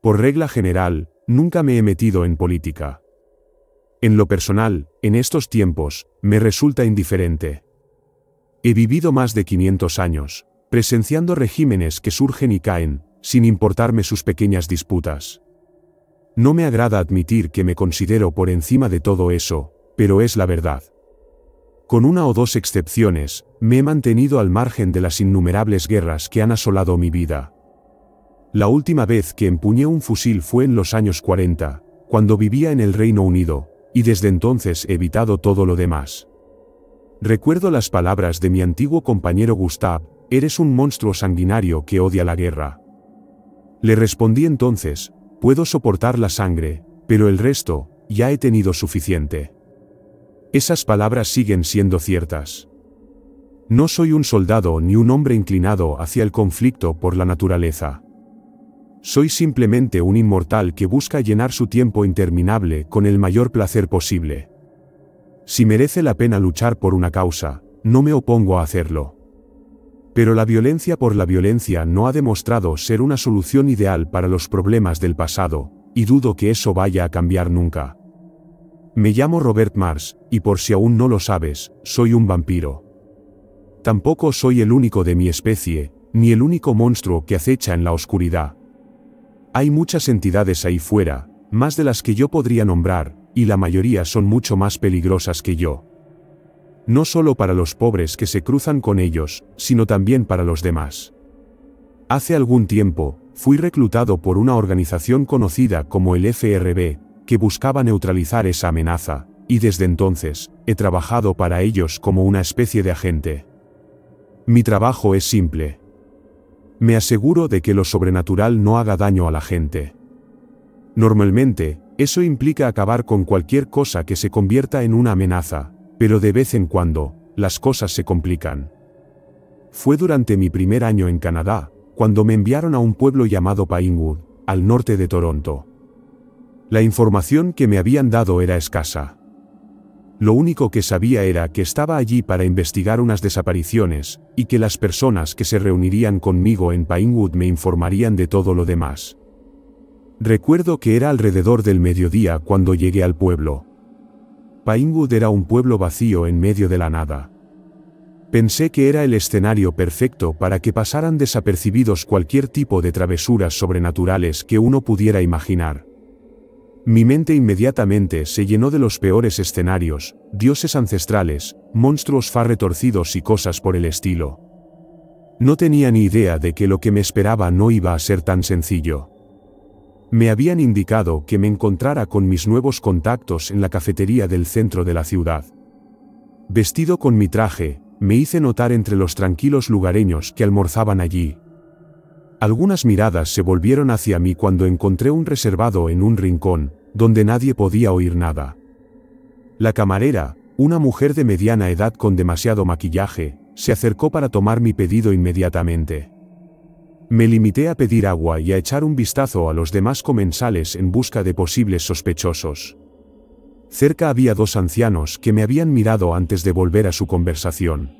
Por regla general, nunca me he metido en política. En lo personal, en estos tiempos, me resulta indiferente. He vivido más de 500 años, presenciando regímenes que surgen y caen, sin importarme sus pequeñas disputas. No me agrada admitir que me considero por encima de todo eso, pero es la verdad. Con una o dos excepciones, me he mantenido al margen de las innumerables guerras que han asolado mi vida, la última vez que empuñé un fusil fue en los años 40, cuando vivía en el Reino Unido, y desde entonces he evitado todo lo demás. Recuerdo las palabras de mi antiguo compañero Gustav, eres un monstruo sanguinario que odia la guerra. Le respondí entonces, puedo soportar la sangre, pero el resto, ya he tenido suficiente. Esas palabras siguen siendo ciertas. No soy un soldado ni un hombre inclinado hacia el conflicto por la naturaleza. Soy simplemente un inmortal que busca llenar su tiempo interminable con el mayor placer posible. Si merece la pena luchar por una causa, no me opongo a hacerlo. Pero la violencia por la violencia no ha demostrado ser una solución ideal para los problemas del pasado, y dudo que eso vaya a cambiar nunca. Me llamo Robert Mars, y por si aún no lo sabes, soy un vampiro. Tampoco soy el único de mi especie, ni el único monstruo que acecha en la oscuridad. Hay muchas entidades ahí fuera, más de las que yo podría nombrar, y la mayoría son mucho más peligrosas que yo. No solo para los pobres que se cruzan con ellos, sino también para los demás. Hace algún tiempo, fui reclutado por una organización conocida como el FRB, que buscaba neutralizar esa amenaza, y desde entonces, he trabajado para ellos como una especie de agente. Mi trabajo es simple. Me aseguro de que lo sobrenatural no haga daño a la gente. Normalmente, eso implica acabar con cualquier cosa que se convierta en una amenaza, pero de vez en cuando, las cosas se complican. Fue durante mi primer año en Canadá, cuando me enviaron a un pueblo llamado Pinewood, al norte de Toronto. La información que me habían dado era escasa. Lo único que sabía era que estaba allí para investigar unas desapariciones, y que las personas que se reunirían conmigo en Pinewood me informarían de todo lo demás. Recuerdo que era alrededor del mediodía cuando llegué al pueblo. Pinewood era un pueblo vacío en medio de la nada. Pensé que era el escenario perfecto para que pasaran desapercibidos cualquier tipo de travesuras sobrenaturales que uno pudiera imaginar. Mi mente inmediatamente se llenó de los peores escenarios, dioses ancestrales, monstruos far retorcidos y cosas por el estilo. No tenía ni idea de que lo que me esperaba no iba a ser tan sencillo. Me habían indicado que me encontrara con mis nuevos contactos en la cafetería del centro de la ciudad. Vestido con mi traje, me hice notar entre los tranquilos lugareños que almorzaban allí, algunas miradas se volvieron hacia mí cuando encontré un reservado en un rincón, donde nadie podía oír nada. La camarera, una mujer de mediana edad con demasiado maquillaje, se acercó para tomar mi pedido inmediatamente. Me limité a pedir agua y a echar un vistazo a los demás comensales en busca de posibles sospechosos. Cerca había dos ancianos que me habían mirado antes de volver a su conversación.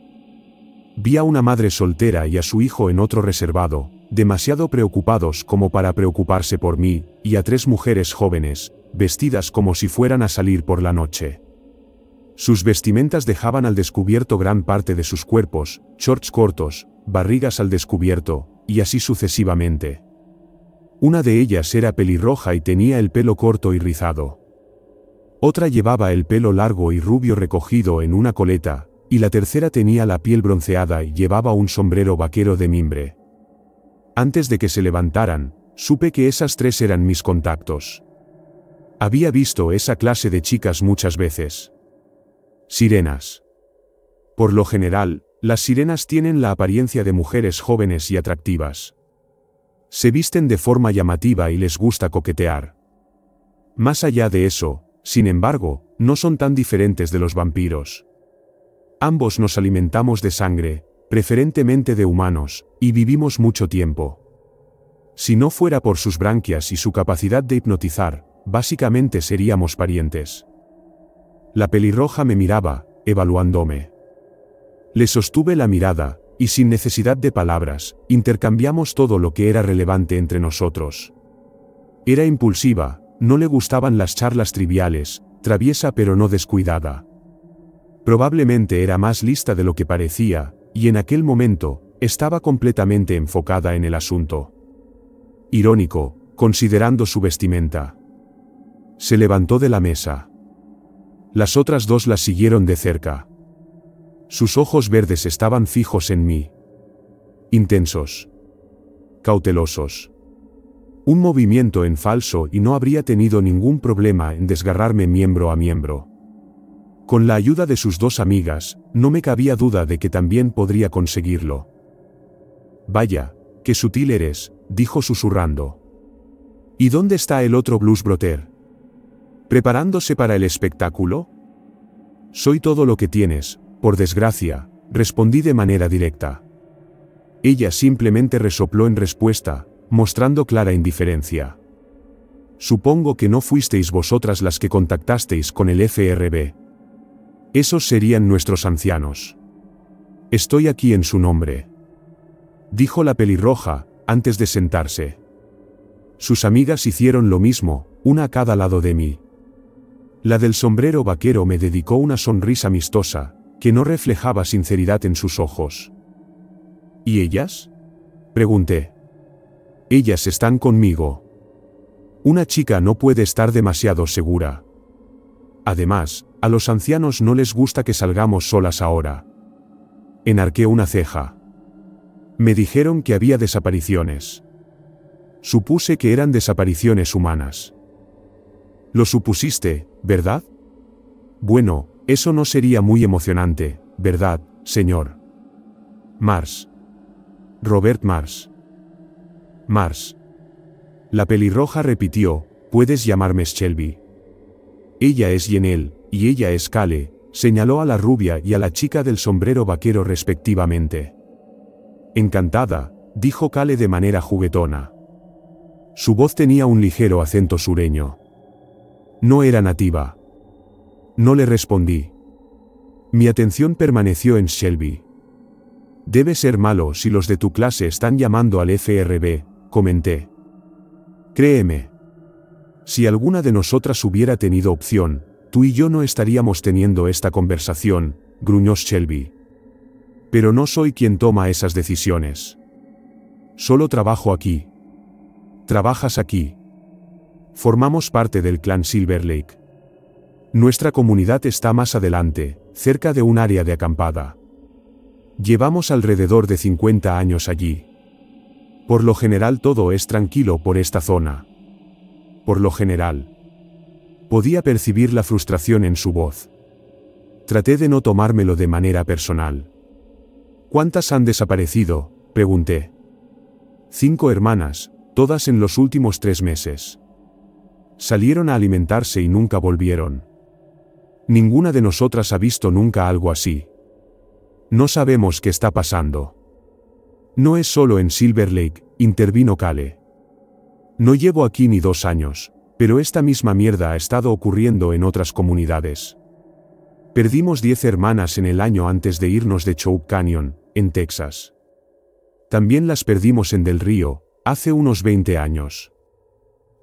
Vi a una madre soltera y a su hijo en otro reservado, demasiado preocupados como para preocuparse por mí, y a tres mujeres jóvenes, vestidas como si fueran a salir por la noche. Sus vestimentas dejaban al descubierto gran parte de sus cuerpos, shorts cortos, barrigas al descubierto, y así sucesivamente. Una de ellas era pelirroja y tenía el pelo corto y rizado. Otra llevaba el pelo largo y rubio recogido en una coleta, y la tercera tenía la piel bronceada y llevaba un sombrero vaquero de mimbre. Antes de que se levantaran, supe que esas tres eran mis contactos. Había visto esa clase de chicas muchas veces. Sirenas. Por lo general, las sirenas tienen la apariencia de mujeres jóvenes y atractivas. Se visten de forma llamativa y les gusta coquetear. Más allá de eso, sin embargo, no son tan diferentes de los vampiros. Ambos nos alimentamos de sangre, preferentemente de humanos, y vivimos mucho tiempo. Si no fuera por sus branquias y su capacidad de hipnotizar, básicamente seríamos parientes. La pelirroja me miraba, evaluándome. Le sostuve la mirada, y sin necesidad de palabras, intercambiamos todo lo que era relevante entre nosotros. Era impulsiva, no le gustaban las charlas triviales, traviesa pero no descuidada. Probablemente era más lista de lo que parecía, y en aquel momento, estaba completamente enfocada en el asunto. Irónico, considerando su vestimenta. Se levantó de la mesa. Las otras dos la siguieron de cerca. Sus ojos verdes estaban fijos en mí. Intensos. Cautelosos. Un movimiento en falso y no habría tenido ningún problema en desgarrarme miembro a miembro. Con la ayuda de sus dos amigas, no me cabía duda de que también podría conseguirlo. Vaya, qué sutil eres, dijo susurrando. ¿Y dónde está el otro blues ¿Preparándose para el espectáculo? Soy todo lo que tienes, por desgracia, respondí de manera directa. Ella simplemente resopló en respuesta, mostrando clara indiferencia. Supongo que no fuisteis vosotras las que contactasteis con el FRB, esos serían nuestros ancianos. Estoy aquí en su nombre. Dijo la pelirroja, antes de sentarse. Sus amigas hicieron lo mismo, una a cada lado de mí. La del sombrero vaquero me dedicó una sonrisa amistosa, que no reflejaba sinceridad en sus ojos. ¿Y ellas? Pregunté. Ellas están conmigo. Una chica no puede estar demasiado segura. Además, a los ancianos no les gusta que salgamos solas ahora. Enarqué una ceja. Me dijeron que había desapariciones. Supuse que eran desapariciones humanas. Lo supusiste, ¿verdad? Bueno, eso no sería muy emocionante, ¿verdad, señor? Mars. Robert Mars. Mars. La pelirroja repitió, puedes llamarme Shelby. Ella es Yenel, y ella es Kale, señaló a la rubia y a la chica del sombrero vaquero respectivamente. Encantada, dijo Kale de manera juguetona. Su voz tenía un ligero acento sureño. No era nativa. No le respondí. Mi atención permaneció en Shelby. Debe ser malo si los de tu clase están llamando al FRB, comenté. Créeme. Si alguna de nosotras hubiera tenido opción, tú y yo no estaríamos teniendo esta conversación, gruñó Shelby. Pero no soy quien toma esas decisiones. Solo trabajo aquí. Trabajas aquí. Formamos parte del clan Silver Lake. Nuestra comunidad está más adelante, cerca de un área de acampada. Llevamos alrededor de 50 años allí. Por lo general todo es tranquilo por esta zona por lo general. Podía percibir la frustración en su voz. Traté de no tomármelo de manera personal. ¿Cuántas han desaparecido? pregunté. Cinco hermanas, todas en los últimos tres meses. Salieron a alimentarse y nunca volvieron. Ninguna de nosotras ha visto nunca algo así. No sabemos qué está pasando. No es solo en Silver Lake, intervino Cale. No llevo aquí ni dos años, pero esta misma mierda ha estado ocurriendo en otras comunidades. Perdimos 10 hermanas en el año antes de irnos de Choke Canyon, en Texas. También las perdimos en Del Río, hace unos 20 años.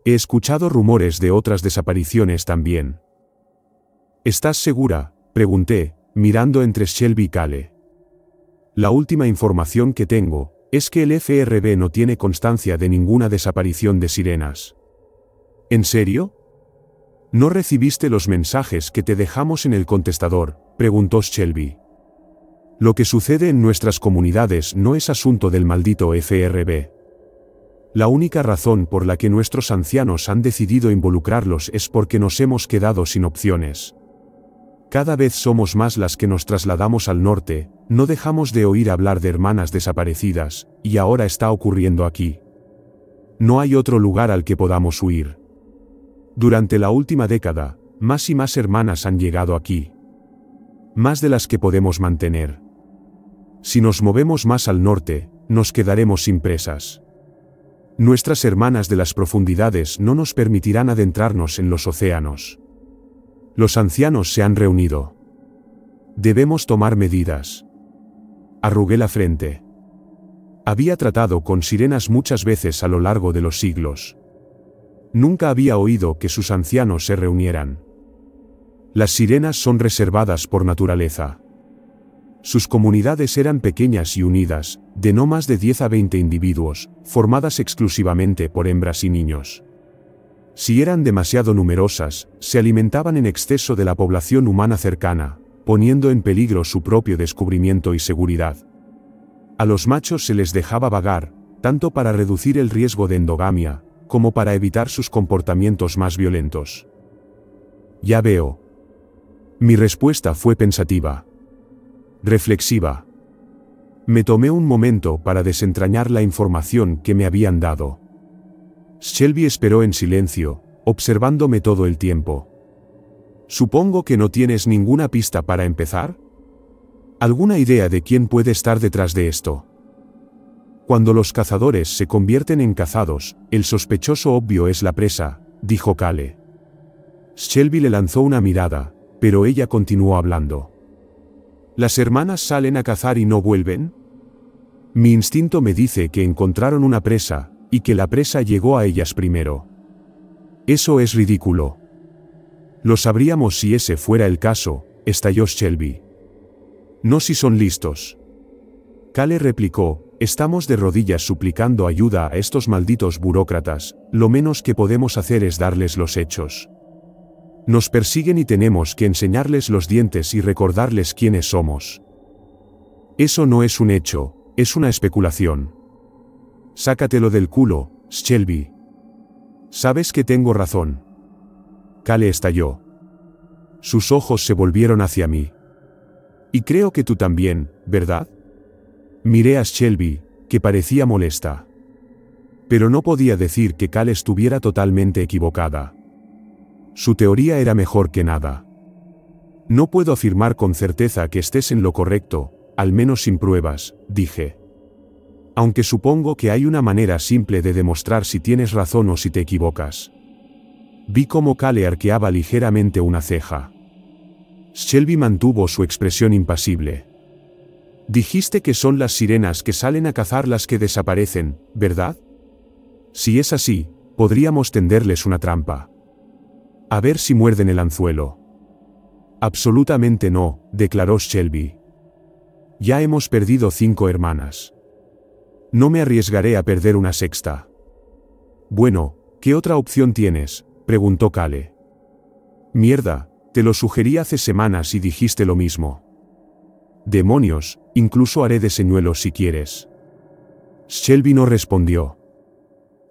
He escuchado rumores de otras desapariciones también. ¿Estás segura? pregunté, mirando entre Shelby y Cale. La última información que tengo, es que el FRB no tiene constancia de ninguna desaparición de sirenas. ¿En serio? ¿No recibiste los mensajes que te dejamos en el contestador? preguntó Shelby. Lo que sucede en nuestras comunidades no es asunto del maldito FRB. La única razón por la que nuestros ancianos han decidido involucrarlos es porque nos hemos quedado sin opciones. Cada vez somos más las que nos trasladamos al norte, no dejamos de oír hablar de hermanas desaparecidas, y ahora está ocurriendo aquí. No hay otro lugar al que podamos huir. Durante la última década, más y más hermanas han llegado aquí. Más de las que podemos mantener. Si nos movemos más al norte, nos quedaremos sin presas. Nuestras hermanas de las profundidades no nos permitirán adentrarnos en los océanos. Los ancianos se han reunido. Debemos tomar medidas. Arrugué la frente. Había tratado con sirenas muchas veces a lo largo de los siglos. Nunca había oído que sus ancianos se reunieran. Las sirenas son reservadas por naturaleza. Sus comunidades eran pequeñas y unidas, de no más de 10 a 20 individuos, formadas exclusivamente por hembras y niños. Si eran demasiado numerosas, se alimentaban en exceso de la población humana cercana, poniendo en peligro su propio descubrimiento y seguridad. A los machos se les dejaba vagar, tanto para reducir el riesgo de endogamia, como para evitar sus comportamientos más violentos. Ya veo. Mi respuesta fue pensativa. Reflexiva. Me tomé un momento para desentrañar la información que me habían dado. Shelby esperó en silencio, observándome todo el tiempo. Supongo que no tienes ninguna pista para empezar. ¿Alguna idea de quién puede estar detrás de esto? Cuando los cazadores se convierten en cazados, el sospechoso obvio es la presa, dijo Kale. Shelby le lanzó una mirada, pero ella continuó hablando. ¿Las hermanas salen a cazar y no vuelven? Mi instinto me dice que encontraron una presa, y que la presa llegó a ellas primero. Eso es ridículo, lo sabríamos si ese fuera el caso, estalló Shelby. No si son listos. Kale replicó, estamos de rodillas suplicando ayuda a estos malditos burócratas, lo menos que podemos hacer es darles los hechos. Nos persiguen y tenemos que enseñarles los dientes y recordarles quiénes somos. Eso no es un hecho, es una especulación. Sácatelo del culo, Shelby. Sabes que tengo razón. Kale estalló. Sus ojos se volvieron hacia mí. Y creo que tú también, ¿verdad? Miré a Shelby, que parecía molesta. Pero no podía decir que Kale estuviera totalmente equivocada. Su teoría era mejor que nada. No puedo afirmar con certeza que estés en lo correcto, al menos sin pruebas, dije. Aunque supongo que hay una manera simple de demostrar si tienes razón o si te equivocas. Vi cómo Kale arqueaba ligeramente una ceja. Shelby mantuvo su expresión impasible. Dijiste que son las sirenas que salen a cazar las que desaparecen, ¿verdad? Si es así, podríamos tenderles una trampa. A ver si muerden el anzuelo. Absolutamente no, declaró Shelby. Ya hemos perdido cinco hermanas. No me arriesgaré a perder una sexta. Bueno, ¿qué otra opción tienes? preguntó Kale. Mierda, te lo sugerí hace semanas y dijiste lo mismo. Demonios, incluso haré de señuelo si quieres. Shelby no respondió.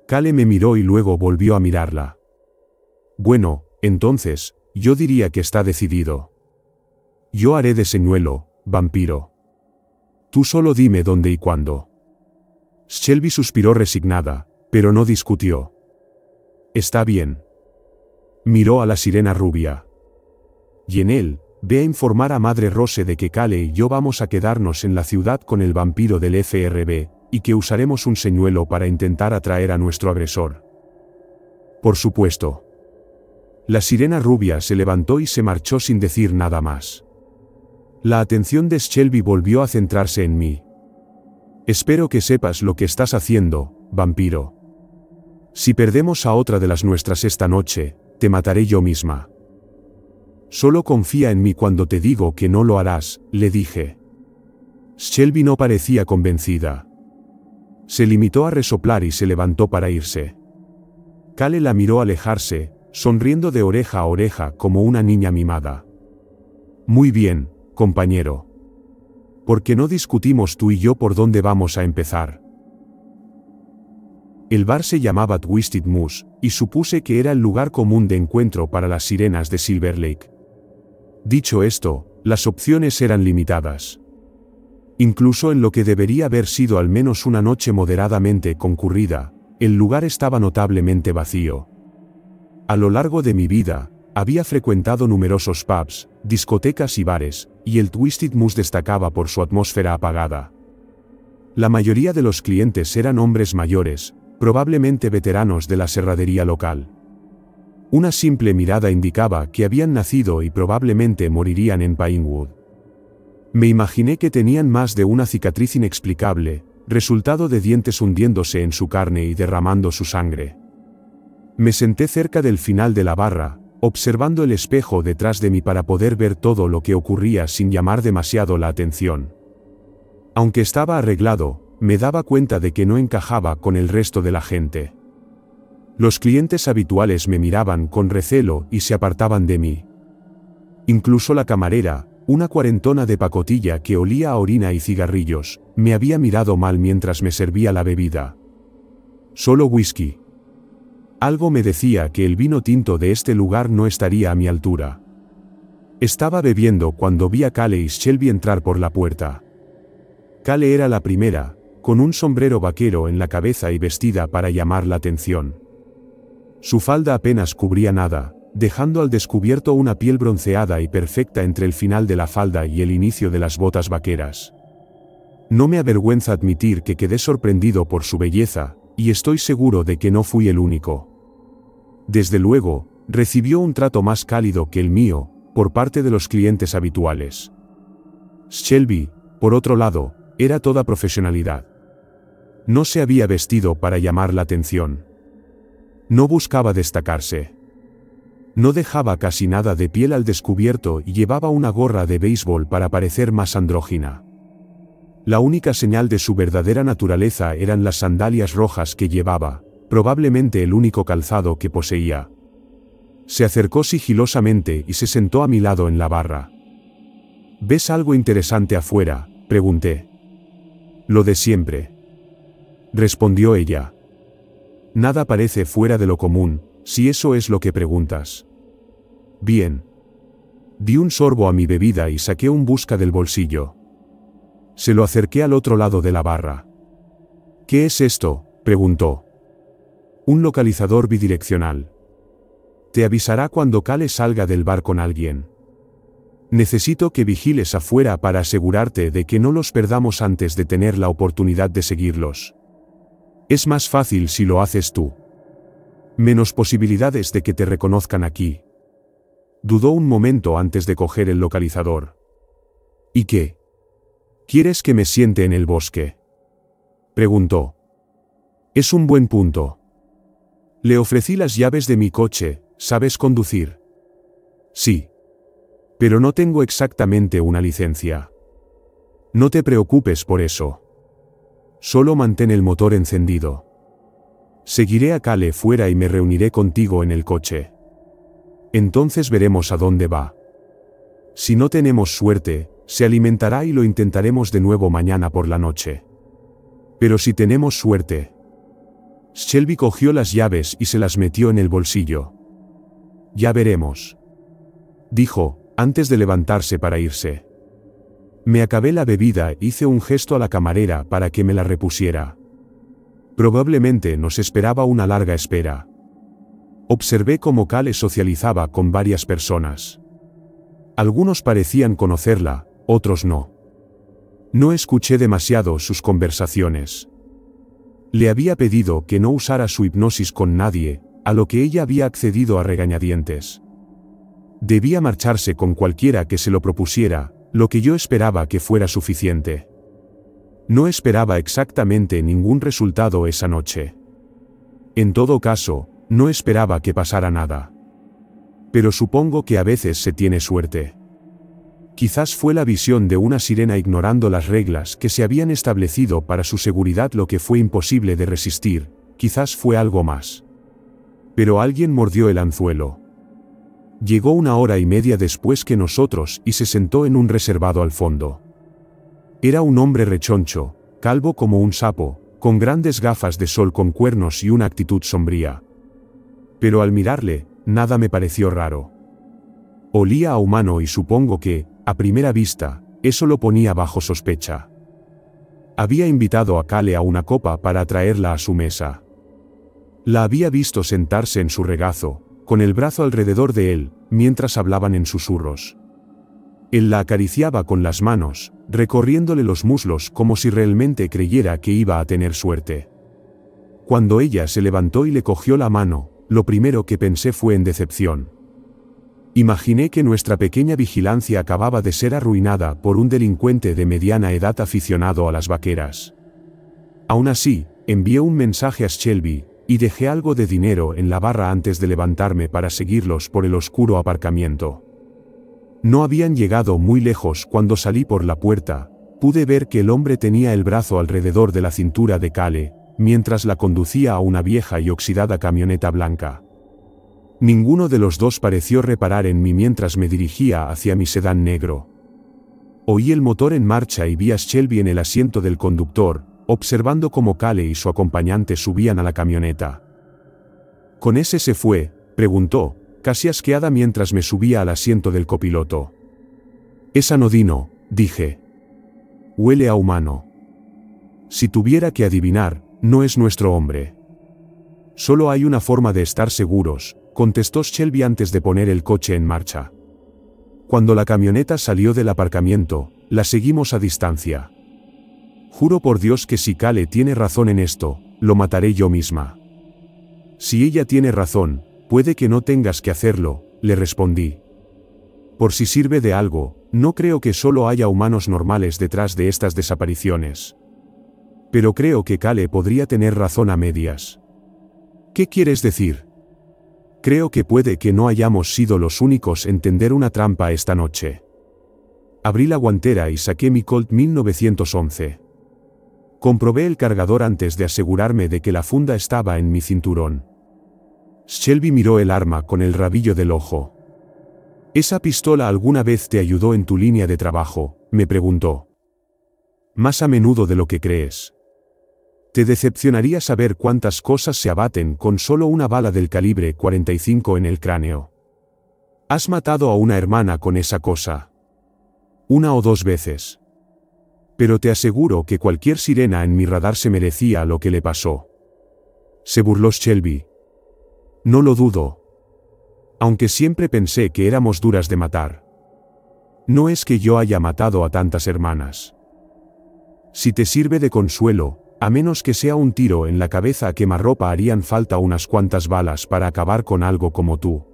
Kale me miró y luego volvió a mirarla. Bueno, entonces, yo diría que está decidido. Yo haré de señuelo, vampiro. Tú solo dime dónde y cuándo. Shelby suspiró resignada, pero no discutió. Está bien. Miró a la sirena rubia. Y en él, ve a informar a Madre Rose de que Kale y yo vamos a quedarnos en la ciudad con el vampiro del FRB, y que usaremos un señuelo para intentar atraer a nuestro agresor. Por supuesto. La sirena rubia se levantó y se marchó sin decir nada más. La atención de Shelby volvió a centrarse en mí. Espero que sepas lo que estás haciendo, vampiro. Si perdemos a otra de las nuestras esta noche, te mataré yo misma. Solo confía en mí cuando te digo que no lo harás, le dije. Shelby no parecía convencida. Se limitó a resoplar y se levantó para irse. Kale la miró alejarse, sonriendo de oreja a oreja como una niña mimada. Muy bien, compañero. ¿Por qué no discutimos tú y yo por dónde vamos a empezar? El bar se llamaba Twisted Moose, y supuse que era el lugar común de encuentro para las sirenas de Silver Lake. Dicho esto, las opciones eran limitadas. Incluso en lo que debería haber sido al menos una noche moderadamente concurrida, el lugar estaba notablemente vacío. A lo largo de mi vida, había frecuentado numerosos pubs, discotecas y bares, y el Twisted Moose destacaba por su atmósfera apagada. La mayoría de los clientes eran hombres mayores, probablemente veteranos de la serradería local. Una simple mirada indicaba que habían nacido y probablemente morirían en Pinewood. Me imaginé que tenían más de una cicatriz inexplicable, resultado de dientes hundiéndose en su carne y derramando su sangre. Me senté cerca del final de la barra, observando el espejo detrás de mí para poder ver todo lo que ocurría sin llamar demasiado la atención. Aunque estaba arreglado, me daba cuenta de que no encajaba con el resto de la gente. Los clientes habituales me miraban con recelo y se apartaban de mí. Incluso la camarera, una cuarentona de pacotilla que olía a orina y cigarrillos, me había mirado mal mientras me servía la bebida. Solo whisky. Algo me decía que el vino tinto de este lugar no estaría a mi altura. Estaba bebiendo cuando vi a Cale y Shelby entrar por la puerta. Cale era la primera, con un sombrero vaquero en la cabeza y vestida para llamar la atención. Su falda apenas cubría nada, dejando al descubierto una piel bronceada y perfecta entre el final de la falda y el inicio de las botas vaqueras. No me avergüenza admitir que quedé sorprendido por su belleza, y estoy seguro de que no fui el único. Desde luego, recibió un trato más cálido que el mío, por parte de los clientes habituales. Shelby, por otro lado, era toda profesionalidad. No se había vestido para llamar la atención. No buscaba destacarse. No dejaba casi nada de piel al descubierto y llevaba una gorra de béisbol para parecer más andrógina. La única señal de su verdadera naturaleza eran las sandalias rojas que llevaba, probablemente el único calzado que poseía. Se acercó sigilosamente y se sentó a mi lado en la barra. ¿Ves algo interesante afuera? pregunté. Lo de siempre respondió ella. Nada parece fuera de lo común, si eso es lo que preguntas. Bien. Di un sorbo a mi bebida y saqué un busca del bolsillo. Se lo acerqué al otro lado de la barra. ¿Qué es esto? preguntó. Un localizador bidireccional. Te avisará cuando cale salga del bar con alguien. Necesito que vigiles afuera para asegurarte de que no los perdamos antes de tener la oportunidad de seguirlos. Es más fácil si lo haces tú. Menos posibilidades de que te reconozcan aquí. Dudó un momento antes de coger el localizador. ¿Y qué? ¿Quieres que me siente en el bosque? Preguntó. Es un buen punto. Le ofrecí las llaves de mi coche, ¿sabes conducir? Sí. Pero no tengo exactamente una licencia. No te preocupes por eso. Solo mantén el motor encendido. Seguiré a Kale fuera y me reuniré contigo en el coche. Entonces veremos a dónde va. Si no tenemos suerte, se alimentará y lo intentaremos de nuevo mañana por la noche. Pero si tenemos suerte. Shelby cogió las llaves y se las metió en el bolsillo. Ya veremos. Dijo, antes de levantarse para irse. Me acabé la bebida, hice un gesto a la camarera para que me la repusiera. Probablemente nos esperaba una larga espera. Observé cómo Kale socializaba con varias personas. Algunos parecían conocerla, otros no. No escuché demasiado sus conversaciones. Le había pedido que no usara su hipnosis con nadie, a lo que ella había accedido a regañadientes. Debía marcharse con cualquiera que se lo propusiera, lo que yo esperaba que fuera suficiente. No esperaba exactamente ningún resultado esa noche. En todo caso, no esperaba que pasara nada. Pero supongo que a veces se tiene suerte. Quizás fue la visión de una sirena ignorando las reglas que se habían establecido para su seguridad lo que fue imposible de resistir, quizás fue algo más. Pero alguien mordió el anzuelo. Llegó una hora y media después que nosotros y se sentó en un reservado al fondo. Era un hombre rechoncho, calvo como un sapo, con grandes gafas de sol con cuernos y una actitud sombría. Pero al mirarle, nada me pareció raro. Olía a humano y supongo que, a primera vista, eso lo ponía bajo sospecha. Había invitado a Kale a una copa para traerla a su mesa. La había visto sentarse en su regazo, con el brazo alrededor de él, mientras hablaban en susurros. Él la acariciaba con las manos, recorriéndole los muslos como si realmente creyera que iba a tener suerte. Cuando ella se levantó y le cogió la mano, lo primero que pensé fue en decepción. Imaginé que nuestra pequeña vigilancia acababa de ser arruinada por un delincuente de mediana edad aficionado a las vaqueras. Aún así, envié un mensaje a Shelby, y dejé algo de dinero en la barra antes de levantarme para seguirlos por el oscuro aparcamiento. No habían llegado muy lejos cuando salí por la puerta, pude ver que el hombre tenía el brazo alrededor de la cintura de Cale, mientras la conducía a una vieja y oxidada camioneta blanca. Ninguno de los dos pareció reparar en mí mientras me dirigía hacia mi sedán negro. Oí el motor en marcha y vi a Shelby en el asiento del conductor, observando cómo Cale y su acompañante subían a la camioneta. ¿Con ese se fue? preguntó, casi asqueada mientras me subía al asiento del copiloto. Es anodino, dije. Huele a humano. Si tuviera que adivinar, no es nuestro hombre. Solo hay una forma de estar seguros, contestó Shelby antes de poner el coche en marcha. Cuando la camioneta salió del aparcamiento, la seguimos a distancia. Juro por Dios que si Kale tiene razón en esto, lo mataré yo misma. Si ella tiene razón, puede que no tengas que hacerlo, le respondí. Por si sirve de algo, no creo que solo haya humanos normales detrás de estas desapariciones. Pero creo que Kale podría tener razón a medias. ¿Qué quieres decir? Creo que puede que no hayamos sido los únicos en tender una trampa esta noche. Abrí la guantera y saqué mi Colt 1911. Comprobé el cargador antes de asegurarme de que la funda estaba en mi cinturón. Shelby miró el arma con el rabillo del ojo. ¿Esa pistola alguna vez te ayudó en tu línea de trabajo? me preguntó. Más a menudo de lo que crees. Te decepcionaría saber cuántas cosas se abaten con solo una bala del calibre 45 en el cráneo. Has matado a una hermana con esa cosa. Una o dos veces. Pero te aseguro que cualquier sirena en mi radar se merecía lo que le pasó. Se burló Shelby. No lo dudo. Aunque siempre pensé que éramos duras de matar. No es que yo haya matado a tantas hermanas. Si te sirve de consuelo, a menos que sea un tiro en la cabeza a quemarropa harían falta unas cuantas balas para acabar con algo como tú.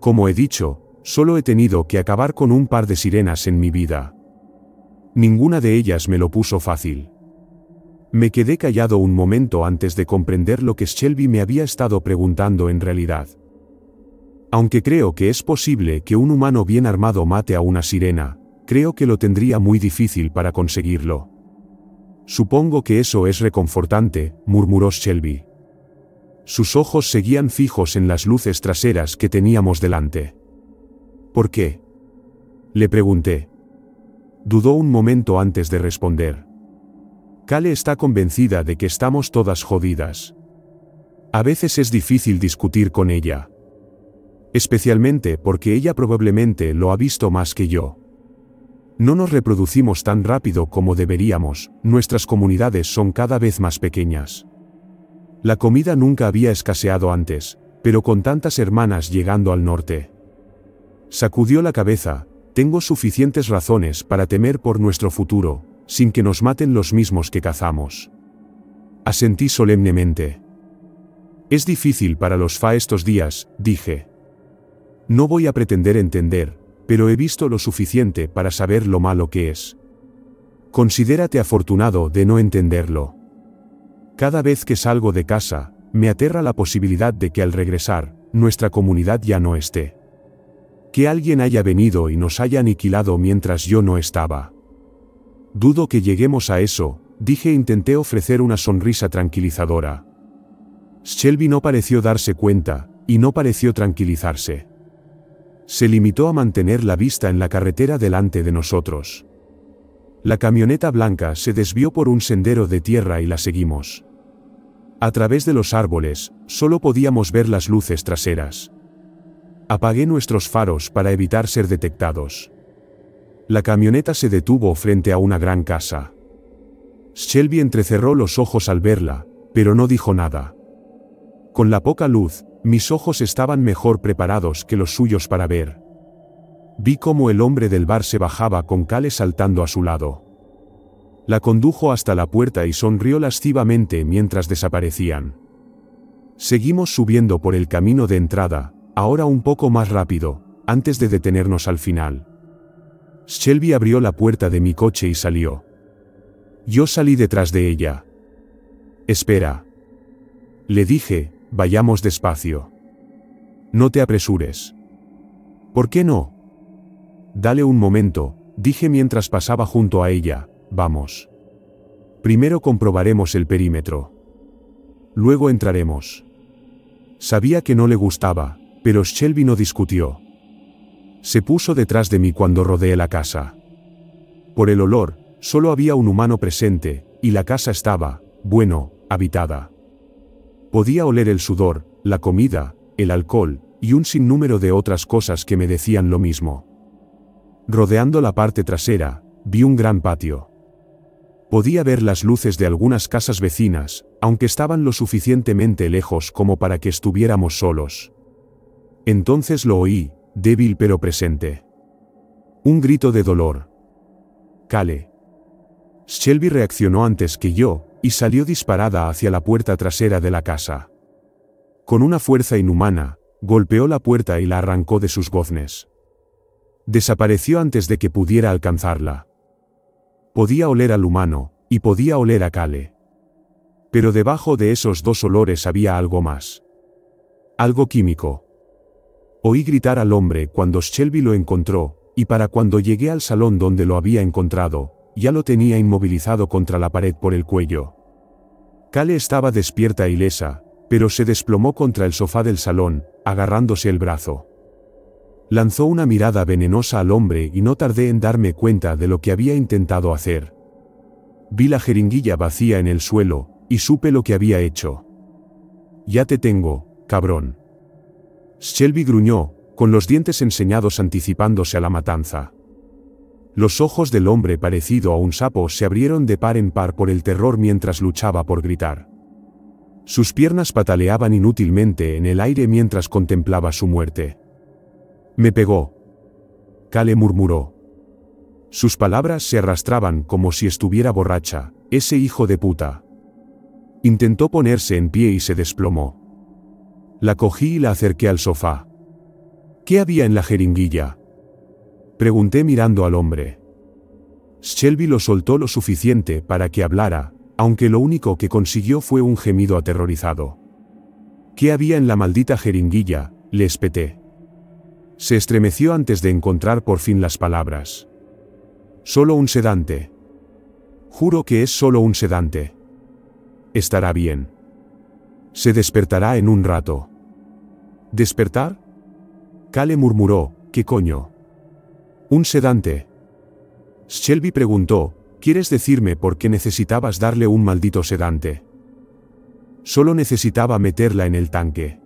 Como he dicho, solo he tenido que acabar con un par de sirenas en mi vida. Ninguna de ellas me lo puso fácil. Me quedé callado un momento antes de comprender lo que Shelby me había estado preguntando en realidad. Aunque creo que es posible que un humano bien armado mate a una sirena, creo que lo tendría muy difícil para conseguirlo. Supongo que eso es reconfortante, murmuró Shelby. Sus ojos seguían fijos en las luces traseras que teníamos delante. ¿Por qué? Le pregunté. Dudó un momento antes de responder. Kale está convencida de que estamos todas jodidas. A veces es difícil discutir con ella. Especialmente porque ella probablemente lo ha visto más que yo. No nos reproducimos tan rápido como deberíamos, nuestras comunidades son cada vez más pequeñas. La comida nunca había escaseado antes, pero con tantas hermanas llegando al norte. Sacudió la cabeza, tengo suficientes razones para temer por nuestro futuro, sin que nos maten los mismos que cazamos. Asentí solemnemente. Es difícil para los FA estos días, dije. No voy a pretender entender, pero he visto lo suficiente para saber lo malo que es. Considérate afortunado de no entenderlo. Cada vez que salgo de casa, me aterra la posibilidad de que al regresar, nuestra comunidad ya no esté que alguien haya venido y nos haya aniquilado mientras yo no estaba. Dudo que lleguemos a eso, dije e intenté ofrecer una sonrisa tranquilizadora. Shelby no pareció darse cuenta, y no pareció tranquilizarse. Se limitó a mantener la vista en la carretera delante de nosotros. La camioneta blanca se desvió por un sendero de tierra y la seguimos. A través de los árboles, solo podíamos ver las luces traseras. Apagué nuestros faros para evitar ser detectados. La camioneta se detuvo frente a una gran casa. Shelby entrecerró los ojos al verla, pero no dijo nada. Con la poca luz, mis ojos estaban mejor preparados que los suyos para ver. Vi cómo el hombre del bar se bajaba con Cale saltando a su lado. La condujo hasta la puerta y sonrió lascivamente mientras desaparecían. Seguimos subiendo por el camino de entrada, Ahora un poco más rápido, antes de detenernos al final. Shelby abrió la puerta de mi coche y salió. Yo salí detrás de ella. Espera. Le dije, vayamos despacio. No te apresures. ¿Por qué no? Dale un momento, dije mientras pasaba junto a ella, vamos. Primero comprobaremos el perímetro. Luego entraremos. Sabía que no le gustaba, pero Shelby no discutió. Se puso detrás de mí cuando rodeé la casa. Por el olor, solo había un humano presente, y la casa estaba, bueno, habitada. Podía oler el sudor, la comida, el alcohol, y un sinnúmero de otras cosas que me decían lo mismo. Rodeando la parte trasera, vi un gran patio. Podía ver las luces de algunas casas vecinas, aunque estaban lo suficientemente lejos como para que estuviéramos solos. Entonces lo oí, débil pero presente. Un grito de dolor. Cale. Shelby reaccionó antes que yo, y salió disparada hacia la puerta trasera de la casa. Con una fuerza inhumana, golpeó la puerta y la arrancó de sus goznes. Desapareció antes de que pudiera alcanzarla. Podía oler al humano, y podía oler a Cale. Pero debajo de esos dos olores había algo más. Algo químico. Oí gritar al hombre cuando Shelby lo encontró, y para cuando llegué al salón donde lo había encontrado, ya lo tenía inmovilizado contra la pared por el cuello. Cale estaba despierta e ilesa, pero se desplomó contra el sofá del salón, agarrándose el brazo. Lanzó una mirada venenosa al hombre y no tardé en darme cuenta de lo que había intentado hacer. Vi la jeringuilla vacía en el suelo, y supe lo que había hecho. Ya te tengo, cabrón. Shelby gruñó, con los dientes enseñados anticipándose a la matanza. Los ojos del hombre parecido a un sapo se abrieron de par en par por el terror mientras luchaba por gritar. Sus piernas pataleaban inútilmente en el aire mientras contemplaba su muerte. Me pegó. Kale murmuró. Sus palabras se arrastraban como si estuviera borracha, ese hijo de puta. Intentó ponerse en pie y se desplomó. La cogí y la acerqué al sofá. ¿Qué había en la jeringuilla? Pregunté mirando al hombre. Shelby lo soltó lo suficiente para que hablara, aunque lo único que consiguió fue un gemido aterrorizado. ¿Qué había en la maldita jeringuilla? le espeté. Se estremeció antes de encontrar por fin las palabras. Solo un sedante. Juro que es solo un sedante. Estará bien. Se despertará en un rato. ¿Despertar? Kale murmuró, ¿qué coño? Un sedante. Shelby preguntó, ¿quieres decirme por qué necesitabas darle un maldito sedante? Solo necesitaba meterla en el tanque.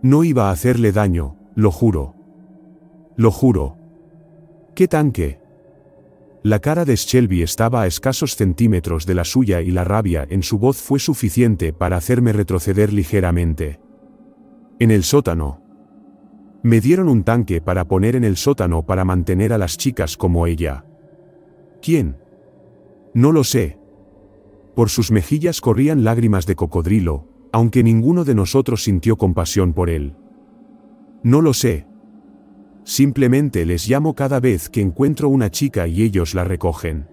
No iba a hacerle daño, lo juro. Lo juro. ¿Qué tanque? La cara de Shelby estaba a escasos centímetros de la suya y la rabia en su voz fue suficiente para hacerme retroceder ligeramente. En el sótano. Me dieron un tanque para poner en el sótano para mantener a las chicas como ella. ¿Quién? No lo sé. Por sus mejillas corrían lágrimas de cocodrilo, aunque ninguno de nosotros sintió compasión por él. No lo sé, Simplemente les llamo cada vez que encuentro una chica y ellos la recogen.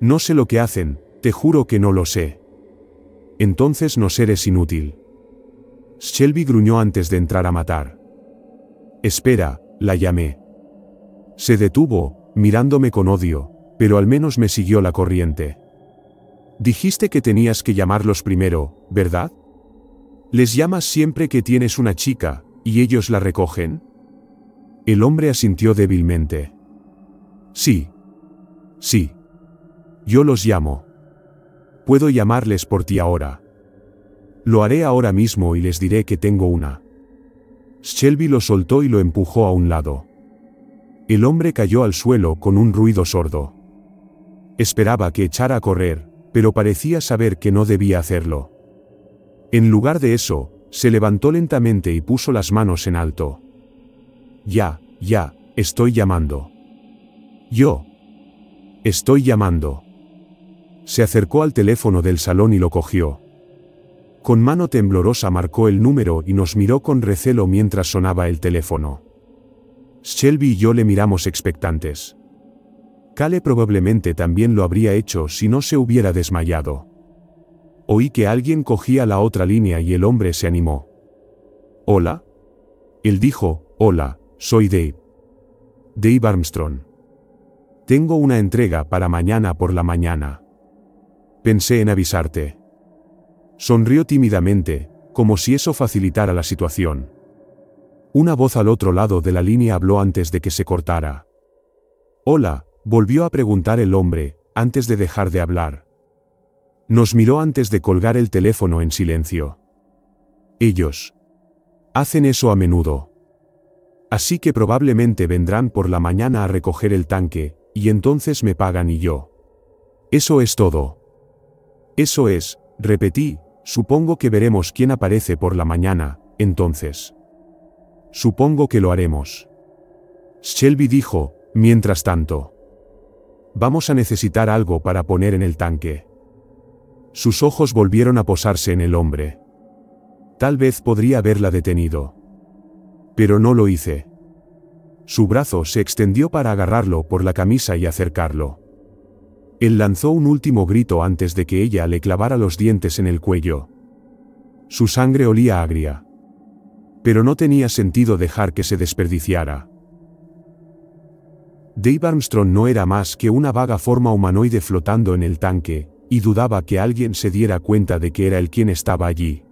No sé lo que hacen, te juro que no lo sé. Entonces no eres inútil. Shelby gruñó antes de entrar a matar. Espera, la llamé. Se detuvo, mirándome con odio, pero al menos me siguió la corriente. Dijiste que tenías que llamarlos primero, ¿verdad? Les llamas siempre que tienes una chica, y ellos la recogen. El hombre asintió débilmente. Sí. Sí. Yo los llamo. Puedo llamarles por ti ahora. Lo haré ahora mismo y les diré que tengo una. Shelby lo soltó y lo empujó a un lado. El hombre cayó al suelo con un ruido sordo. Esperaba que echara a correr, pero parecía saber que no debía hacerlo. En lugar de eso, se levantó lentamente y puso las manos en alto. Ya, ya, estoy llamando. Yo. Estoy llamando. Se acercó al teléfono del salón y lo cogió. Con mano temblorosa marcó el número y nos miró con recelo mientras sonaba el teléfono. Shelby y yo le miramos expectantes. Cale probablemente también lo habría hecho si no se hubiera desmayado. Oí que alguien cogía la otra línea y el hombre se animó. ¿Hola? Él dijo, hola, soy Dave. Dave Armstrong. Tengo una entrega para mañana por la mañana. Pensé en avisarte. Sonrió tímidamente, como si eso facilitara la situación. Una voz al otro lado de la línea habló antes de que se cortara. Hola, volvió a preguntar el hombre, antes de dejar de hablar. Nos miró antes de colgar el teléfono en silencio. Ellos. Hacen eso a menudo. Así que probablemente vendrán por la mañana a recoger el tanque, y entonces me pagan y yo. Eso es todo. Eso es, repetí, supongo que veremos quién aparece por la mañana, entonces. Supongo que lo haremos. Shelby dijo, mientras tanto. Vamos a necesitar algo para poner en el tanque. Sus ojos volvieron a posarse en el hombre. Tal vez podría haberla detenido pero no lo hice. Su brazo se extendió para agarrarlo por la camisa y acercarlo. Él lanzó un último grito antes de que ella le clavara los dientes en el cuello. Su sangre olía agria. Pero no tenía sentido dejar que se desperdiciara. Dave Armstrong no era más que una vaga forma humanoide flotando en el tanque, y dudaba que alguien se diera cuenta de que era él quien estaba allí.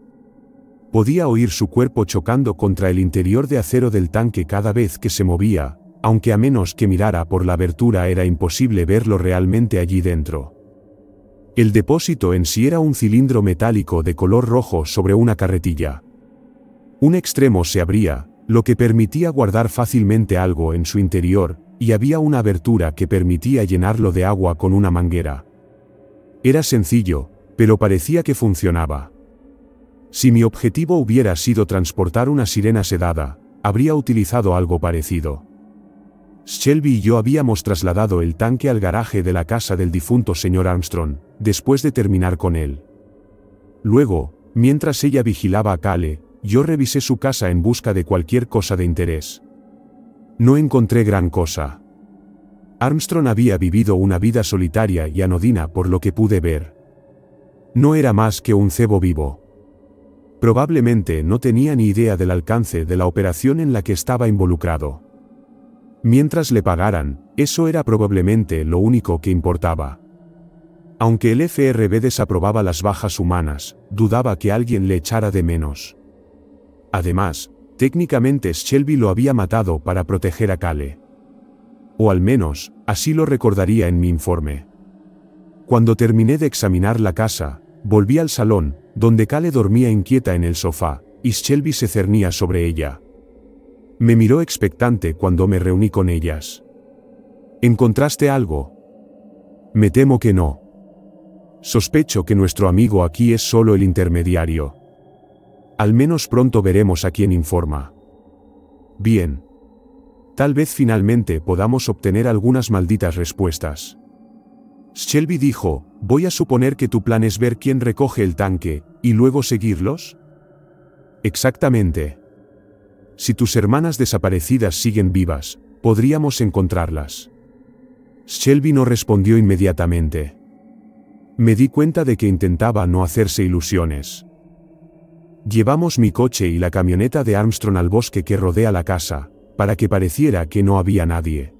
Podía oír su cuerpo chocando contra el interior de acero del tanque cada vez que se movía, aunque a menos que mirara por la abertura era imposible verlo realmente allí dentro. El depósito en sí era un cilindro metálico de color rojo sobre una carretilla. Un extremo se abría, lo que permitía guardar fácilmente algo en su interior, y había una abertura que permitía llenarlo de agua con una manguera. Era sencillo, pero parecía que funcionaba. Si mi objetivo hubiera sido transportar una sirena sedada, habría utilizado algo parecido. Shelby y yo habíamos trasladado el tanque al garaje de la casa del difunto señor Armstrong, después de terminar con él. Luego, mientras ella vigilaba a Cale, yo revisé su casa en busca de cualquier cosa de interés. No encontré gran cosa. Armstrong había vivido una vida solitaria y anodina por lo que pude ver. No era más que un cebo vivo probablemente no tenía ni idea del alcance de la operación en la que estaba involucrado. Mientras le pagaran, eso era probablemente lo único que importaba. Aunque el FRB desaprobaba las bajas humanas, dudaba que alguien le echara de menos. Además, técnicamente Shelby lo había matado para proteger a Kale. O al menos, así lo recordaría en mi informe. Cuando terminé de examinar la casa, volví al salón, donde Kale dormía inquieta en el sofá, y Shelby se cernía sobre ella. Me miró expectante cuando me reuní con ellas. ¿Encontraste algo? Me temo que no. Sospecho que nuestro amigo aquí es solo el intermediario. Al menos pronto veremos a quién informa. Bien. Tal vez finalmente podamos obtener algunas malditas respuestas. Shelby dijo, voy a suponer que tu plan es ver quién recoge el tanque, y luego seguirlos. Exactamente. Si tus hermanas desaparecidas siguen vivas, podríamos encontrarlas. Shelby no respondió inmediatamente. Me di cuenta de que intentaba no hacerse ilusiones. Llevamos mi coche y la camioneta de Armstrong al bosque que rodea la casa, para que pareciera que no había nadie.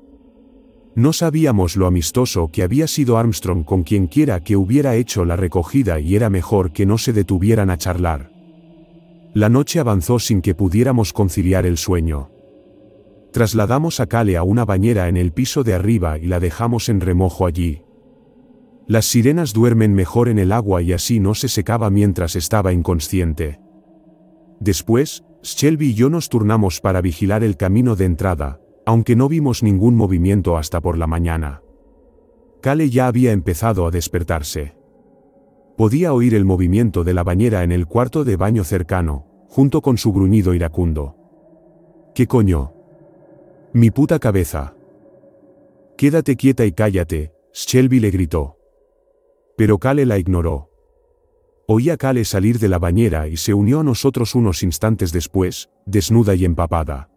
No sabíamos lo amistoso que había sido Armstrong con quienquiera que hubiera hecho la recogida y era mejor que no se detuvieran a charlar. La noche avanzó sin que pudiéramos conciliar el sueño. Trasladamos a Cale a una bañera en el piso de arriba y la dejamos en remojo allí. Las sirenas duermen mejor en el agua y así no se secaba mientras estaba inconsciente. Después, Shelby y yo nos turnamos para vigilar el camino de entrada, aunque no vimos ningún movimiento hasta por la mañana. Kale ya había empezado a despertarse. Podía oír el movimiento de la bañera en el cuarto de baño cercano, junto con su gruñido iracundo. ¿Qué coño? Mi puta cabeza. Quédate quieta y cállate, Shelby le gritó. Pero Kale la ignoró. Oía a Kale salir de la bañera y se unió a nosotros unos instantes después, desnuda y empapada.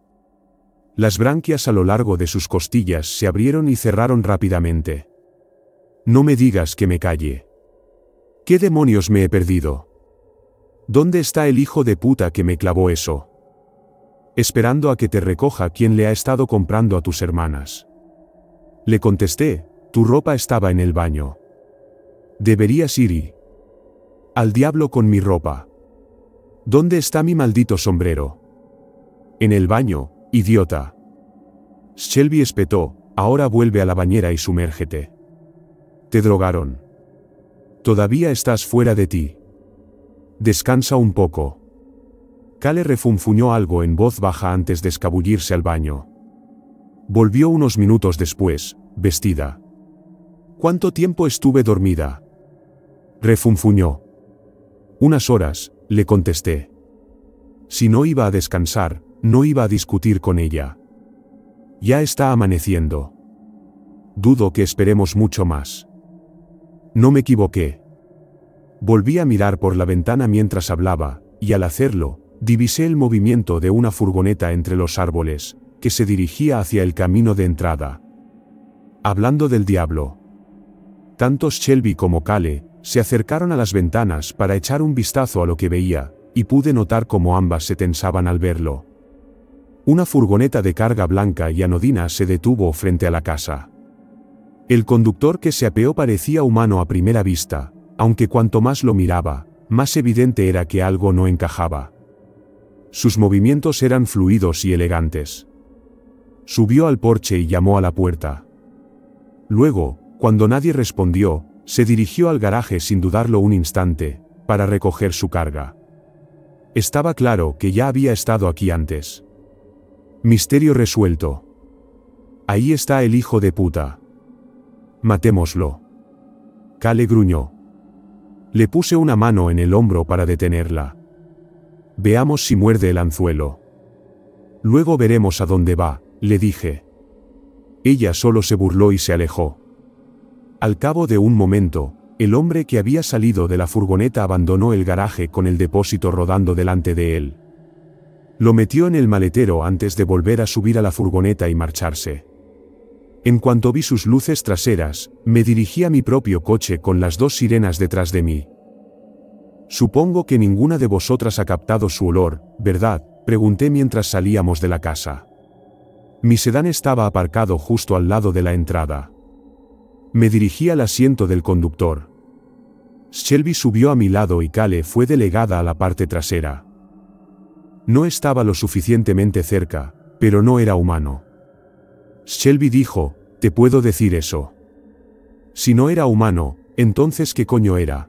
Las branquias a lo largo de sus costillas se abrieron y cerraron rápidamente. No me digas que me calle. ¿Qué demonios me he perdido? ¿Dónde está el hijo de puta que me clavó eso? Esperando a que te recoja quien le ha estado comprando a tus hermanas. Le contesté, tu ropa estaba en el baño. Deberías ir y... Al diablo con mi ropa. ¿Dónde está mi maldito sombrero? En el baño, Idiota. Shelby espetó, ahora vuelve a la bañera y sumérgete. Te drogaron. Todavía estás fuera de ti. Descansa un poco. Kale refunfuñó algo en voz baja antes de escabullirse al baño. Volvió unos minutos después, vestida. ¿Cuánto tiempo estuve dormida? Refunfuñó. Unas horas, le contesté. Si no iba a descansar, no iba a discutir con ella. Ya está amaneciendo. Dudo que esperemos mucho más. No me equivoqué. Volví a mirar por la ventana mientras hablaba, y al hacerlo, divisé el movimiento de una furgoneta entre los árboles, que se dirigía hacia el camino de entrada. Hablando del diablo. Tanto Shelby como Cale, se acercaron a las ventanas para echar un vistazo a lo que veía, y pude notar cómo ambas se tensaban al verlo. Una furgoneta de carga blanca y anodina se detuvo frente a la casa. El conductor que se apeó parecía humano a primera vista, aunque cuanto más lo miraba, más evidente era que algo no encajaba. Sus movimientos eran fluidos y elegantes. Subió al porche y llamó a la puerta. Luego, cuando nadie respondió, se dirigió al garaje sin dudarlo un instante, para recoger su carga. Estaba claro que ya había estado aquí antes. Misterio resuelto. Ahí está el hijo de puta. Matémoslo. Cale gruñó. Le puse una mano en el hombro para detenerla. Veamos si muerde el anzuelo. Luego veremos a dónde va, le dije. Ella solo se burló y se alejó. Al cabo de un momento, el hombre que había salido de la furgoneta abandonó el garaje con el depósito rodando delante de él. Lo metió en el maletero antes de volver a subir a la furgoneta y marcharse. En cuanto vi sus luces traseras, me dirigí a mi propio coche con las dos sirenas detrás de mí. Supongo que ninguna de vosotras ha captado su olor, ¿verdad? pregunté mientras salíamos de la casa. Mi sedán estaba aparcado justo al lado de la entrada. Me dirigí al asiento del conductor. Shelby subió a mi lado y Cale fue delegada a la parte trasera. No estaba lo suficientemente cerca, pero no era humano. Shelby dijo, te puedo decir eso. Si no era humano, entonces ¿qué coño era?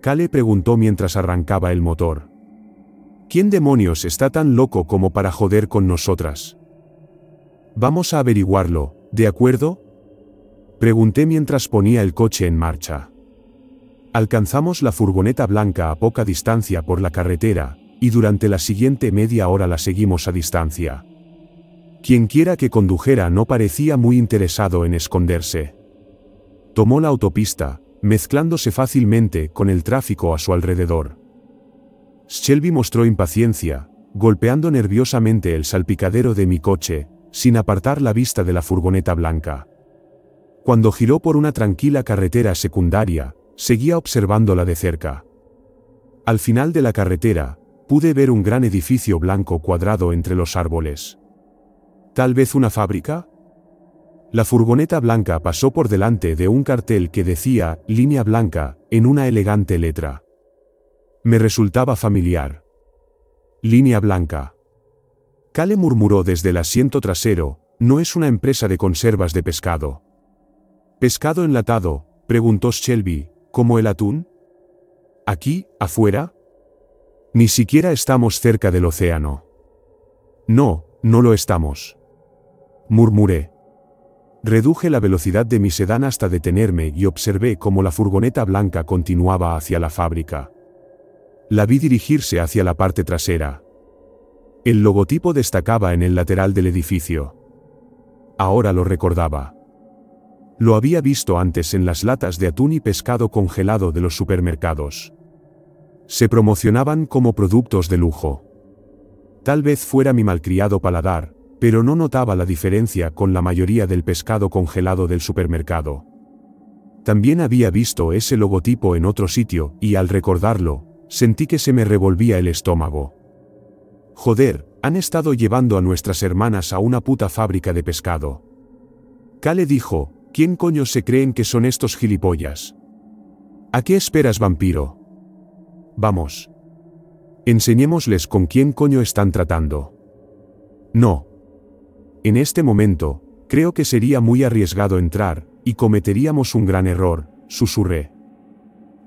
Kale preguntó mientras arrancaba el motor. ¿Quién demonios está tan loco como para joder con nosotras? Vamos a averiguarlo, ¿de acuerdo? Pregunté mientras ponía el coche en marcha. Alcanzamos la furgoneta blanca a poca distancia por la carretera, y durante la siguiente media hora la seguimos a distancia. Quienquiera que condujera no parecía muy interesado en esconderse. Tomó la autopista, mezclándose fácilmente con el tráfico a su alrededor. Shelby mostró impaciencia, golpeando nerviosamente el salpicadero de mi coche, sin apartar la vista de la furgoneta blanca. Cuando giró por una tranquila carretera secundaria, seguía observándola de cerca. Al final de la carretera, pude ver un gran edificio blanco cuadrado entre los árboles. ¿Tal vez una fábrica? La furgoneta blanca pasó por delante de un cartel que decía línea blanca en una elegante letra. Me resultaba familiar. Línea blanca. Cale murmuró desde el asiento trasero, no es una empresa de conservas de pescado. ¿Pescado enlatado? preguntó Shelby, ¿como el atún? ¿Aquí, afuera? Ni siquiera estamos cerca del océano. No, no lo estamos. Murmuré. Reduje la velocidad de mi sedán hasta detenerme y observé cómo la furgoneta blanca continuaba hacia la fábrica. La vi dirigirse hacia la parte trasera. El logotipo destacaba en el lateral del edificio. Ahora lo recordaba. Lo había visto antes en las latas de atún y pescado congelado de los supermercados. Se promocionaban como productos de lujo. Tal vez fuera mi malcriado paladar, pero no notaba la diferencia con la mayoría del pescado congelado del supermercado. También había visto ese logotipo en otro sitio, y al recordarlo, sentí que se me revolvía el estómago. Joder, han estado llevando a nuestras hermanas a una puta fábrica de pescado. Kale dijo, ¿quién coño se creen que son estos gilipollas? ¿A qué esperas vampiro? Vamos. Enseñémosles con quién coño están tratando. No. En este momento, creo que sería muy arriesgado entrar, y cometeríamos un gran error, susurré.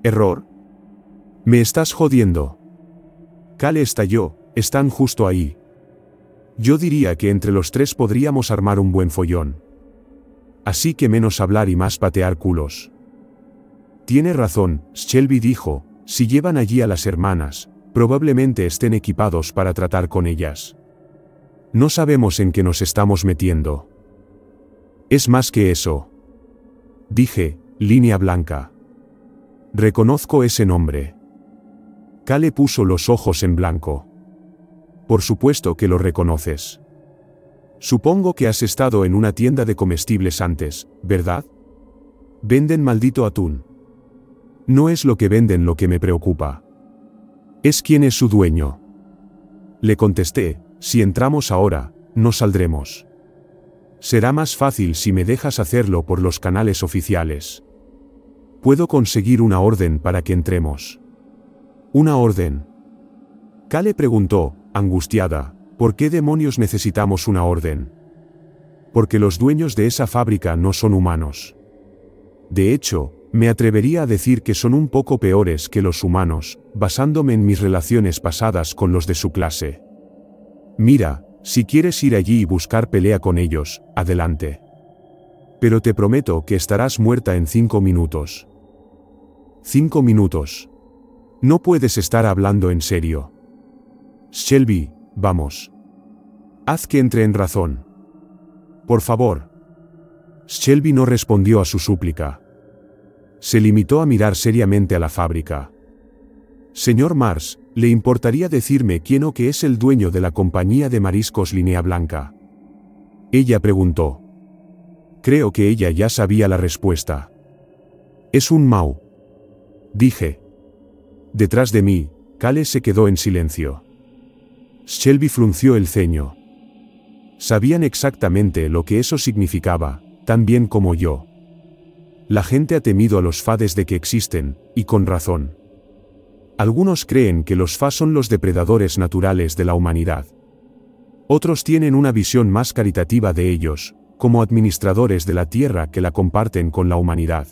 ¿Error? Me estás jodiendo. Cale estalló, están justo ahí. Yo diría que entre los tres podríamos armar un buen follón. Así que menos hablar y más patear culos. Tiene razón, Shelby dijo, si llevan allí a las hermanas, probablemente estén equipados para tratar con ellas. No sabemos en qué nos estamos metiendo. Es más que eso. Dije, línea blanca. Reconozco ese nombre. Kale puso los ojos en blanco. Por supuesto que lo reconoces. Supongo que has estado en una tienda de comestibles antes, ¿verdad? Venden maldito atún. No es lo que venden lo que me preocupa. Es quién es su dueño. Le contesté, si entramos ahora, no saldremos. Será más fácil si me dejas hacerlo por los canales oficiales. Puedo conseguir una orden para que entremos. Una orden. Kale preguntó, angustiada, ¿por qué demonios necesitamos una orden? Porque los dueños de esa fábrica no son humanos. De hecho, me atrevería a decir que son un poco peores que los humanos, basándome en mis relaciones pasadas con los de su clase. Mira, si quieres ir allí y buscar pelea con ellos, adelante. Pero te prometo que estarás muerta en cinco minutos. Cinco minutos. No puedes estar hablando en serio. Shelby, vamos. Haz que entre en razón. Por favor. Shelby no respondió a su súplica se limitó a mirar seriamente a la fábrica. Señor Mars, ¿le importaría decirme quién o qué es el dueño de la compañía de mariscos Línea Blanca? Ella preguntó. Creo que ella ya sabía la respuesta. Es un Mau. Dije. Detrás de mí, Cale se quedó en silencio. Shelby frunció el ceño. Sabían exactamente lo que eso significaba, tan bien como yo. La gente ha temido a los Fa de que existen, y con razón. Algunos creen que los Fa son los depredadores naturales de la humanidad. Otros tienen una visión más caritativa de ellos, como administradores de la tierra que la comparten con la humanidad.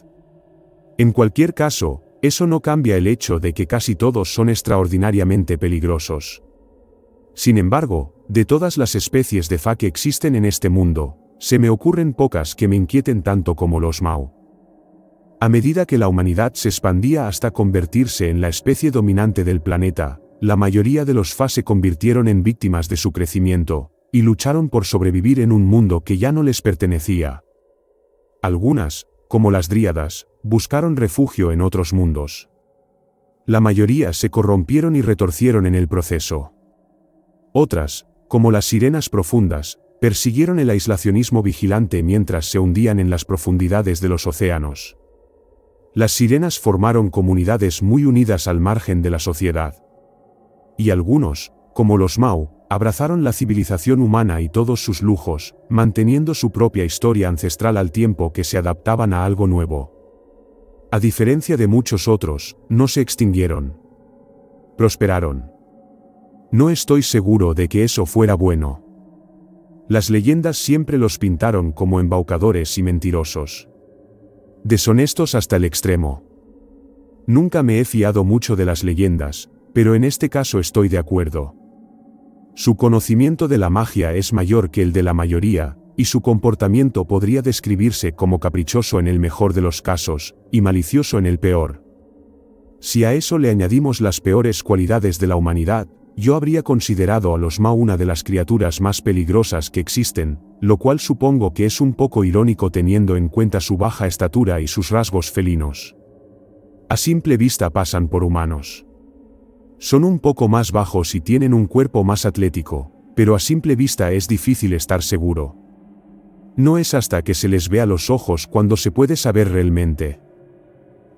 En cualquier caso, eso no cambia el hecho de que casi todos son extraordinariamente peligrosos. Sin embargo, de todas las especies de Fa que existen en este mundo, se me ocurren pocas que me inquieten tanto como los Mao. A medida que la humanidad se expandía hasta convertirse en la especie dominante del planeta, la mayoría de los Fa se convirtieron en víctimas de su crecimiento, y lucharon por sobrevivir en un mundo que ya no les pertenecía. Algunas, como las dríadas, buscaron refugio en otros mundos. La mayoría se corrompieron y retorcieron en el proceso. Otras, como las sirenas profundas, persiguieron el aislacionismo vigilante mientras se hundían en las profundidades de los océanos. Las sirenas formaron comunidades muy unidas al margen de la sociedad. Y algunos, como los Mau, abrazaron la civilización humana y todos sus lujos, manteniendo su propia historia ancestral al tiempo que se adaptaban a algo nuevo. A diferencia de muchos otros, no se extinguieron. Prosperaron. No estoy seguro de que eso fuera bueno. Las leyendas siempre los pintaron como embaucadores y mentirosos. Deshonestos hasta el extremo. Nunca me he fiado mucho de las leyendas, pero en este caso estoy de acuerdo. Su conocimiento de la magia es mayor que el de la mayoría, y su comportamiento podría describirse como caprichoso en el mejor de los casos, y malicioso en el peor. Si a eso le añadimos las peores cualidades de la humanidad, yo habría considerado a los mao una de las criaturas más peligrosas que existen, lo cual supongo que es un poco irónico teniendo en cuenta su baja estatura y sus rasgos felinos. A simple vista pasan por humanos. Son un poco más bajos y tienen un cuerpo más atlético, pero a simple vista es difícil estar seguro. No es hasta que se les vea los ojos cuando se puede saber realmente.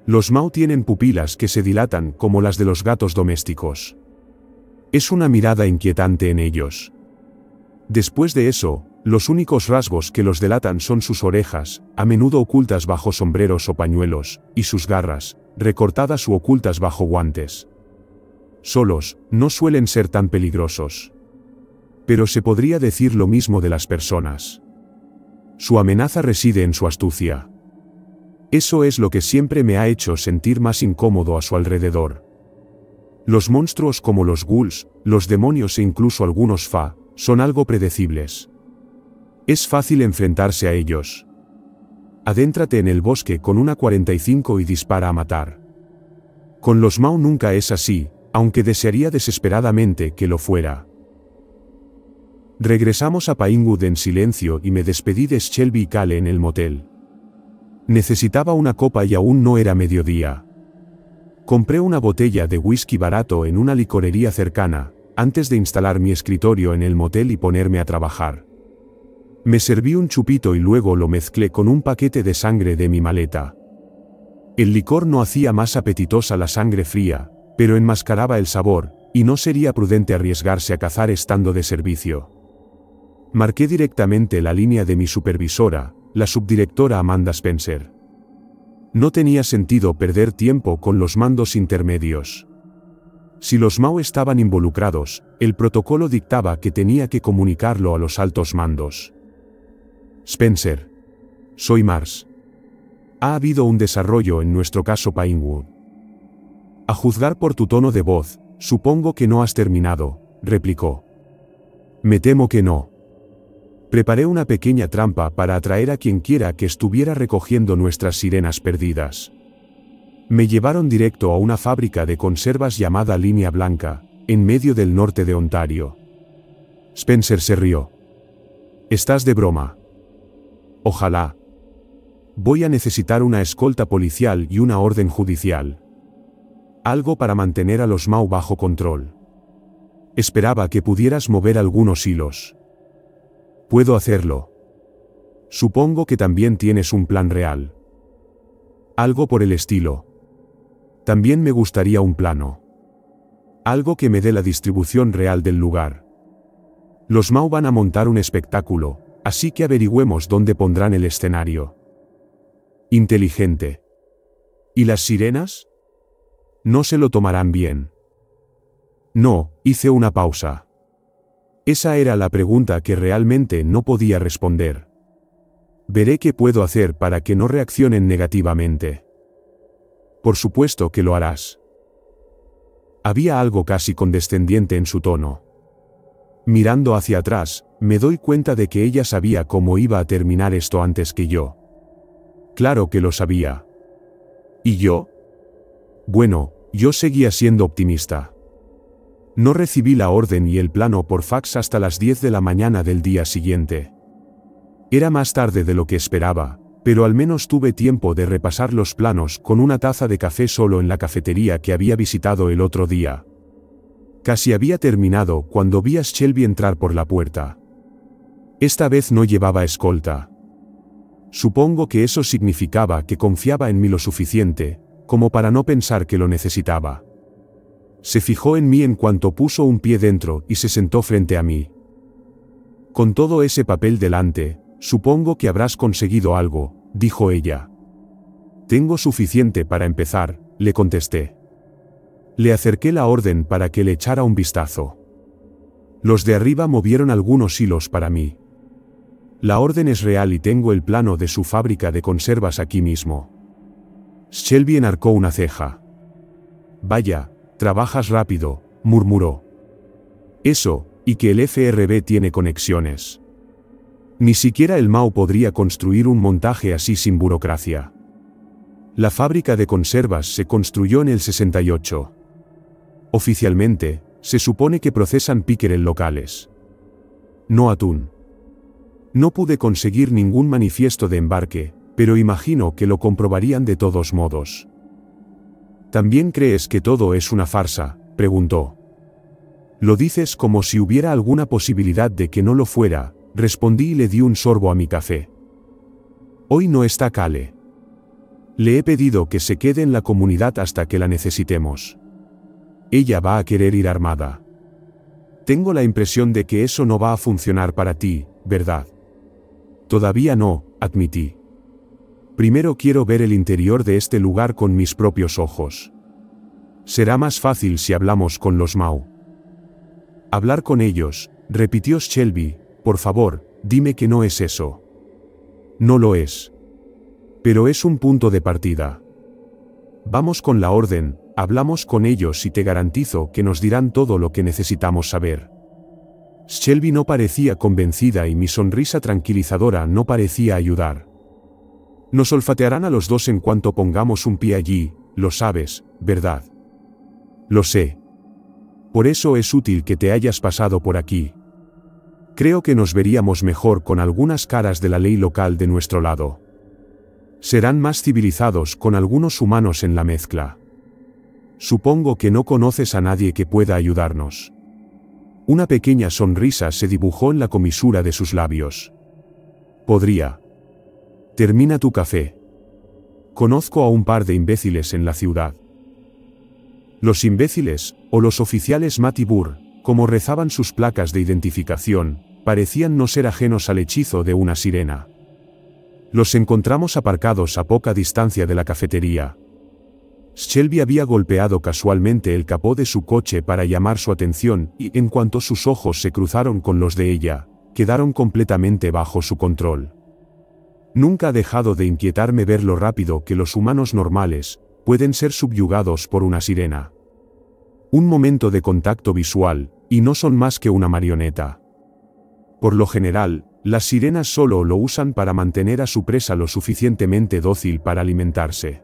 Los Mao tienen pupilas que se dilatan como las de los gatos domésticos. Es una mirada inquietante en ellos. Después de eso, los únicos rasgos que los delatan son sus orejas, a menudo ocultas bajo sombreros o pañuelos, y sus garras, recortadas u ocultas bajo guantes. Solos, no suelen ser tan peligrosos. Pero se podría decir lo mismo de las personas. Su amenaza reside en su astucia. Eso es lo que siempre me ha hecho sentir más incómodo a su alrededor. Los monstruos como los ghouls, los demonios e incluso algunos fa, son algo predecibles. Es fácil enfrentarse a ellos. Adéntrate en el bosque con una 45 y dispara a matar. Con los Mao nunca es así, aunque desearía desesperadamente que lo fuera. Regresamos a Painwood en silencio y me despedí de Shelby y Kale en el motel. Necesitaba una copa y aún no era mediodía. Compré una botella de whisky barato en una licorería cercana, antes de instalar mi escritorio en el motel y ponerme a trabajar. Me serví un chupito y luego lo mezclé con un paquete de sangre de mi maleta. El licor no hacía más apetitosa la sangre fría, pero enmascaraba el sabor, y no sería prudente arriesgarse a cazar estando de servicio. Marqué directamente la línea de mi supervisora, la subdirectora Amanda Spencer. No tenía sentido perder tiempo con los mandos intermedios. Si los Mao estaban involucrados, el protocolo dictaba que tenía que comunicarlo a los altos mandos. Spencer. Soy Mars. Ha habido un desarrollo en nuestro caso Pinewood. A juzgar por tu tono de voz, supongo que no has terminado, replicó. Me temo que no preparé una pequeña trampa para atraer a quien quiera que estuviera recogiendo nuestras sirenas perdidas. Me llevaron directo a una fábrica de conservas llamada Línea Blanca, en medio del norte de Ontario. Spencer se rió. Estás de broma. Ojalá. Voy a necesitar una escolta policial y una orden judicial. Algo para mantener a los Mau bajo control. Esperaba que pudieras mover algunos hilos. Puedo hacerlo. Supongo que también tienes un plan real. Algo por el estilo. También me gustaría un plano. Algo que me dé la distribución real del lugar. Los Mau van a montar un espectáculo, así que averigüemos dónde pondrán el escenario. Inteligente. ¿Y las sirenas? No se lo tomarán bien. No, hice una pausa. Esa era la pregunta que realmente no podía responder. Veré qué puedo hacer para que no reaccionen negativamente. Por supuesto que lo harás. Había algo casi condescendiente en su tono. Mirando hacia atrás, me doy cuenta de que ella sabía cómo iba a terminar esto antes que yo. Claro que lo sabía. ¿Y yo? Bueno, yo seguía siendo optimista. No recibí la orden y el plano por fax hasta las 10 de la mañana del día siguiente. Era más tarde de lo que esperaba, pero al menos tuve tiempo de repasar los planos con una taza de café solo en la cafetería que había visitado el otro día. Casi había terminado cuando vi a Shelby entrar por la puerta. Esta vez no llevaba escolta. Supongo que eso significaba que confiaba en mí lo suficiente, como para no pensar que lo necesitaba se fijó en mí en cuanto puso un pie dentro y se sentó frente a mí. Con todo ese papel delante, supongo que habrás conseguido algo, dijo ella. Tengo suficiente para empezar, le contesté. Le acerqué la orden para que le echara un vistazo. Los de arriba movieron algunos hilos para mí. La orden es real y tengo el plano de su fábrica de conservas aquí mismo. Shelby enarcó una ceja. Vaya, Trabajas rápido, murmuró. Eso, y que el FRB tiene conexiones. Ni siquiera el Mao podría construir un montaje así sin burocracia. La fábrica de conservas se construyó en el 68. Oficialmente, se supone que procesan en locales. No atún. No pude conseguir ningún manifiesto de embarque, pero imagino que lo comprobarían de todos modos. ¿También crees que todo es una farsa? preguntó. Lo dices como si hubiera alguna posibilidad de que no lo fuera, respondí y le di un sorbo a mi café. Hoy no está Kale. Le he pedido que se quede en la comunidad hasta que la necesitemos. Ella va a querer ir armada. Tengo la impresión de que eso no va a funcionar para ti, ¿verdad? Todavía no, admití. Primero quiero ver el interior de este lugar con mis propios ojos. Será más fácil si hablamos con los Mao. Hablar con ellos, repitió Shelby, por favor, dime que no es eso. No lo es. Pero es un punto de partida. Vamos con la orden, hablamos con ellos y te garantizo que nos dirán todo lo que necesitamos saber. Shelby no parecía convencida y mi sonrisa tranquilizadora no parecía ayudar. Nos olfatearán a los dos en cuanto pongamos un pie allí, lo sabes, ¿verdad? Lo sé. Por eso es útil que te hayas pasado por aquí. Creo que nos veríamos mejor con algunas caras de la ley local de nuestro lado. Serán más civilizados con algunos humanos en la mezcla. Supongo que no conoces a nadie que pueda ayudarnos. Una pequeña sonrisa se dibujó en la comisura de sus labios. Podría, Termina tu café. Conozco a un par de imbéciles en la ciudad. Los imbéciles, o los oficiales Matibur, como rezaban sus placas de identificación, parecían no ser ajenos al hechizo de una sirena. Los encontramos aparcados a poca distancia de la cafetería. Shelby había golpeado casualmente el capó de su coche para llamar su atención y en cuanto sus ojos se cruzaron con los de ella, quedaron completamente bajo su control. Nunca ha dejado de inquietarme ver lo rápido que los humanos normales pueden ser subyugados por una sirena. Un momento de contacto visual, y no son más que una marioneta. Por lo general, las sirenas solo lo usan para mantener a su presa lo suficientemente dócil para alimentarse.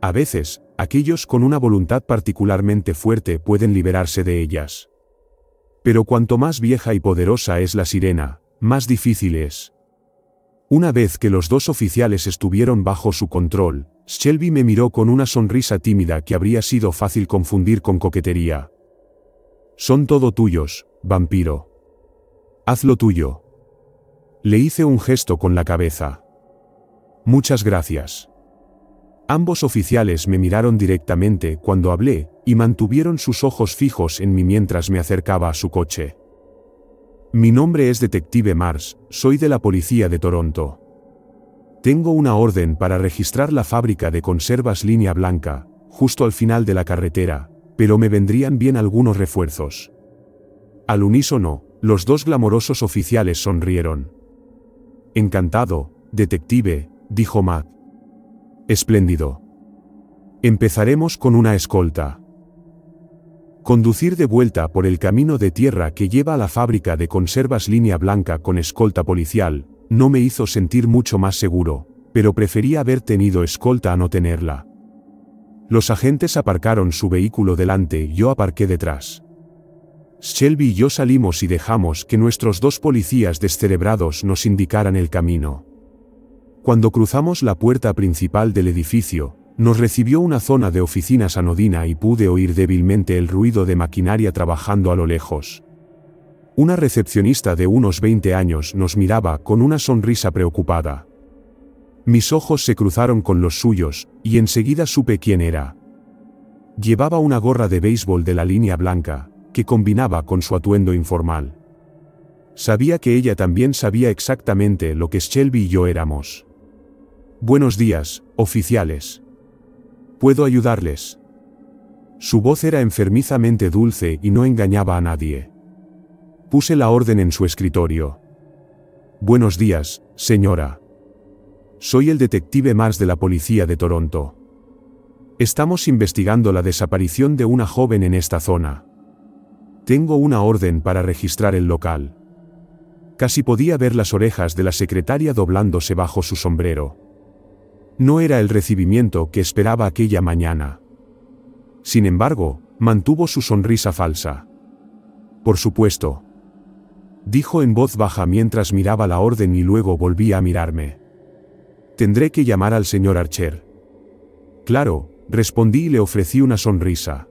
A veces, aquellos con una voluntad particularmente fuerte pueden liberarse de ellas. Pero cuanto más vieja y poderosa es la sirena, más difícil es. Una vez que los dos oficiales estuvieron bajo su control, Shelby me miró con una sonrisa tímida que habría sido fácil confundir con coquetería. Son todo tuyos, vampiro. Hazlo tuyo. Le hice un gesto con la cabeza. Muchas gracias. Ambos oficiales me miraron directamente cuando hablé y mantuvieron sus ojos fijos en mí mientras me acercaba a su coche. Mi nombre es Detective Mars, soy de la Policía de Toronto. Tengo una orden para registrar la fábrica de conservas línea blanca, justo al final de la carretera, pero me vendrían bien algunos refuerzos. Al unísono, los dos glamorosos oficiales sonrieron. Encantado, detective, dijo Mac. Espléndido. Empezaremos con una escolta. Conducir de vuelta por el camino de tierra que lleva a la fábrica de conservas línea blanca con escolta policial, no me hizo sentir mucho más seguro, pero prefería haber tenido escolta a no tenerla. Los agentes aparcaron su vehículo delante, yo aparqué detrás. Shelby y yo salimos y dejamos que nuestros dos policías descerebrados nos indicaran el camino. Cuando cruzamos la puerta principal del edificio, nos recibió una zona de oficinas anodina y pude oír débilmente el ruido de maquinaria trabajando a lo lejos. Una recepcionista de unos 20 años nos miraba con una sonrisa preocupada. Mis ojos se cruzaron con los suyos, y enseguida supe quién era. Llevaba una gorra de béisbol de la línea blanca, que combinaba con su atuendo informal. Sabía que ella también sabía exactamente lo que Shelby y yo éramos. Buenos días, oficiales puedo ayudarles. Su voz era enfermizamente dulce y no engañaba a nadie. Puse la orden en su escritorio. Buenos días, señora. Soy el detective más de la policía de Toronto. Estamos investigando la desaparición de una joven en esta zona. Tengo una orden para registrar el local. Casi podía ver las orejas de la secretaria doblándose bajo su sombrero. No era el recibimiento que esperaba aquella mañana. Sin embargo, mantuvo su sonrisa falsa. Por supuesto. Dijo en voz baja mientras miraba la orden y luego volvía a mirarme. Tendré que llamar al señor Archer. Claro, respondí y le ofrecí una sonrisa.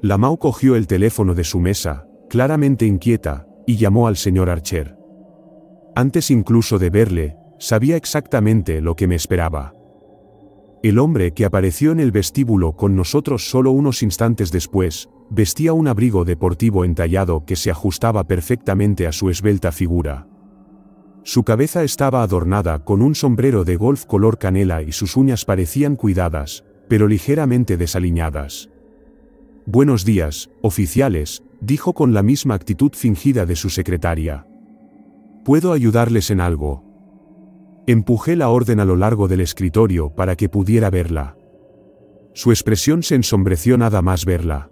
La Mau cogió el teléfono de su mesa, claramente inquieta, y llamó al señor Archer. Antes incluso de verle, sabía exactamente lo que me esperaba. El hombre que apareció en el vestíbulo con nosotros solo unos instantes después, vestía un abrigo deportivo entallado que se ajustaba perfectamente a su esbelta figura. Su cabeza estaba adornada con un sombrero de golf color canela y sus uñas parecían cuidadas, pero ligeramente desaliñadas. Buenos días, oficiales, dijo con la misma actitud fingida de su secretaria. ¿Puedo ayudarles en algo? Empujé la orden a lo largo del escritorio para que pudiera verla. Su expresión se ensombreció nada más verla.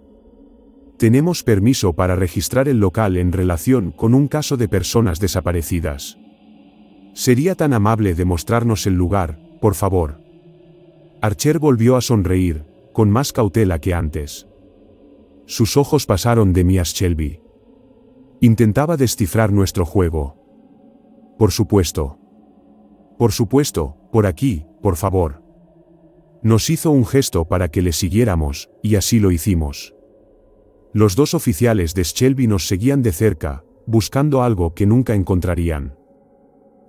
Tenemos permiso para registrar el local en relación con un caso de personas desaparecidas. Sería tan amable de mostrarnos el lugar, por favor. Archer volvió a sonreír, con más cautela que antes. Sus ojos pasaron de mí a Shelby. Intentaba descifrar nuestro juego. Por supuesto. Por supuesto, por aquí, por favor. Nos hizo un gesto para que le siguiéramos, y así lo hicimos. Los dos oficiales de Shelby nos seguían de cerca, buscando algo que nunca encontrarían.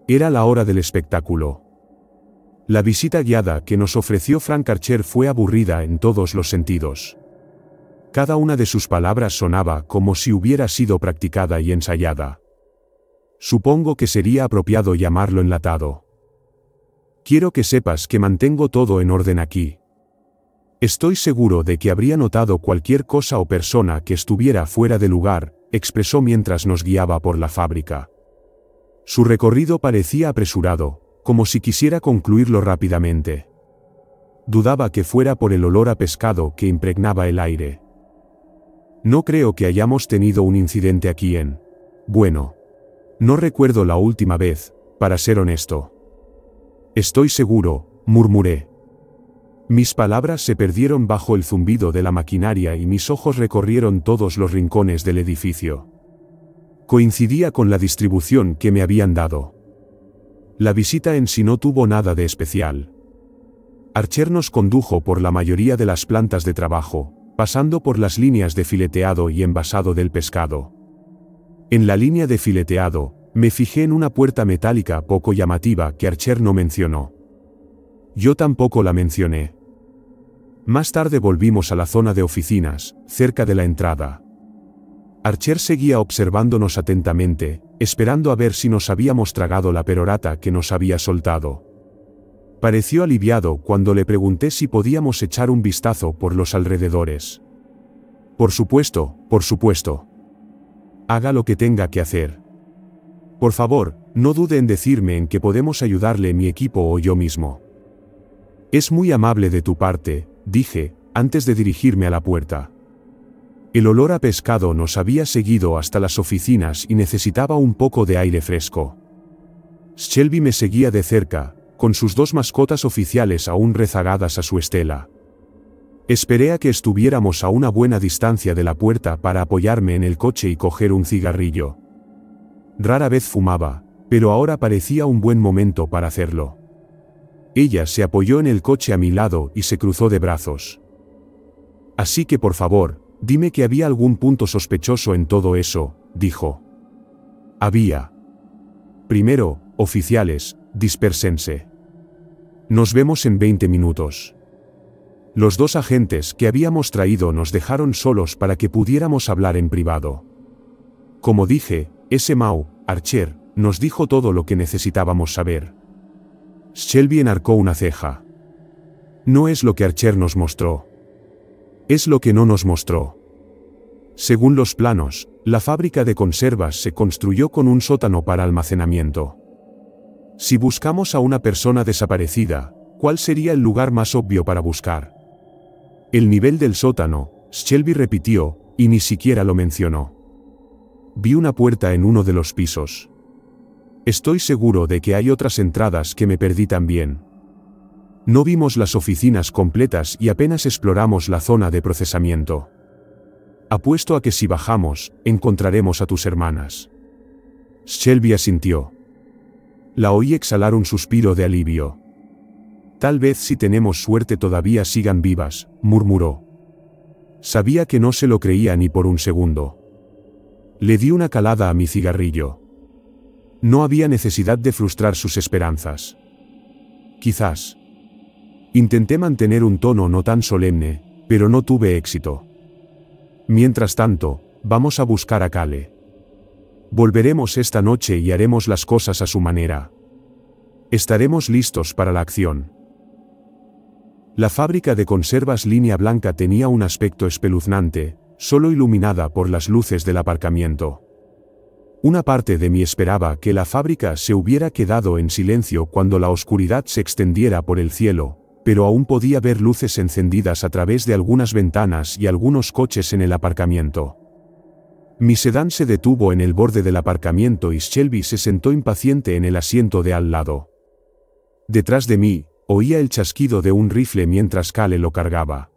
Era la hora del espectáculo. La visita guiada que nos ofreció Frank Archer fue aburrida en todos los sentidos. Cada una de sus palabras sonaba como si hubiera sido practicada y ensayada. Supongo que sería apropiado llamarlo enlatado. Quiero que sepas que mantengo todo en orden aquí. Estoy seguro de que habría notado cualquier cosa o persona que estuviera fuera de lugar, expresó mientras nos guiaba por la fábrica. Su recorrido parecía apresurado, como si quisiera concluirlo rápidamente. Dudaba que fuera por el olor a pescado que impregnaba el aire. No creo que hayamos tenido un incidente aquí en... Bueno. No recuerdo la última vez, para ser honesto. Estoy seguro, murmuré. Mis palabras se perdieron bajo el zumbido de la maquinaria y mis ojos recorrieron todos los rincones del edificio. Coincidía con la distribución que me habían dado. La visita en sí no tuvo nada de especial. Archer nos condujo por la mayoría de las plantas de trabajo, pasando por las líneas de fileteado y envasado del pescado. En la línea de fileteado, me fijé en una puerta metálica poco llamativa que Archer no mencionó. Yo tampoco la mencioné. Más tarde volvimos a la zona de oficinas, cerca de la entrada. Archer seguía observándonos atentamente, esperando a ver si nos habíamos tragado la perorata que nos había soltado. Pareció aliviado cuando le pregunté si podíamos echar un vistazo por los alrededores. Por supuesto, por supuesto. Haga lo que tenga que hacer. Por favor, no dude en decirme en qué podemos ayudarle mi equipo o yo mismo. Es muy amable de tu parte, dije, antes de dirigirme a la puerta. El olor a pescado nos había seguido hasta las oficinas y necesitaba un poco de aire fresco. Shelby me seguía de cerca, con sus dos mascotas oficiales aún rezagadas a su estela. Esperé a que estuviéramos a una buena distancia de la puerta para apoyarme en el coche y coger un cigarrillo. Rara vez fumaba, pero ahora parecía un buen momento para hacerlo. Ella se apoyó en el coche a mi lado y se cruzó de brazos. Así que por favor, dime que había algún punto sospechoso en todo eso, dijo. Había. Primero, oficiales, dispersense. Nos vemos en 20 minutos. Los dos agentes que habíamos traído nos dejaron solos para que pudiéramos hablar en privado. Como dije, ese Mau, Archer, nos dijo todo lo que necesitábamos saber. Shelby enarcó una ceja. No es lo que Archer nos mostró. Es lo que no nos mostró. Según los planos, la fábrica de conservas se construyó con un sótano para almacenamiento. Si buscamos a una persona desaparecida, ¿cuál sería el lugar más obvio para buscar? El nivel del sótano, Shelby repitió, y ni siquiera lo mencionó. Vi una puerta en uno de los pisos. Estoy seguro de que hay otras entradas que me perdí también. No vimos las oficinas completas y apenas exploramos la zona de procesamiento. Apuesto a que si bajamos, encontraremos a tus hermanas. Shelby asintió. La oí exhalar un suspiro de alivio. Tal vez si tenemos suerte todavía sigan vivas, murmuró. Sabía que no se lo creía ni por un segundo. Le di una calada a mi cigarrillo. No había necesidad de frustrar sus esperanzas. Quizás. Intenté mantener un tono no tan solemne, pero no tuve éxito. Mientras tanto, vamos a buscar a Kale. Volveremos esta noche y haremos las cosas a su manera. Estaremos listos para la acción. La fábrica de conservas línea blanca tenía un aspecto espeluznante, solo iluminada por las luces del aparcamiento. Una parte de mí esperaba que la fábrica se hubiera quedado en silencio cuando la oscuridad se extendiera por el cielo, pero aún podía ver luces encendidas a través de algunas ventanas y algunos coches en el aparcamiento. Mi sedán se detuvo en el borde del aparcamiento y Shelby se sentó impaciente en el asiento de al lado. Detrás de mí, oía el chasquido de un rifle mientras Kale lo cargaba.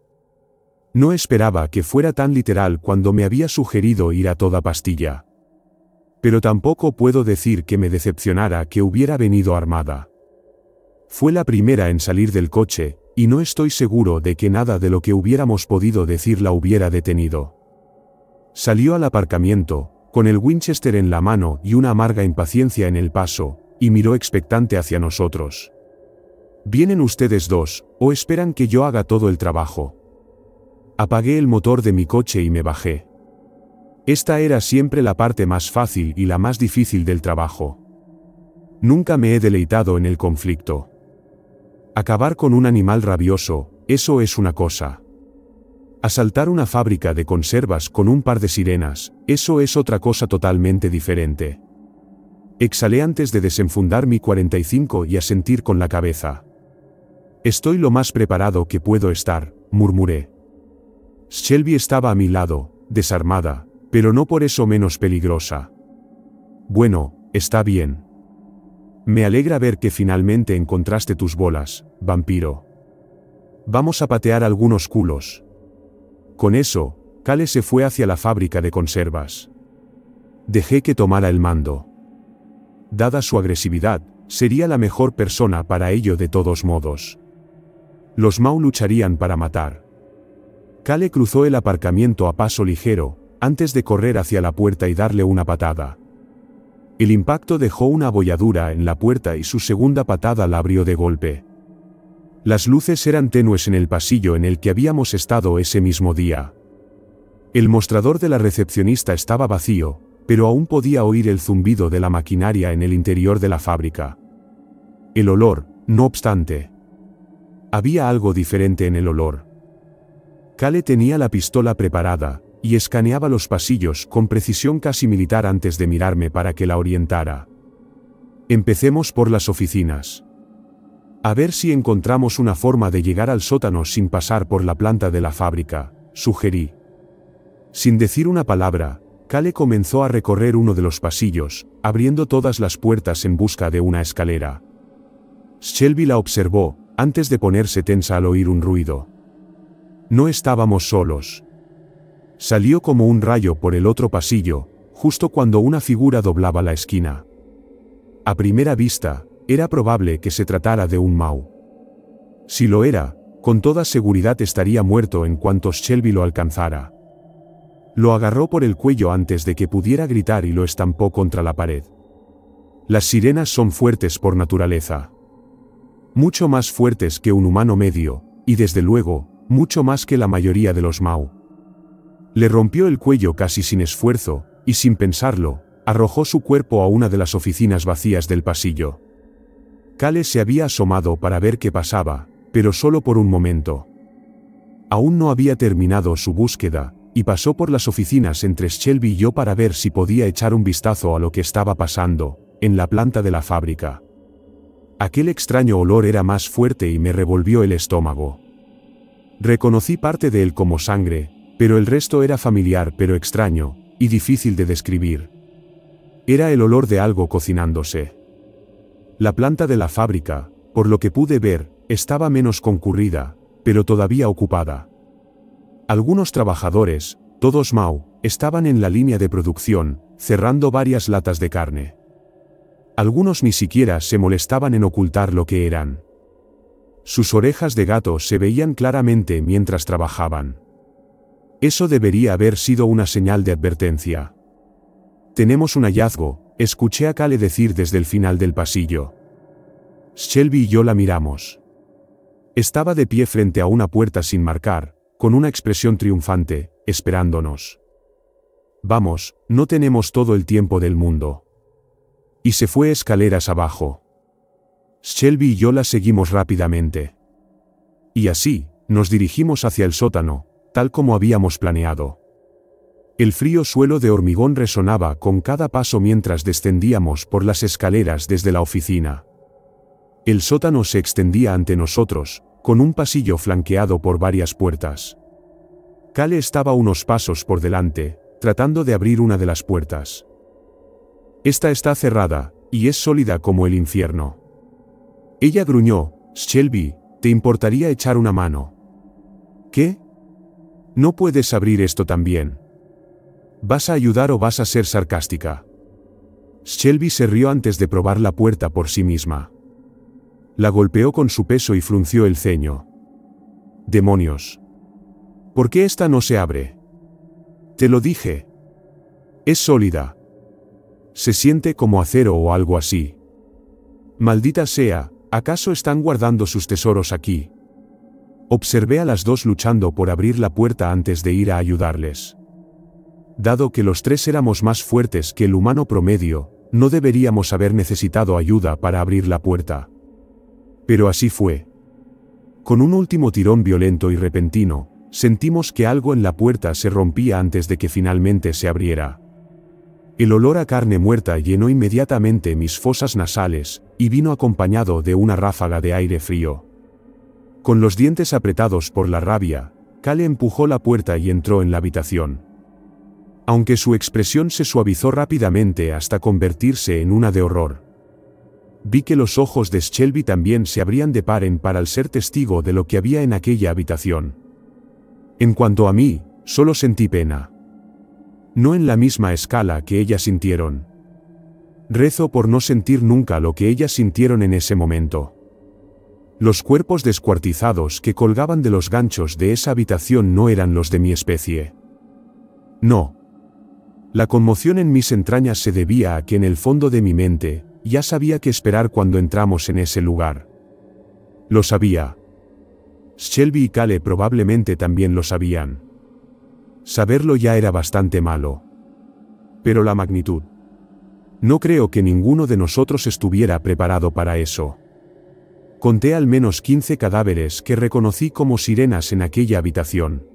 No esperaba que fuera tan literal cuando me había sugerido ir a toda pastilla. Pero tampoco puedo decir que me decepcionara que hubiera venido armada. Fue la primera en salir del coche, y no estoy seguro de que nada de lo que hubiéramos podido decir la hubiera detenido. Salió al aparcamiento, con el Winchester en la mano y una amarga impaciencia en el paso, y miró expectante hacia nosotros. ¿Vienen ustedes dos, o esperan que yo haga todo el trabajo? Apagué el motor de mi coche y me bajé. Esta era siempre la parte más fácil y la más difícil del trabajo. Nunca me he deleitado en el conflicto. Acabar con un animal rabioso, eso es una cosa. Asaltar una fábrica de conservas con un par de sirenas, eso es otra cosa totalmente diferente. Exhalé antes de desenfundar mi 45 y asentir con la cabeza. Estoy lo más preparado que puedo estar, murmuré. Shelby estaba a mi lado, desarmada, pero no por eso menos peligrosa. Bueno, está bien. Me alegra ver que finalmente encontraste tus bolas, vampiro. Vamos a patear algunos culos. Con eso, Kale se fue hacia la fábrica de conservas. Dejé que tomara el mando. Dada su agresividad, sería la mejor persona para ello de todos modos. Los Mau lucharían para matar. Kale cruzó el aparcamiento a paso ligero, antes de correr hacia la puerta y darle una patada. El impacto dejó una abolladura en la puerta y su segunda patada la abrió de golpe. Las luces eran tenues en el pasillo en el que habíamos estado ese mismo día. El mostrador de la recepcionista estaba vacío, pero aún podía oír el zumbido de la maquinaria en el interior de la fábrica. El olor, no obstante. Había algo diferente en el olor. Kale tenía la pistola preparada, y escaneaba los pasillos con precisión casi militar antes de mirarme para que la orientara. Empecemos por las oficinas. A ver si encontramos una forma de llegar al sótano sin pasar por la planta de la fábrica, sugerí. Sin decir una palabra, Kale comenzó a recorrer uno de los pasillos, abriendo todas las puertas en busca de una escalera. Shelby la observó, antes de ponerse tensa al oír un ruido. No estábamos solos. Salió como un rayo por el otro pasillo, justo cuando una figura doblaba la esquina. A primera vista, era probable que se tratara de un Mau. Si lo era, con toda seguridad estaría muerto en cuanto Shelby lo alcanzara. Lo agarró por el cuello antes de que pudiera gritar y lo estampó contra la pared. Las sirenas son fuertes por naturaleza. Mucho más fuertes que un humano medio, y desde luego, mucho más que la mayoría de los Mau. Le rompió el cuello casi sin esfuerzo, y sin pensarlo, arrojó su cuerpo a una de las oficinas vacías del pasillo. Kale se había asomado para ver qué pasaba, pero solo por un momento. Aún no había terminado su búsqueda, y pasó por las oficinas entre Shelby y yo para ver si podía echar un vistazo a lo que estaba pasando, en la planta de la fábrica. Aquel extraño olor era más fuerte y me revolvió el estómago. Reconocí parte de él como sangre, pero el resto era familiar pero extraño, y difícil de describir. Era el olor de algo cocinándose. La planta de la fábrica, por lo que pude ver, estaba menos concurrida, pero todavía ocupada. Algunos trabajadores, todos Mau, estaban en la línea de producción, cerrando varias latas de carne. Algunos ni siquiera se molestaban en ocultar lo que eran. Sus orejas de gato se veían claramente mientras trabajaban. Eso debería haber sido una señal de advertencia. Tenemos un hallazgo, escuché a Kale decir desde el final del pasillo. Shelby y yo la miramos. Estaba de pie frente a una puerta sin marcar, con una expresión triunfante, esperándonos. Vamos, no tenemos todo el tiempo del mundo. Y se fue escaleras abajo. Shelby y yo la seguimos rápidamente. Y así, nos dirigimos hacia el sótano, tal como habíamos planeado. El frío suelo de hormigón resonaba con cada paso mientras descendíamos por las escaleras desde la oficina. El sótano se extendía ante nosotros, con un pasillo flanqueado por varias puertas. Cale estaba unos pasos por delante, tratando de abrir una de las puertas. Esta está cerrada, y es sólida como el infierno. Ella gruñó, Shelby, ¿te importaría echar una mano? ¿Qué? No puedes abrir esto también. ¿Vas a ayudar o vas a ser sarcástica? Shelby se rió antes de probar la puerta por sí misma. La golpeó con su peso y frunció el ceño. Demonios. ¿Por qué esta no se abre? Te lo dije. Es sólida. Se siente como acero o algo así. Maldita sea, ¿Acaso están guardando sus tesoros aquí? Observé a las dos luchando por abrir la puerta antes de ir a ayudarles. Dado que los tres éramos más fuertes que el humano promedio, no deberíamos haber necesitado ayuda para abrir la puerta. Pero así fue. Con un último tirón violento y repentino, sentimos que algo en la puerta se rompía antes de que finalmente se abriera. El olor a carne muerta llenó inmediatamente mis fosas nasales, y vino acompañado de una ráfaga de aire frío. Con los dientes apretados por la rabia, Kale empujó la puerta y entró en la habitación. Aunque su expresión se suavizó rápidamente hasta convertirse en una de horror. Vi que los ojos de Shelby también se abrían de par en par al ser testigo de lo que había en aquella habitación. En cuanto a mí, solo sentí pena no en la misma escala que ellas sintieron. Rezo por no sentir nunca lo que ellas sintieron en ese momento. Los cuerpos descuartizados que colgaban de los ganchos de esa habitación no eran los de mi especie. No. La conmoción en mis entrañas se debía a que en el fondo de mi mente, ya sabía qué esperar cuando entramos en ese lugar. Lo sabía. Shelby y Kale probablemente también lo sabían. Saberlo ya era bastante malo. Pero la magnitud. No creo que ninguno de nosotros estuviera preparado para eso. Conté al menos 15 cadáveres que reconocí como sirenas en aquella habitación.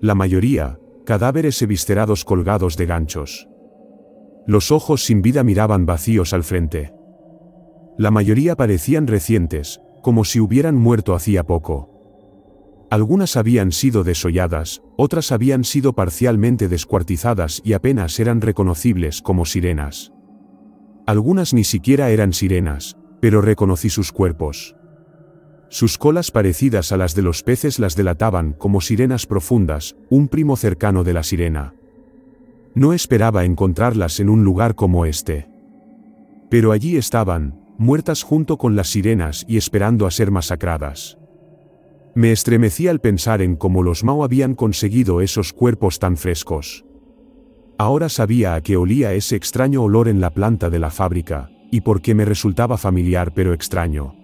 La mayoría, cadáveres eviscerados colgados de ganchos. Los ojos sin vida miraban vacíos al frente. La mayoría parecían recientes, como si hubieran muerto hacía poco. Algunas habían sido desolladas, otras habían sido parcialmente descuartizadas y apenas eran reconocibles como sirenas. Algunas ni siquiera eran sirenas, pero reconocí sus cuerpos. Sus colas parecidas a las de los peces las delataban como sirenas profundas, un primo cercano de la sirena. No esperaba encontrarlas en un lugar como este. Pero allí estaban, muertas junto con las sirenas y esperando a ser masacradas. Me estremecí al pensar en cómo los Mao habían conseguido esos cuerpos tan frescos. Ahora sabía a qué olía ese extraño olor en la planta de la fábrica, y por qué me resultaba familiar pero extraño.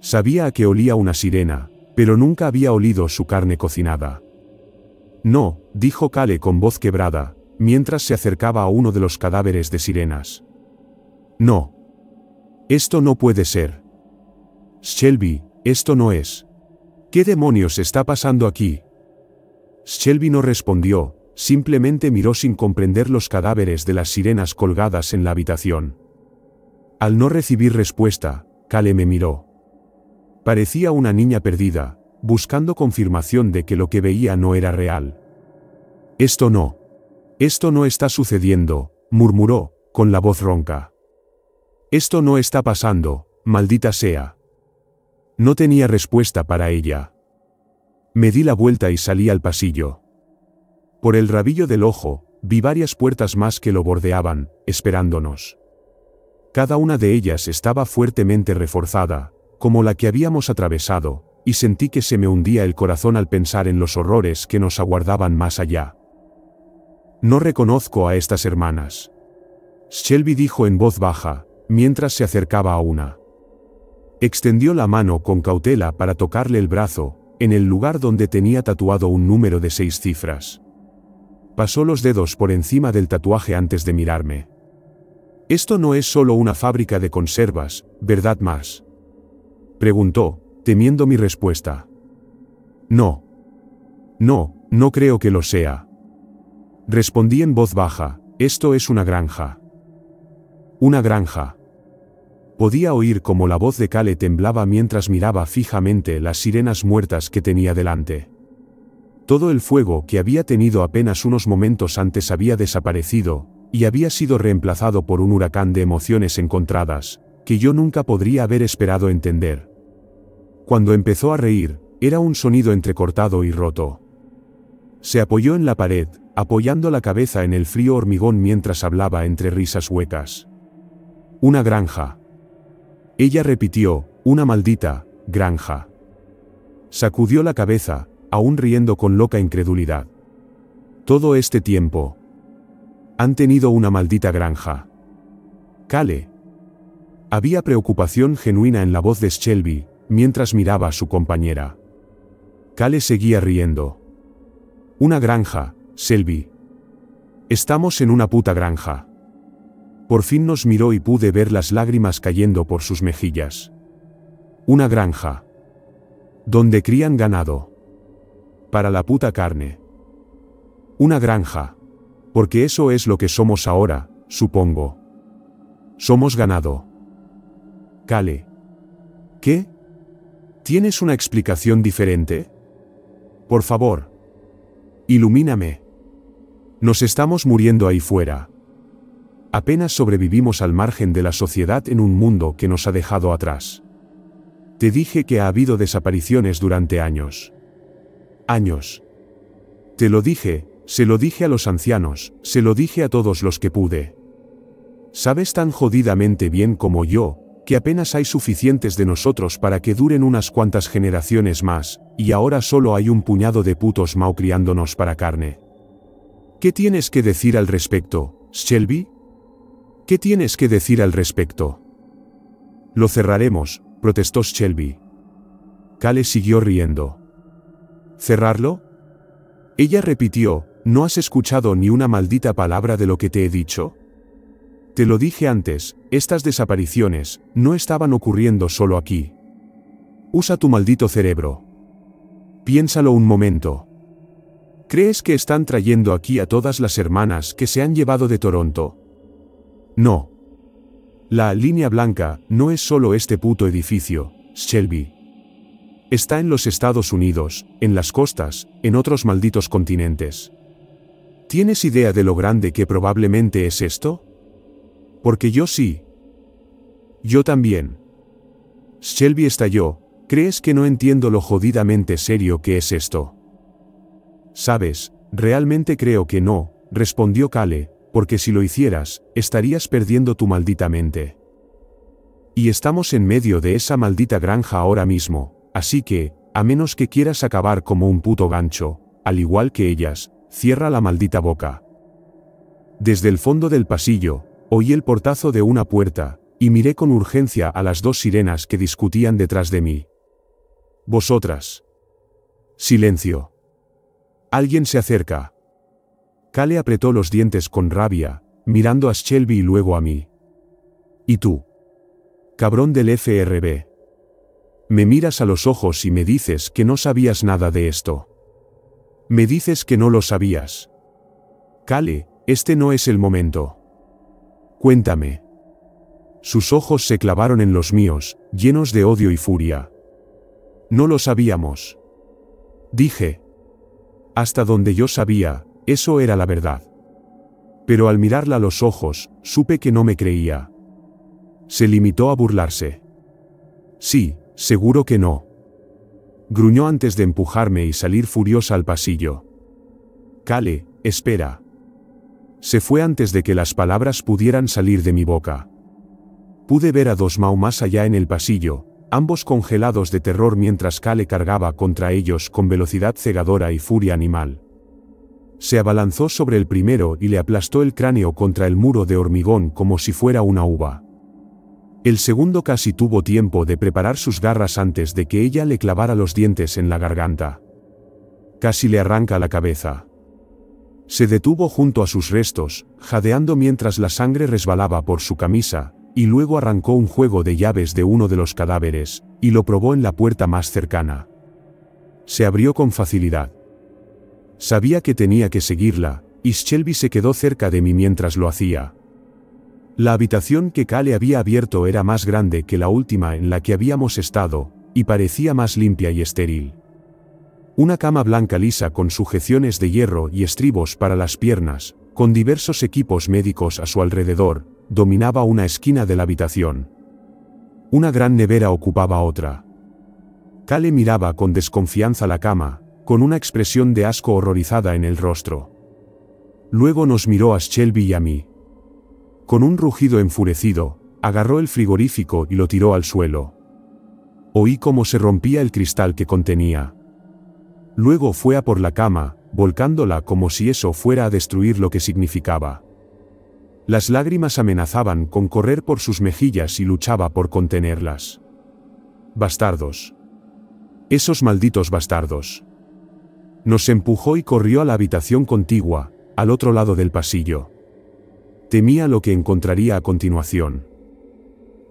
Sabía a qué olía una sirena, pero nunca había olido su carne cocinada. No, dijo Kale con voz quebrada, mientras se acercaba a uno de los cadáveres de sirenas. No. Esto no puede ser. Shelby, esto no es. ¿Qué demonios está pasando aquí? Shelby no respondió, simplemente miró sin comprender los cadáveres de las sirenas colgadas en la habitación. Al no recibir respuesta, Kale me miró. Parecía una niña perdida, buscando confirmación de que lo que veía no era real. Esto no. Esto no está sucediendo, murmuró, con la voz ronca. Esto no está pasando, maldita sea. No tenía respuesta para ella. Me di la vuelta y salí al pasillo. Por el rabillo del ojo, vi varias puertas más que lo bordeaban, esperándonos. Cada una de ellas estaba fuertemente reforzada, como la que habíamos atravesado, y sentí que se me hundía el corazón al pensar en los horrores que nos aguardaban más allá. No reconozco a estas hermanas. Shelby dijo en voz baja, mientras se acercaba a una. Extendió la mano con cautela para tocarle el brazo, en el lugar donde tenía tatuado un número de seis cifras. Pasó los dedos por encima del tatuaje antes de mirarme. Esto no es solo una fábrica de conservas, ¿verdad más? Preguntó, temiendo mi respuesta. No. No, no creo que lo sea. Respondí en voz baja, esto es una granja. Una granja. Podía oír cómo la voz de Kale temblaba mientras miraba fijamente las sirenas muertas que tenía delante. Todo el fuego que había tenido apenas unos momentos antes había desaparecido, y había sido reemplazado por un huracán de emociones encontradas, que yo nunca podría haber esperado entender. Cuando empezó a reír, era un sonido entrecortado y roto. Se apoyó en la pared, apoyando la cabeza en el frío hormigón mientras hablaba entre risas huecas. Una granja, ella repitió, una maldita, granja. Sacudió la cabeza, aún riendo con loca incredulidad. Todo este tiempo. Han tenido una maldita granja. Cale. Había preocupación genuina en la voz de Shelby, mientras miraba a su compañera. Cale seguía riendo. Una granja, Shelby. Estamos en una puta granja. Por fin nos miró y pude ver las lágrimas cayendo por sus mejillas. Una granja. Donde crían ganado. Para la puta carne. Una granja. Porque eso es lo que somos ahora, supongo. Somos ganado. Cale. ¿Qué? ¿Tienes una explicación diferente? Por favor. Ilumíname. Nos estamos muriendo ahí fuera. Apenas sobrevivimos al margen de la sociedad en un mundo que nos ha dejado atrás. Te dije que ha habido desapariciones durante años. Años. Te lo dije, se lo dije a los ancianos, se lo dije a todos los que pude. Sabes tan jodidamente bien como yo, que apenas hay suficientes de nosotros para que duren unas cuantas generaciones más, y ahora solo hay un puñado de putos maucriándonos para carne. ¿Qué tienes que decir al respecto, Shelby? ¿Qué tienes que decir al respecto? Lo cerraremos, protestó Shelby. Cale siguió riendo. ¿Cerrarlo? Ella repitió, ¿no has escuchado ni una maldita palabra de lo que te he dicho? Te lo dije antes, estas desapariciones no estaban ocurriendo solo aquí. Usa tu maldito cerebro. Piénsalo un momento. ¿Crees que están trayendo aquí a todas las hermanas que se han llevado de Toronto, no. La línea blanca no es solo este puto edificio, Shelby. Está en los Estados Unidos, en las costas, en otros malditos continentes. ¿Tienes idea de lo grande que probablemente es esto? Porque yo sí. Yo también. Shelby estalló, ¿crees que no entiendo lo jodidamente serio que es esto? Sabes, realmente creo que no, respondió Kale, porque si lo hicieras, estarías perdiendo tu maldita mente. Y estamos en medio de esa maldita granja ahora mismo, así que, a menos que quieras acabar como un puto gancho, al igual que ellas, cierra la maldita boca. Desde el fondo del pasillo, oí el portazo de una puerta, y miré con urgencia a las dos sirenas que discutían detrás de mí. Vosotras. Silencio. Alguien se acerca. Cale apretó los dientes con rabia, mirando a Shelby y luego a mí. ¿Y tú? Cabrón del FRB. Me miras a los ojos y me dices que no sabías nada de esto. Me dices que no lo sabías. Cale, este no es el momento. Cuéntame. Sus ojos se clavaron en los míos, llenos de odio y furia. No lo sabíamos. Dije. Hasta donde yo sabía, eso era la verdad. Pero al mirarla a los ojos, supe que no me creía. Se limitó a burlarse. Sí, seguro que no. Gruñó antes de empujarme y salir furiosa al pasillo. Cale, espera. Se fue antes de que las palabras pudieran salir de mi boca. Pude ver a dos dos más allá en el pasillo, ambos congelados de terror mientras Kale cargaba contra ellos con velocidad cegadora y furia animal se abalanzó sobre el primero y le aplastó el cráneo contra el muro de hormigón como si fuera una uva. El segundo casi tuvo tiempo de preparar sus garras antes de que ella le clavara los dientes en la garganta. Casi le arranca la cabeza. Se detuvo junto a sus restos, jadeando mientras la sangre resbalaba por su camisa, y luego arrancó un juego de llaves de uno de los cadáveres, y lo probó en la puerta más cercana. Se abrió con facilidad. Sabía que tenía que seguirla, y Shelby se quedó cerca de mí mientras lo hacía. La habitación que Kale había abierto era más grande que la última en la que habíamos estado, y parecía más limpia y estéril. Una cama blanca lisa con sujeciones de hierro y estribos para las piernas, con diversos equipos médicos a su alrededor, dominaba una esquina de la habitación. Una gran nevera ocupaba otra. Kale miraba con desconfianza la cama, con una expresión de asco horrorizada en el rostro. Luego nos miró a Shelby y a mí. Con un rugido enfurecido, agarró el frigorífico y lo tiró al suelo. Oí cómo se rompía el cristal que contenía. Luego fue a por la cama, volcándola como si eso fuera a destruir lo que significaba. Las lágrimas amenazaban con correr por sus mejillas y luchaba por contenerlas. Bastardos. Esos malditos bastardos. Nos empujó y corrió a la habitación contigua, al otro lado del pasillo. Temía lo que encontraría a continuación.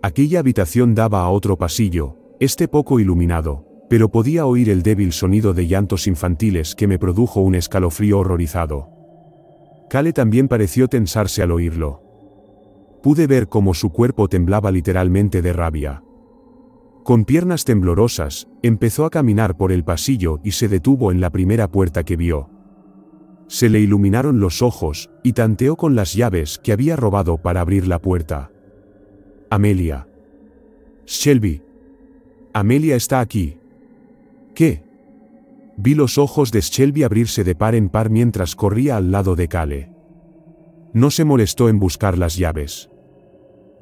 Aquella habitación daba a otro pasillo, este poco iluminado, pero podía oír el débil sonido de llantos infantiles que me produjo un escalofrío horrorizado. Kale también pareció tensarse al oírlo. Pude ver cómo su cuerpo temblaba literalmente de rabia. Con piernas temblorosas, empezó a caminar por el pasillo y se detuvo en la primera puerta que vio. Se le iluminaron los ojos, y tanteó con las llaves que había robado para abrir la puerta. Amelia. Shelby. Amelia está aquí. ¿Qué? Vi los ojos de Shelby abrirse de par en par mientras corría al lado de Kale. No se molestó en buscar las llaves.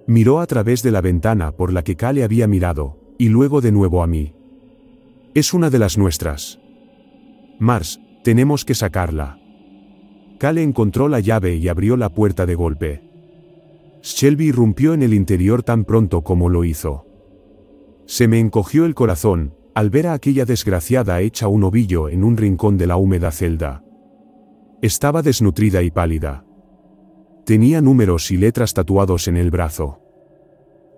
Miró a través de la ventana por la que Kale había mirado, y luego de nuevo a mí. Es una de las nuestras. Mars, tenemos que sacarla. Kale encontró la llave y abrió la puerta de golpe. Shelby irrumpió en el interior tan pronto como lo hizo. Se me encogió el corazón, al ver a aquella desgraciada hecha un ovillo en un rincón de la húmeda celda. Estaba desnutrida y pálida. Tenía números y letras tatuados en el brazo.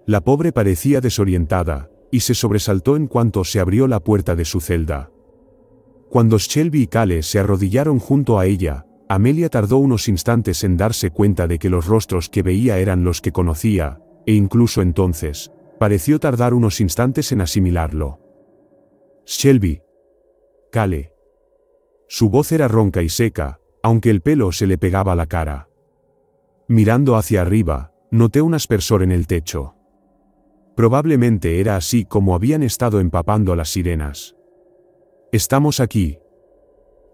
La pobre parecía desorientada, y se sobresaltó en cuanto se abrió la puerta de su celda. Cuando Shelby y Kale se arrodillaron junto a ella, Amelia tardó unos instantes en darse cuenta de que los rostros que veía eran los que conocía, e incluso entonces, pareció tardar unos instantes en asimilarlo. Shelby. Cale. Su voz era ronca y seca, aunque el pelo se le pegaba a la cara. Mirando hacia arriba, noté un aspersor en el techo. Probablemente era así como habían estado empapando a las sirenas. Estamos aquí.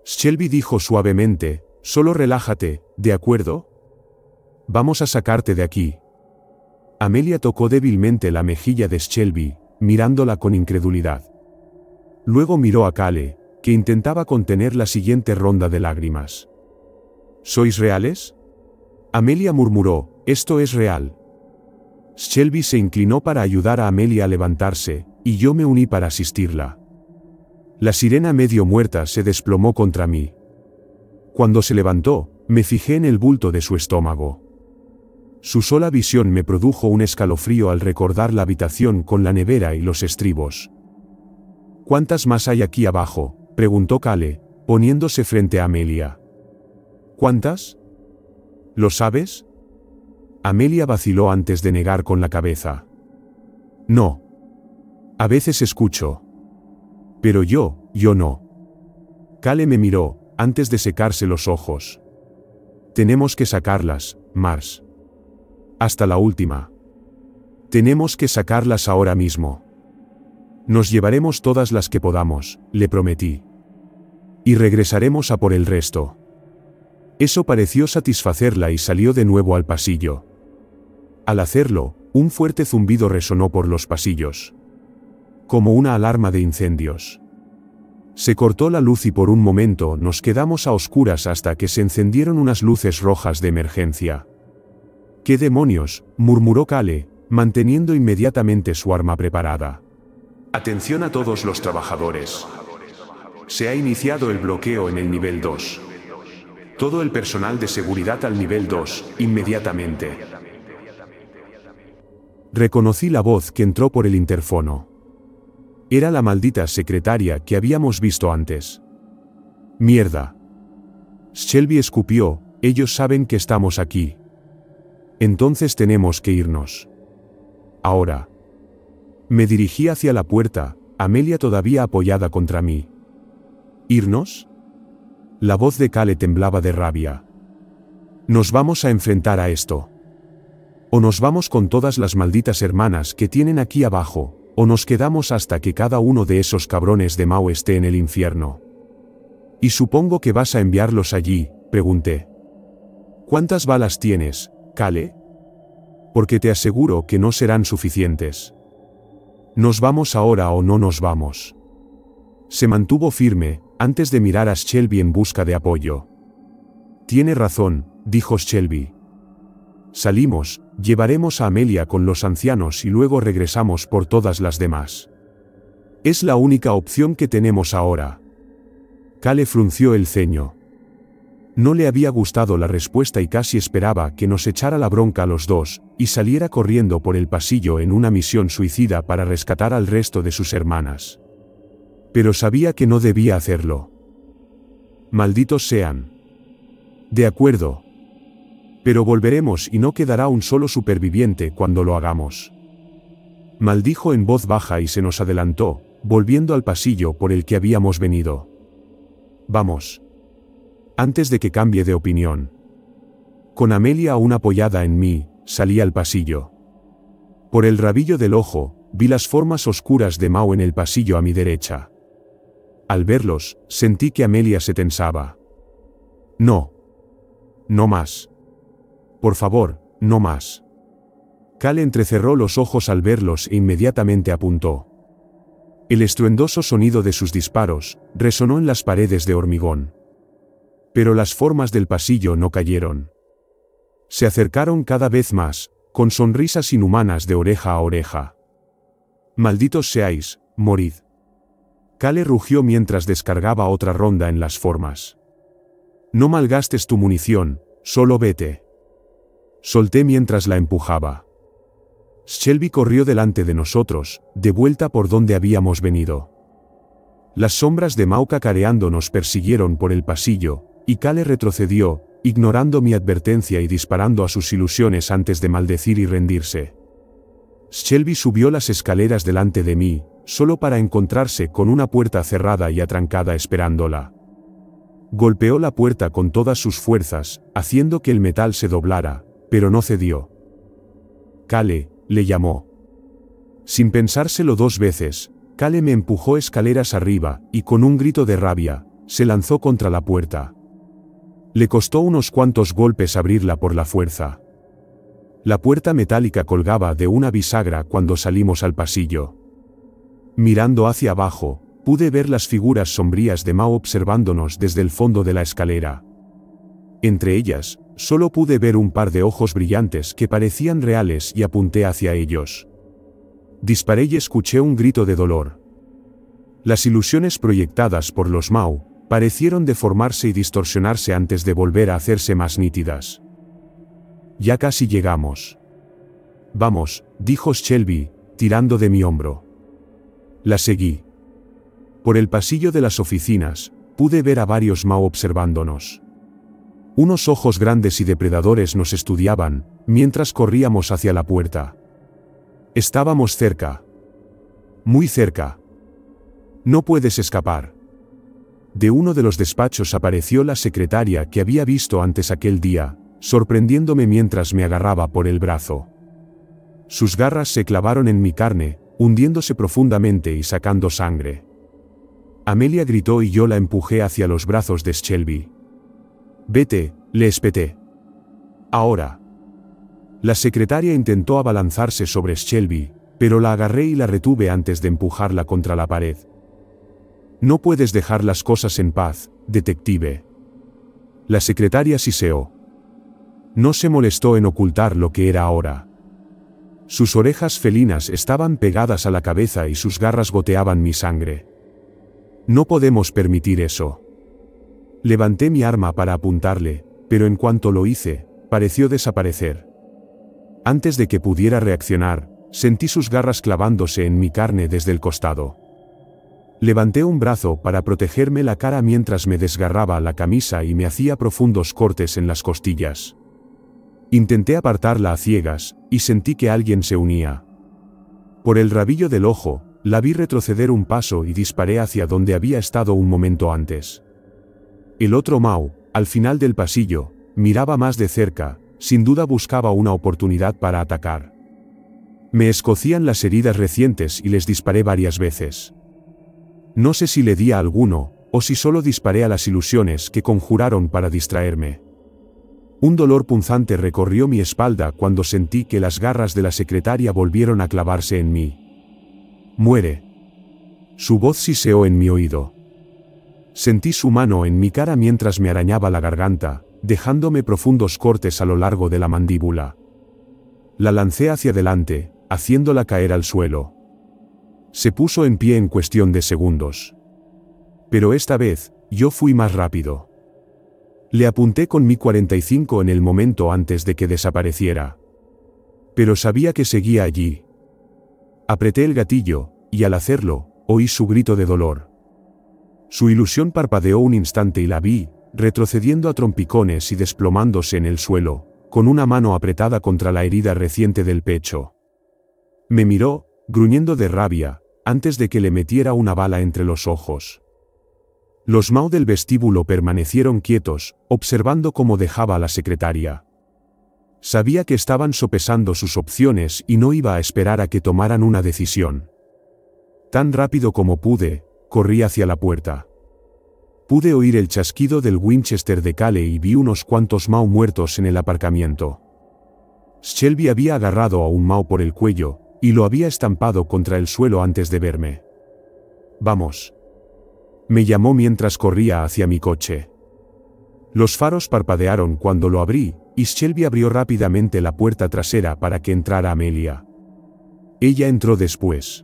Shelby dijo suavemente, solo relájate, ¿de acuerdo? Vamos a sacarte de aquí. Amelia tocó débilmente la mejilla de Shelby, mirándola con incredulidad. Luego miró a Kale, que intentaba contener la siguiente ronda de lágrimas. ¿Sois reales? Amelia murmuró, esto es real. Shelby se inclinó para ayudar a Amelia a levantarse, y yo me uní para asistirla. La sirena medio muerta se desplomó contra mí. Cuando se levantó, me fijé en el bulto de su estómago. Su sola visión me produjo un escalofrío al recordar la habitación con la nevera y los estribos. ¿Cuántas más hay aquí abajo? preguntó Cale, poniéndose frente a Amelia. ¿Cuántas? ¿Lo sabes? Amelia vaciló antes de negar con la cabeza. No. A veces escucho. Pero yo, yo no. Cale me miró, antes de secarse los ojos. Tenemos que sacarlas, Mars. Hasta la última. Tenemos que sacarlas ahora mismo. Nos llevaremos todas las que podamos, le prometí. Y regresaremos a por el resto. Eso pareció satisfacerla y salió de nuevo al pasillo. Al hacerlo, un fuerte zumbido resonó por los pasillos. Como una alarma de incendios. Se cortó la luz y por un momento nos quedamos a oscuras hasta que se encendieron unas luces rojas de emergencia. ¿Qué demonios? murmuró Kale, manteniendo inmediatamente su arma preparada. Atención a todos los trabajadores. Se ha iniciado el bloqueo en el nivel 2. Todo el personal de seguridad al nivel 2, inmediatamente. Reconocí la voz que entró por el interfono. Era la maldita secretaria que habíamos visto antes. Mierda. Shelby escupió, ellos saben que estamos aquí. Entonces tenemos que irnos. Ahora. Me dirigí hacia la puerta, Amelia todavía apoyada contra mí. ¿Irnos? La voz de Kale temblaba de rabia. Nos vamos a enfrentar a esto. O nos vamos con todas las malditas hermanas que tienen aquí abajo, o nos quedamos hasta que cada uno de esos cabrones de Mao esté en el infierno. Y supongo que vas a enviarlos allí, pregunté. ¿Cuántas balas tienes, Kale? Porque te aseguro que no serán suficientes. ¿Nos vamos ahora o no nos vamos? Se mantuvo firme, antes de mirar a Shelby en busca de apoyo. Tiene razón, dijo Shelby. Salimos, Llevaremos a Amelia con los ancianos y luego regresamos por todas las demás. Es la única opción que tenemos ahora. Kale frunció el ceño. No le había gustado la respuesta y casi esperaba que nos echara la bronca a los dos, y saliera corriendo por el pasillo en una misión suicida para rescatar al resto de sus hermanas. Pero sabía que no debía hacerlo. Malditos sean. De acuerdo, pero volveremos y no quedará un solo superviviente cuando lo hagamos. Maldijo en voz baja y se nos adelantó, volviendo al pasillo por el que habíamos venido. Vamos. Antes de que cambie de opinión. Con Amelia aún apoyada en mí, salí al pasillo. Por el rabillo del ojo, vi las formas oscuras de Mao en el pasillo a mi derecha. Al verlos, sentí que Amelia se tensaba. No. No más. Por favor, no más. Kale entrecerró los ojos al verlos e inmediatamente apuntó. El estruendoso sonido de sus disparos resonó en las paredes de hormigón. Pero las formas del pasillo no cayeron. Se acercaron cada vez más, con sonrisas inhumanas de oreja a oreja. Malditos seáis, morid. Kale rugió mientras descargaba otra ronda en las formas. No malgastes tu munición, solo vete. Solté mientras la empujaba. Shelby corrió delante de nosotros, de vuelta por donde habíamos venido. Las sombras de Mauka careando nos persiguieron por el pasillo, y Kale retrocedió, ignorando mi advertencia y disparando a sus ilusiones antes de maldecir y rendirse. Shelby subió las escaleras delante de mí, solo para encontrarse con una puerta cerrada y atrancada esperándola. Golpeó la puerta con todas sus fuerzas, haciendo que el metal se doblara, pero no cedió. Kale, le llamó. Sin pensárselo dos veces, Kale me empujó escaleras arriba, y con un grito de rabia, se lanzó contra la puerta. Le costó unos cuantos golpes abrirla por la fuerza. La puerta metálica colgaba de una bisagra cuando salimos al pasillo. Mirando hacia abajo, pude ver las figuras sombrías de Mao observándonos desde el fondo de la escalera. Entre ellas, Solo pude ver un par de ojos brillantes que parecían reales y apunté hacia ellos. Disparé y escuché un grito de dolor. Las ilusiones proyectadas por los Mau parecieron deformarse y distorsionarse antes de volver a hacerse más nítidas. Ya casi llegamos. Vamos, dijo Shelby, tirando de mi hombro. La seguí. Por el pasillo de las oficinas, pude ver a varios Mao observándonos. Unos ojos grandes y depredadores nos estudiaban, mientras corríamos hacia la puerta. Estábamos cerca. Muy cerca. No puedes escapar. De uno de los despachos apareció la secretaria que había visto antes aquel día, sorprendiéndome mientras me agarraba por el brazo. Sus garras se clavaron en mi carne, hundiéndose profundamente y sacando sangre. Amelia gritó y yo la empujé hacia los brazos de Shelby. Vete, le espeté. Ahora. La secretaria intentó abalanzarse sobre Shelby, pero la agarré y la retuve antes de empujarla contra la pared. No puedes dejar las cosas en paz, detective. La secretaria siseó. No se molestó en ocultar lo que era ahora. Sus orejas felinas estaban pegadas a la cabeza y sus garras goteaban mi sangre. No podemos permitir eso. Levanté mi arma para apuntarle, pero en cuanto lo hice, pareció desaparecer. Antes de que pudiera reaccionar, sentí sus garras clavándose en mi carne desde el costado. Levanté un brazo para protegerme la cara mientras me desgarraba la camisa y me hacía profundos cortes en las costillas. Intenté apartarla a ciegas, y sentí que alguien se unía. Por el rabillo del ojo, la vi retroceder un paso y disparé hacia donde había estado un momento antes. El otro Mau, al final del pasillo, miraba más de cerca, sin duda buscaba una oportunidad para atacar. Me escocían las heridas recientes y les disparé varias veces. No sé si le di a alguno, o si solo disparé a las ilusiones que conjuraron para distraerme. Un dolor punzante recorrió mi espalda cuando sentí que las garras de la secretaria volvieron a clavarse en mí. Muere. Su voz siseó en mi oído. Sentí su mano en mi cara mientras me arañaba la garganta, dejándome profundos cortes a lo largo de la mandíbula. La lancé hacia adelante, haciéndola caer al suelo. Se puso en pie en cuestión de segundos. Pero esta vez, yo fui más rápido. Le apunté con mi 45 en el momento antes de que desapareciera. Pero sabía que seguía allí. Apreté el gatillo, y al hacerlo, oí su grito de dolor. Su ilusión parpadeó un instante y la vi, retrocediendo a trompicones y desplomándose en el suelo, con una mano apretada contra la herida reciente del pecho. Me miró, gruñendo de rabia, antes de que le metiera una bala entre los ojos. Los Mao del vestíbulo permanecieron quietos, observando cómo dejaba a la secretaria. Sabía que estaban sopesando sus opciones y no iba a esperar a que tomaran una decisión. Tan rápido como pude, corrí hacia la puerta. Pude oír el chasquido del Winchester de Cale y vi unos cuantos Mao muertos en el aparcamiento. Shelby había agarrado a un Mao por el cuello, y lo había estampado contra el suelo antes de verme. Vamos. Me llamó mientras corría hacia mi coche. Los faros parpadearon cuando lo abrí, y Shelby abrió rápidamente la puerta trasera para que entrara Amelia. Ella entró después.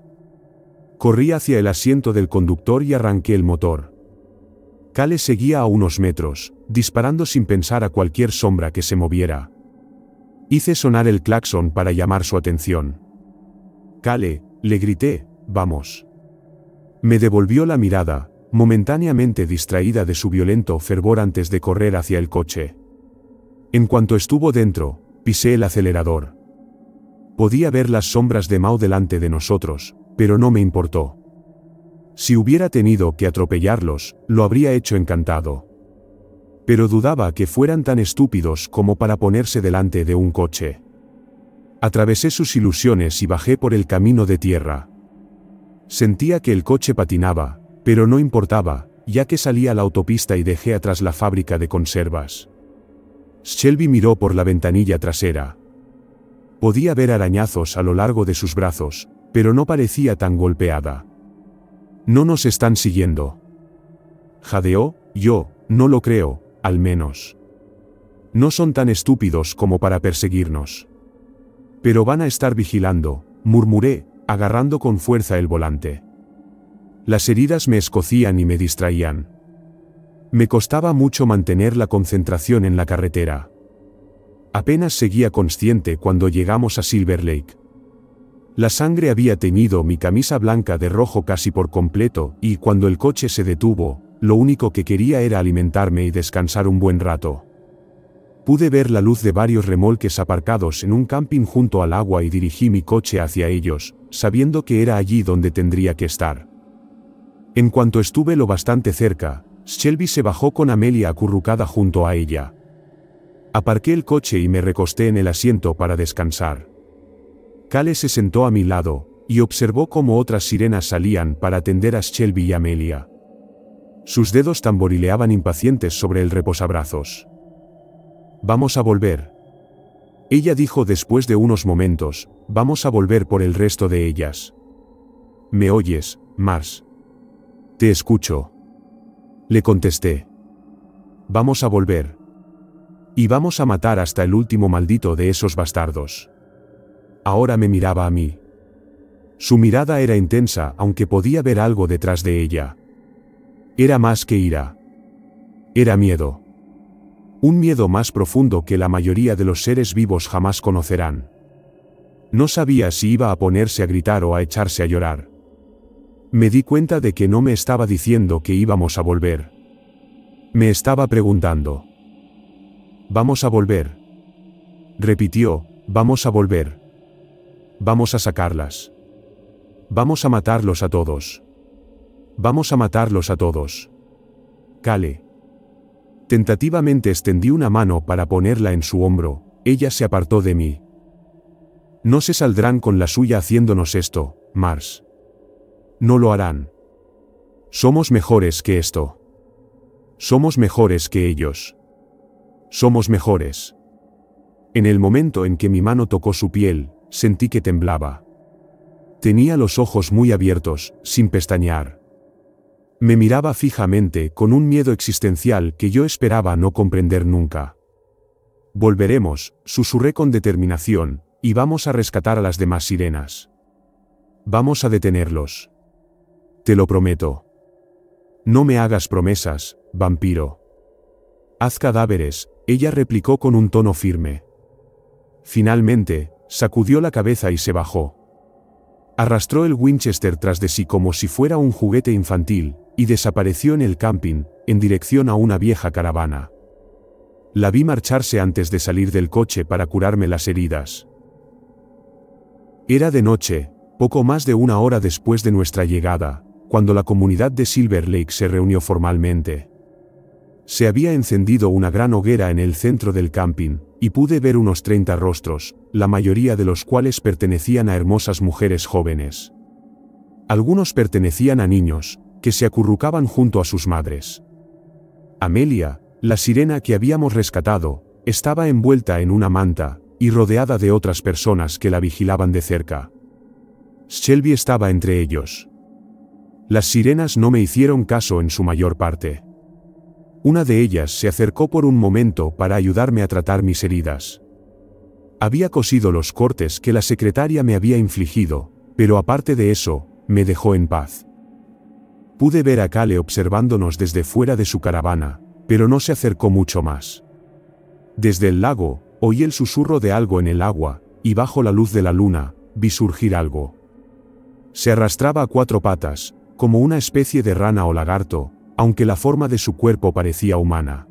Corrí hacia el asiento del conductor y arranqué el motor. Kale seguía a unos metros, disparando sin pensar a cualquier sombra que se moviera. Hice sonar el claxon para llamar su atención. Kale, le grité, vamos. Me devolvió la mirada, momentáneamente distraída de su violento fervor antes de correr hacia el coche. En cuanto estuvo dentro, pisé el acelerador. Podía ver las sombras de Mao delante de nosotros, pero no me importó. Si hubiera tenido que atropellarlos, lo habría hecho encantado. Pero dudaba que fueran tan estúpidos como para ponerse delante de un coche. Atravesé sus ilusiones y bajé por el camino de tierra. Sentía que el coche patinaba, pero no importaba, ya que salía a la autopista y dejé atrás la fábrica de conservas. Shelby miró por la ventanilla trasera. Podía ver arañazos a lo largo de sus brazos, pero no parecía tan golpeada. No nos están siguiendo. Jadeó, yo, no lo creo, al menos. No son tan estúpidos como para perseguirnos. Pero van a estar vigilando, murmuré, agarrando con fuerza el volante. Las heridas me escocían y me distraían. Me costaba mucho mantener la concentración en la carretera. Apenas seguía consciente cuando llegamos a Silver Lake. La sangre había teñido mi camisa blanca de rojo casi por completo, y cuando el coche se detuvo, lo único que quería era alimentarme y descansar un buen rato. Pude ver la luz de varios remolques aparcados en un camping junto al agua y dirigí mi coche hacia ellos, sabiendo que era allí donde tendría que estar. En cuanto estuve lo bastante cerca, Shelby se bajó con Amelia acurrucada junto a ella. Aparqué el coche y me recosté en el asiento para descansar. Cale se sentó a mi lado, y observó cómo otras sirenas salían para atender a Shelby y Amelia. Sus dedos tamborileaban impacientes sobre el reposabrazos. Vamos a volver. Ella dijo después de unos momentos, vamos a volver por el resto de ellas. ¿Me oyes, Mars? Te escucho. Le contesté. Vamos a volver. Y vamos a matar hasta el último maldito de esos bastardos. Ahora me miraba a mí. Su mirada era intensa, aunque podía ver algo detrás de ella. Era más que ira. Era miedo. Un miedo más profundo que la mayoría de los seres vivos jamás conocerán. No sabía si iba a ponerse a gritar o a echarse a llorar. Me di cuenta de que no me estaba diciendo que íbamos a volver. Me estaba preguntando. Vamos a volver. Repitió, vamos a volver. Vamos a sacarlas. Vamos a matarlos a todos. Vamos a matarlos a todos. Cale. Tentativamente extendí una mano para ponerla en su hombro, ella se apartó de mí. No se saldrán con la suya haciéndonos esto, Mars. No lo harán. Somos mejores que esto. Somos mejores que ellos. Somos mejores. En el momento en que mi mano tocó su piel, sentí que temblaba. Tenía los ojos muy abiertos, sin pestañear. Me miraba fijamente con un miedo existencial que yo esperaba no comprender nunca. Volveremos, susurré con determinación, y vamos a rescatar a las demás sirenas. Vamos a detenerlos. Te lo prometo. No me hagas promesas, vampiro. Haz cadáveres, ella replicó con un tono firme. Finalmente, Sacudió la cabeza y se bajó. Arrastró el Winchester tras de sí como si fuera un juguete infantil, y desapareció en el camping, en dirección a una vieja caravana. La vi marcharse antes de salir del coche para curarme las heridas. Era de noche, poco más de una hora después de nuestra llegada, cuando la comunidad de Silver Lake se reunió formalmente. Se había encendido una gran hoguera en el centro del camping, y pude ver unos 30 rostros, la mayoría de los cuales pertenecían a hermosas mujeres jóvenes. Algunos pertenecían a niños, que se acurrucaban junto a sus madres. Amelia, la sirena que habíamos rescatado, estaba envuelta en una manta, y rodeada de otras personas que la vigilaban de cerca. Shelby estaba entre ellos. Las sirenas no me hicieron caso en su mayor parte. Una de ellas se acercó por un momento para ayudarme a tratar mis heridas. Había cosido los cortes que la secretaria me había infligido, pero aparte de eso, me dejó en paz. Pude ver a Kale observándonos desde fuera de su caravana, pero no se acercó mucho más. Desde el lago, oí el susurro de algo en el agua, y bajo la luz de la luna, vi surgir algo. Se arrastraba a cuatro patas, como una especie de rana o lagarto, aunque la forma de su cuerpo parecía humana.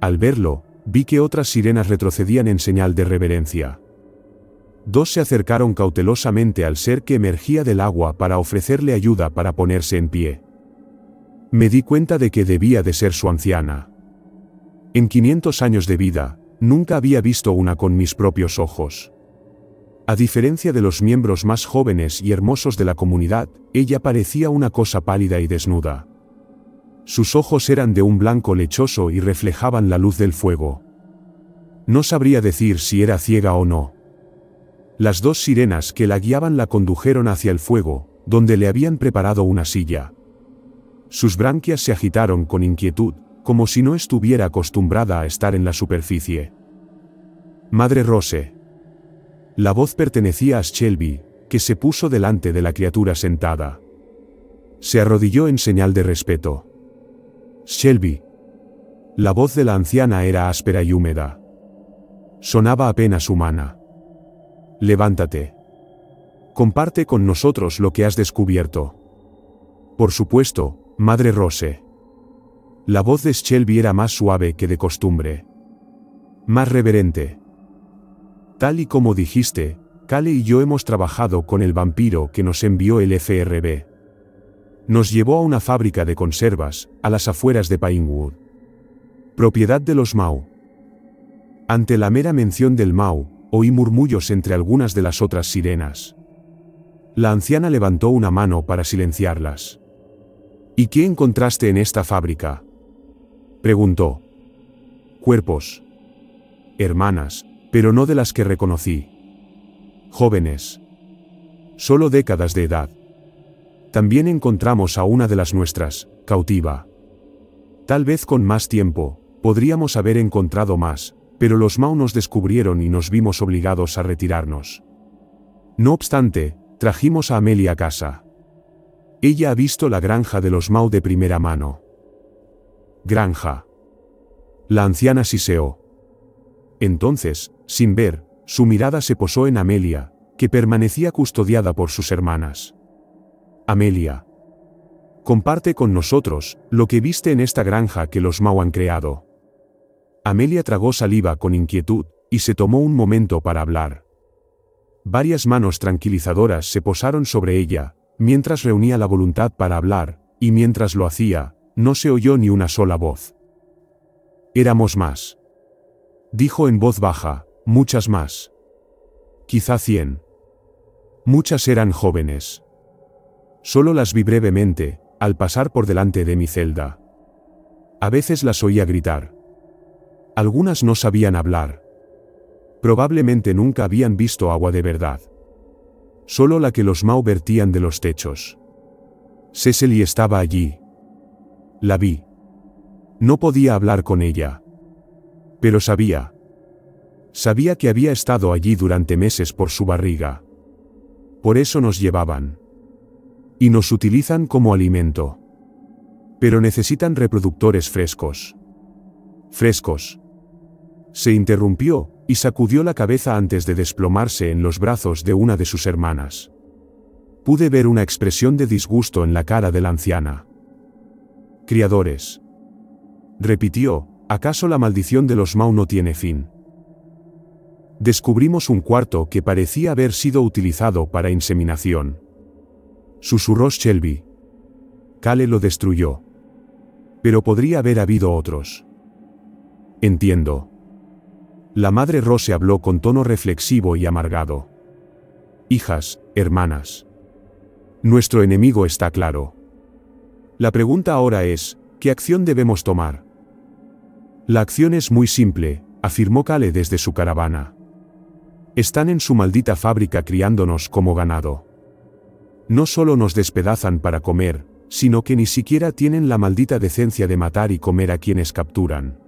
Al verlo, vi que otras sirenas retrocedían en señal de reverencia. Dos se acercaron cautelosamente al ser que emergía del agua para ofrecerle ayuda para ponerse en pie. Me di cuenta de que debía de ser su anciana. En 500 años de vida, nunca había visto una con mis propios ojos. A diferencia de los miembros más jóvenes y hermosos de la comunidad, ella parecía una cosa pálida y desnuda. Sus ojos eran de un blanco lechoso y reflejaban la luz del fuego. No sabría decir si era ciega o no. Las dos sirenas que la guiaban la condujeron hacia el fuego, donde le habían preparado una silla. Sus branquias se agitaron con inquietud, como si no estuviera acostumbrada a estar en la superficie. Madre Rose. La voz pertenecía a Shelby, que se puso delante de la criatura sentada. Se arrodilló en señal de respeto. Shelby. La voz de la anciana era áspera y húmeda. Sonaba apenas humana. Levántate. Comparte con nosotros lo que has descubierto. Por supuesto, Madre Rose. La voz de Shelby era más suave que de costumbre. Más reverente. Tal y como dijiste, Kale y yo hemos trabajado con el vampiro que nos envió el FRB nos llevó a una fábrica de conservas, a las afueras de Pinewood. Propiedad de los Mao. Ante la mera mención del Mao, oí murmullos entre algunas de las otras sirenas. La anciana levantó una mano para silenciarlas. ¿Y qué encontraste en esta fábrica? Preguntó. Cuerpos. Hermanas, pero no de las que reconocí. Jóvenes. Solo décadas de edad también encontramos a una de las nuestras, cautiva. Tal vez con más tiempo, podríamos haber encontrado más, pero los Mau nos descubrieron y nos vimos obligados a retirarnos. No obstante, trajimos a Amelia a casa. Ella ha visto la granja de los Mau de primera mano. Granja. La anciana siseó. Entonces, sin ver, su mirada se posó en Amelia, que permanecía custodiada por sus hermanas. Amelia. Comparte con nosotros lo que viste en esta granja que los Mau han creado. Amelia tragó saliva con inquietud y se tomó un momento para hablar. Varias manos tranquilizadoras se posaron sobre ella, mientras reunía la voluntad para hablar, y mientras lo hacía, no se oyó ni una sola voz. Éramos más. Dijo en voz baja, muchas más. Quizá cien. Muchas eran jóvenes. Solo las vi brevemente, al pasar por delante de mi celda. A veces las oía gritar. Algunas no sabían hablar. Probablemente nunca habían visto agua de verdad. Solo la que los Mau vertían de los techos. Cecily estaba allí. La vi. No podía hablar con ella. Pero sabía. Sabía que había estado allí durante meses por su barriga. Por eso nos llevaban y nos utilizan como alimento. Pero necesitan reproductores frescos. Frescos. Se interrumpió, y sacudió la cabeza antes de desplomarse en los brazos de una de sus hermanas. Pude ver una expresión de disgusto en la cara de la anciana. Criadores. Repitió, ¿acaso la maldición de los Mau no tiene fin? Descubrimos un cuarto que parecía haber sido utilizado para inseminación. Susurró Shelby. Kale lo destruyó. Pero podría haber habido otros. Entiendo. La madre Rose habló con tono reflexivo y amargado. Hijas, hermanas. Nuestro enemigo está claro. La pregunta ahora es, ¿qué acción debemos tomar? La acción es muy simple, afirmó Kale desde su caravana. Están en su maldita fábrica criándonos como ganado. No solo nos despedazan para comer, sino que ni siquiera tienen la maldita decencia de matar y comer a quienes capturan.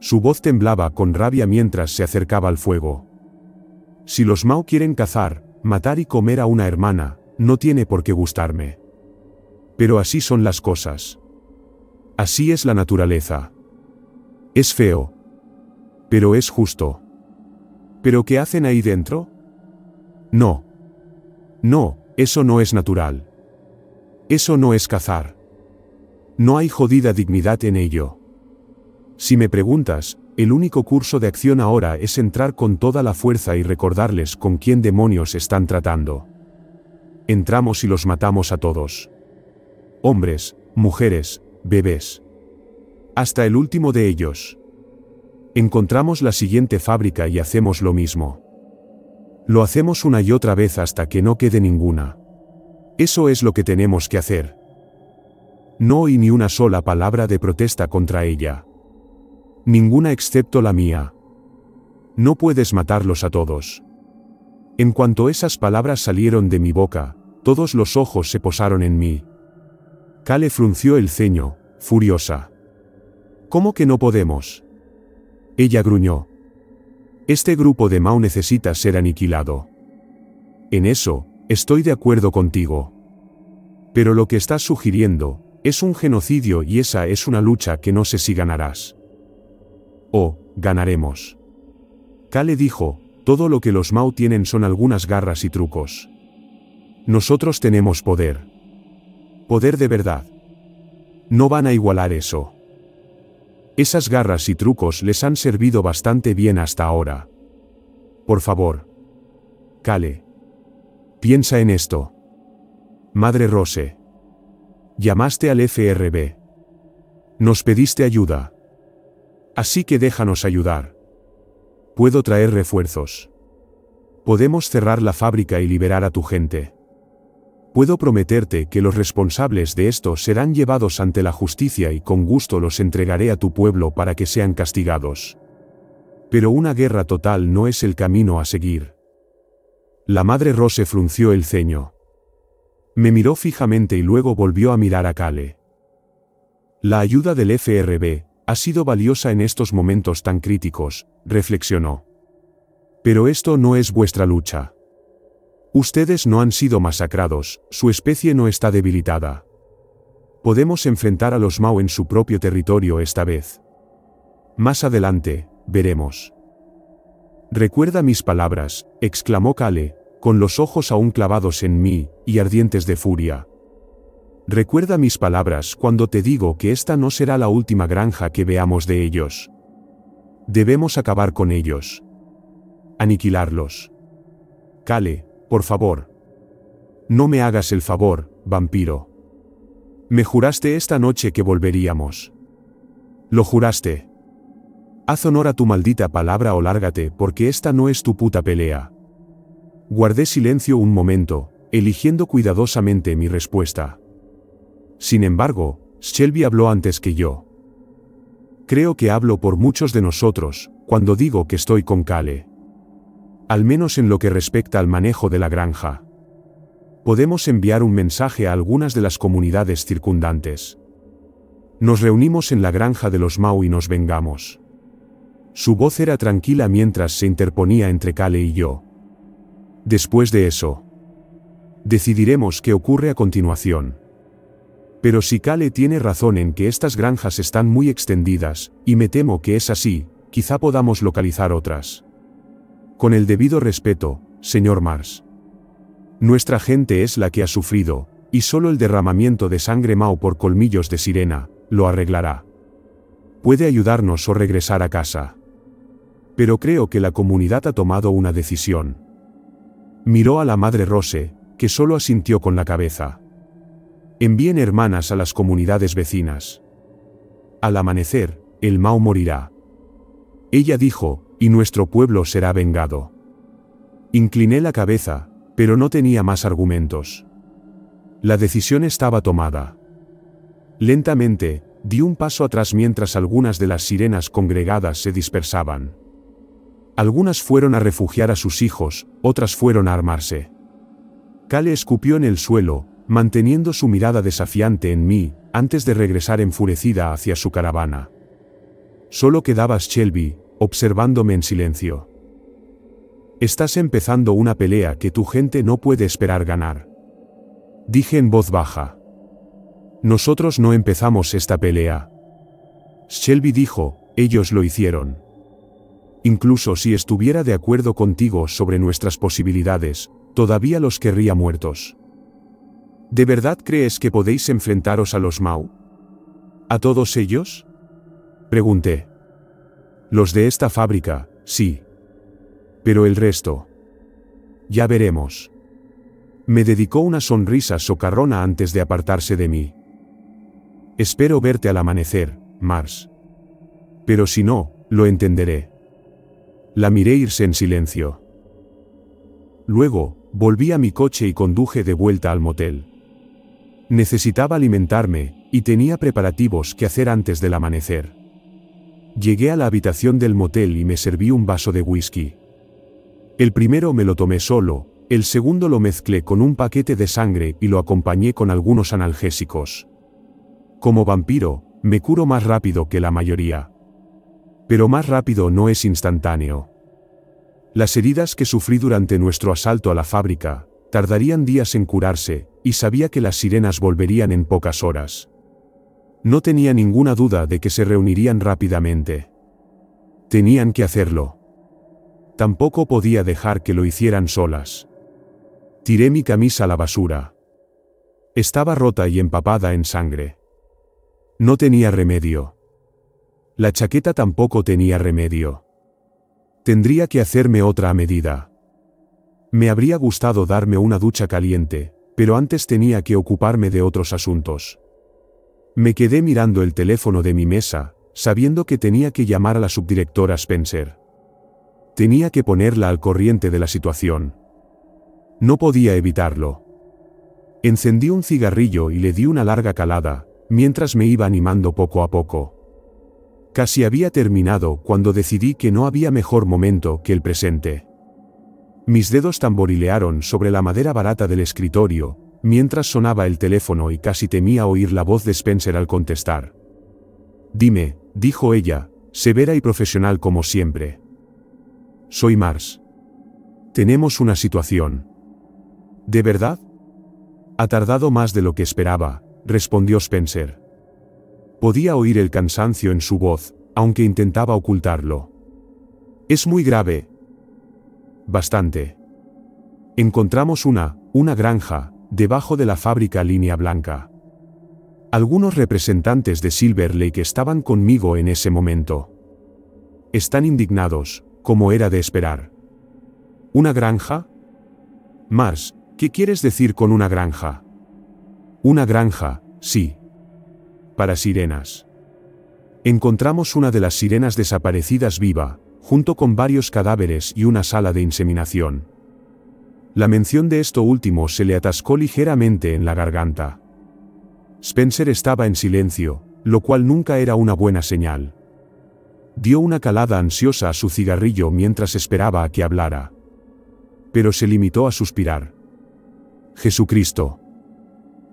Su voz temblaba con rabia mientras se acercaba al fuego. Si los Mao quieren cazar, matar y comer a una hermana, no tiene por qué gustarme. Pero así son las cosas. Así es la naturaleza. Es feo. Pero es justo. ¿Pero qué hacen ahí dentro? No. No, eso no es natural. Eso no es cazar. No hay jodida dignidad en ello. Si me preguntas, el único curso de acción ahora es entrar con toda la fuerza y recordarles con quién demonios están tratando. Entramos y los matamos a todos. Hombres, mujeres, bebés. Hasta el último de ellos. Encontramos la siguiente fábrica y hacemos lo mismo. Lo hacemos una y otra vez hasta que no quede ninguna. Eso es lo que tenemos que hacer. No oí ni una sola palabra de protesta contra ella. Ninguna excepto la mía. No puedes matarlos a todos. En cuanto esas palabras salieron de mi boca, todos los ojos se posaron en mí. Kale frunció el ceño, furiosa. ¿Cómo que no podemos? Ella gruñó. Este grupo de Mao necesita ser aniquilado. En eso, estoy de acuerdo contigo. Pero lo que estás sugiriendo, es un genocidio y esa es una lucha que no sé si ganarás. O, ganaremos. Kale dijo, todo lo que los Mao tienen son algunas garras y trucos. Nosotros tenemos poder. Poder de verdad. No van a igualar eso. Esas garras y trucos les han servido bastante bien hasta ahora. Por favor. Cale. Piensa en esto. Madre Rose. Llamaste al FRB. Nos pediste ayuda. Así que déjanos ayudar. Puedo traer refuerzos. Podemos cerrar la fábrica y liberar a tu gente. Puedo prometerte que los responsables de esto serán llevados ante la justicia y con gusto los entregaré a tu pueblo para que sean castigados. Pero una guerra total no es el camino a seguir. La madre Rose frunció el ceño. Me miró fijamente y luego volvió a mirar a Kale. La ayuda del FRB ha sido valiosa en estos momentos tan críticos, reflexionó. Pero esto no es vuestra lucha. Ustedes no han sido masacrados, su especie no está debilitada. Podemos enfrentar a los Mao en su propio territorio esta vez. Más adelante, veremos. Recuerda mis palabras, exclamó Kale, con los ojos aún clavados en mí, y ardientes de furia. Recuerda mis palabras cuando te digo que esta no será la última granja que veamos de ellos. Debemos acabar con ellos. Aniquilarlos. Kale, por favor. No me hagas el favor, vampiro. Me juraste esta noche que volveríamos. Lo juraste. Haz honor a tu maldita palabra o lárgate, porque esta no es tu puta pelea. Guardé silencio un momento, eligiendo cuidadosamente mi respuesta. Sin embargo, Shelby habló antes que yo. Creo que hablo por muchos de nosotros, cuando digo que estoy con Kale al menos en lo que respecta al manejo de la granja. Podemos enviar un mensaje a algunas de las comunidades circundantes. Nos reunimos en la granja de los Mau y nos vengamos. Su voz era tranquila mientras se interponía entre Kale y yo. Después de eso, decidiremos qué ocurre a continuación. Pero si Kale tiene razón en que estas granjas están muy extendidas, y me temo que es así, quizá podamos localizar otras. Con el debido respeto, señor Mars. Nuestra gente es la que ha sufrido, y solo el derramamiento de sangre Mao por colmillos de sirena, lo arreglará. Puede ayudarnos o regresar a casa. Pero creo que la comunidad ha tomado una decisión. Miró a la madre Rose, que solo asintió con la cabeza. Envíen hermanas a las comunidades vecinas. Al amanecer, el Mao morirá. Ella dijo, y nuestro pueblo será vengado. Incliné la cabeza, pero no tenía más argumentos. La decisión estaba tomada. Lentamente, di un paso atrás mientras algunas de las sirenas congregadas se dispersaban. Algunas fueron a refugiar a sus hijos, otras fueron a armarse. Kale escupió en el suelo, manteniendo su mirada desafiante en mí, antes de regresar enfurecida hacia su caravana. Solo quedaba Shelby, observándome en silencio. Estás empezando una pelea que tu gente no puede esperar ganar. Dije en voz baja. Nosotros no empezamos esta pelea. Shelby dijo, ellos lo hicieron. Incluso si estuviera de acuerdo contigo sobre nuestras posibilidades, todavía los querría muertos. ¿De verdad crees que podéis enfrentaros a los Mau? ¿A todos ellos? Pregunté. Los de esta fábrica, sí. Pero el resto. Ya veremos. Me dedicó una sonrisa socarrona antes de apartarse de mí. Espero verte al amanecer, Mars. Pero si no, lo entenderé. La miré irse en silencio. Luego, volví a mi coche y conduje de vuelta al motel. Necesitaba alimentarme, y tenía preparativos que hacer antes del amanecer. Llegué a la habitación del motel y me serví un vaso de whisky. El primero me lo tomé solo, el segundo lo mezclé con un paquete de sangre y lo acompañé con algunos analgésicos. Como vampiro, me curo más rápido que la mayoría. Pero más rápido no es instantáneo. Las heridas que sufrí durante nuestro asalto a la fábrica, tardarían días en curarse, y sabía que las sirenas volverían en pocas horas. No tenía ninguna duda de que se reunirían rápidamente. Tenían que hacerlo. Tampoco podía dejar que lo hicieran solas. Tiré mi camisa a la basura. Estaba rota y empapada en sangre. No tenía remedio. La chaqueta tampoco tenía remedio. Tendría que hacerme otra a medida. Me habría gustado darme una ducha caliente, pero antes tenía que ocuparme de otros asuntos. Me quedé mirando el teléfono de mi mesa, sabiendo que tenía que llamar a la subdirectora Spencer. Tenía que ponerla al corriente de la situación. No podía evitarlo. Encendí un cigarrillo y le di una larga calada, mientras me iba animando poco a poco. Casi había terminado cuando decidí que no había mejor momento que el presente. Mis dedos tamborilearon sobre la madera barata del escritorio, Mientras sonaba el teléfono y casi temía oír la voz de Spencer al contestar. Dime, dijo ella, severa y profesional como siempre. Soy Mars. Tenemos una situación. ¿De verdad? Ha tardado más de lo que esperaba, respondió Spencer. Podía oír el cansancio en su voz, aunque intentaba ocultarlo. Es muy grave. Bastante. Encontramos una, una granja, debajo de la fábrica Línea Blanca. Algunos representantes de Silver Lake estaban conmigo en ese momento. Están indignados, como era de esperar. ¿Una granja? Mars, ¿qué quieres decir con una granja? Una granja, sí. Para sirenas. Encontramos una de las sirenas desaparecidas viva, junto con varios cadáveres y una sala de inseminación. La mención de esto último se le atascó ligeramente en la garganta. Spencer estaba en silencio, lo cual nunca era una buena señal. Dio una calada ansiosa a su cigarrillo mientras esperaba a que hablara. Pero se limitó a suspirar. Jesucristo.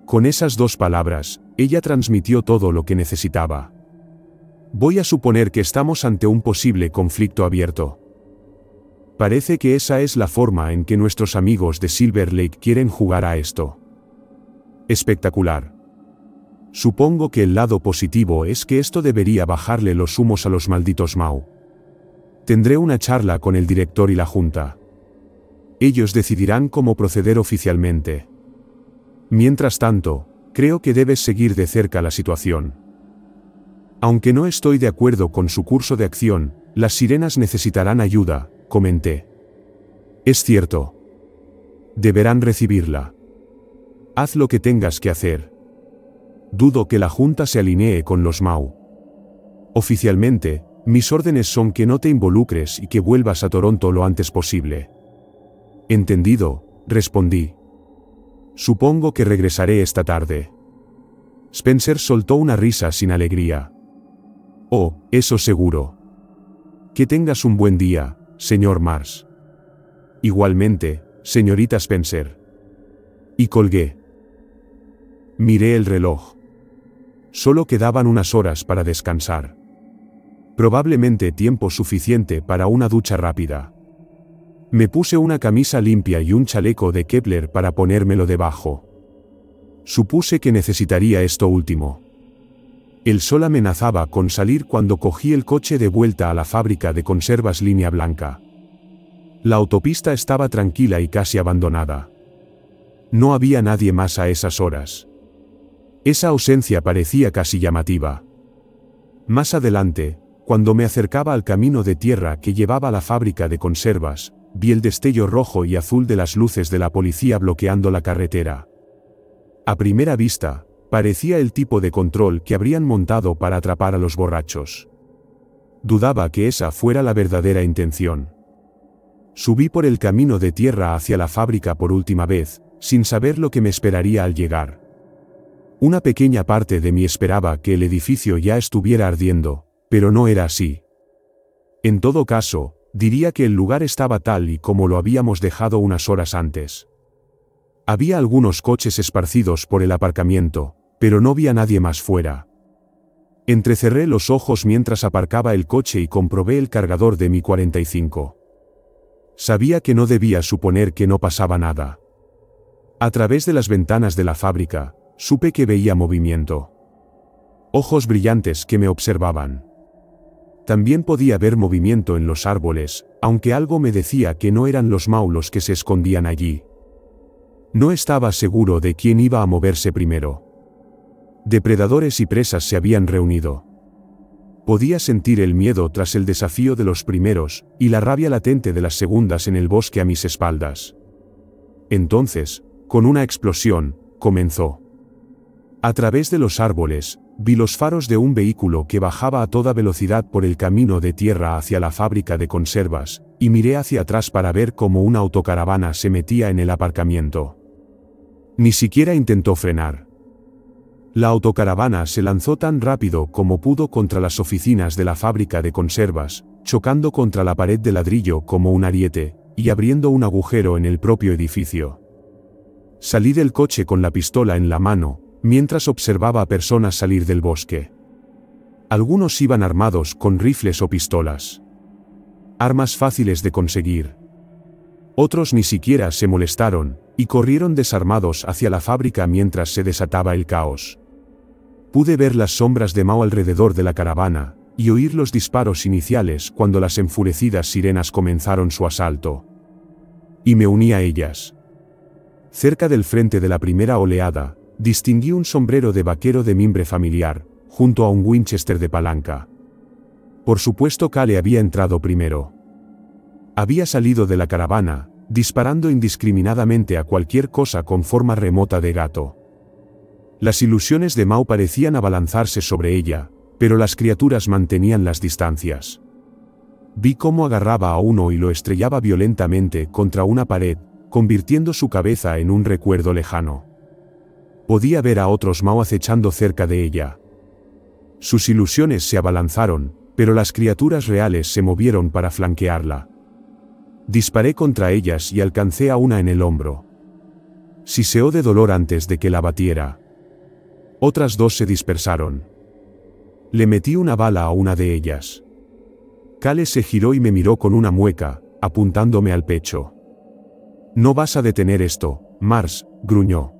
Con esas dos palabras, ella transmitió todo lo que necesitaba. Voy a suponer que estamos ante un posible conflicto abierto. Parece que esa es la forma en que nuestros amigos de Silver Lake quieren jugar a esto. Espectacular. Supongo que el lado positivo es que esto debería bajarle los humos a los malditos Mau. Tendré una charla con el director y la junta. Ellos decidirán cómo proceder oficialmente. Mientras tanto, creo que debes seguir de cerca la situación. Aunque no estoy de acuerdo con su curso de acción, las sirenas necesitarán ayuda, Comenté. Es cierto. Deberán recibirla. Haz lo que tengas que hacer. Dudo que la Junta se alinee con los Mau. Oficialmente, mis órdenes son que no te involucres y que vuelvas a Toronto lo antes posible. Entendido, respondí. Supongo que regresaré esta tarde. Spencer soltó una risa sin alegría. Oh, eso seguro. Que tengas un buen día, señor Mars. Igualmente, señorita Spencer. Y colgué. Miré el reloj. Solo quedaban unas horas para descansar. Probablemente tiempo suficiente para una ducha rápida. Me puse una camisa limpia y un chaleco de Kepler para ponérmelo debajo. Supuse que necesitaría esto último. El sol amenazaba con salir cuando cogí el coche de vuelta a la fábrica de conservas línea blanca. La autopista estaba tranquila y casi abandonada. No había nadie más a esas horas. Esa ausencia parecía casi llamativa. Más adelante, cuando me acercaba al camino de tierra que llevaba a la fábrica de conservas, vi el destello rojo y azul de las luces de la policía bloqueando la carretera. A primera vista, Parecía el tipo de control que habrían montado para atrapar a los borrachos. Dudaba que esa fuera la verdadera intención. Subí por el camino de tierra hacia la fábrica por última vez, sin saber lo que me esperaría al llegar. Una pequeña parte de mí esperaba que el edificio ya estuviera ardiendo, pero no era así. En todo caso, diría que el lugar estaba tal y como lo habíamos dejado unas horas antes. Había algunos coches esparcidos por el aparcamiento, pero no vi a nadie más fuera. Entrecerré los ojos mientras aparcaba el coche y comprobé el cargador de mi 45. Sabía que no debía suponer que no pasaba nada. A través de las ventanas de la fábrica, supe que veía movimiento. Ojos brillantes que me observaban. También podía ver movimiento en los árboles, aunque algo me decía que no eran los maulos que se escondían allí, no estaba seguro de quién iba a moverse primero. Depredadores y presas se habían reunido. Podía sentir el miedo tras el desafío de los primeros, y la rabia latente de las segundas en el bosque a mis espaldas. Entonces, con una explosión, comenzó. A través de los árboles, vi los faros de un vehículo que bajaba a toda velocidad por el camino de tierra hacia la fábrica de conservas, y miré hacia atrás para ver cómo una autocaravana se metía en el aparcamiento. Ni siquiera intentó frenar. La autocaravana se lanzó tan rápido como pudo contra las oficinas de la fábrica de conservas, chocando contra la pared de ladrillo como un ariete, y abriendo un agujero en el propio edificio. Salí del coche con la pistola en la mano, mientras observaba a personas salir del bosque. Algunos iban armados con rifles o pistolas. Armas fáciles de conseguir, otros ni siquiera se molestaron, y corrieron desarmados hacia la fábrica mientras se desataba el caos. Pude ver las sombras de Mao alrededor de la caravana, y oír los disparos iniciales cuando las enfurecidas sirenas comenzaron su asalto. Y me uní a ellas. Cerca del frente de la primera oleada, distinguí un sombrero de vaquero de mimbre familiar, junto a un Winchester de palanca. Por supuesto Kale había entrado primero. Había salido de la caravana, disparando indiscriminadamente a cualquier cosa con forma remota de gato. Las ilusiones de Mao parecían abalanzarse sobre ella, pero las criaturas mantenían las distancias. Vi cómo agarraba a uno y lo estrellaba violentamente contra una pared, convirtiendo su cabeza en un recuerdo lejano. Podía ver a otros Mao acechando cerca de ella. Sus ilusiones se abalanzaron, pero las criaturas reales se movieron para flanquearla. Disparé contra ellas y alcancé a una en el hombro. Siseó de dolor antes de que la batiera. Otras dos se dispersaron. Le metí una bala a una de ellas. Cale se giró y me miró con una mueca, apuntándome al pecho. No vas a detener esto, Mars, gruñó.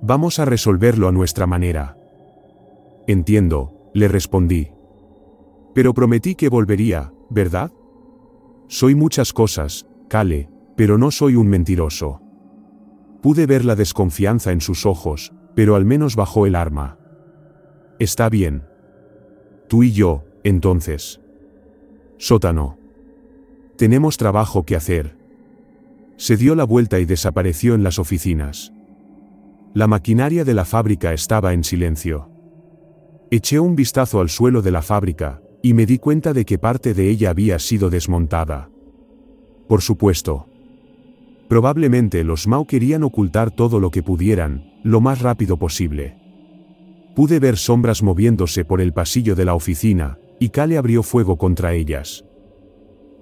Vamos a resolverlo a nuestra manera. Entiendo, le respondí. Pero prometí que volvería, ¿verdad? Soy muchas cosas, Kale, pero no soy un mentiroso. Pude ver la desconfianza en sus ojos, pero al menos bajó el arma. Está bien. Tú y yo, entonces. Sótano. Tenemos trabajo que hacer. Se dio la vuelta y desapareció en las oficinas. La maquinaria de la fábrica estaba en silencio. Eché un vistazo al suelo de la fábrica, y me di cuenta de que parte de ella había sido desmontada. Por supuesto. Probablemente los Mao querían ocultar todo lo que pudieran, lo más rápido posible. Pude ver sombras moviéndose por el pasillo de la oficina, y Kale abrió fuego contra ellas.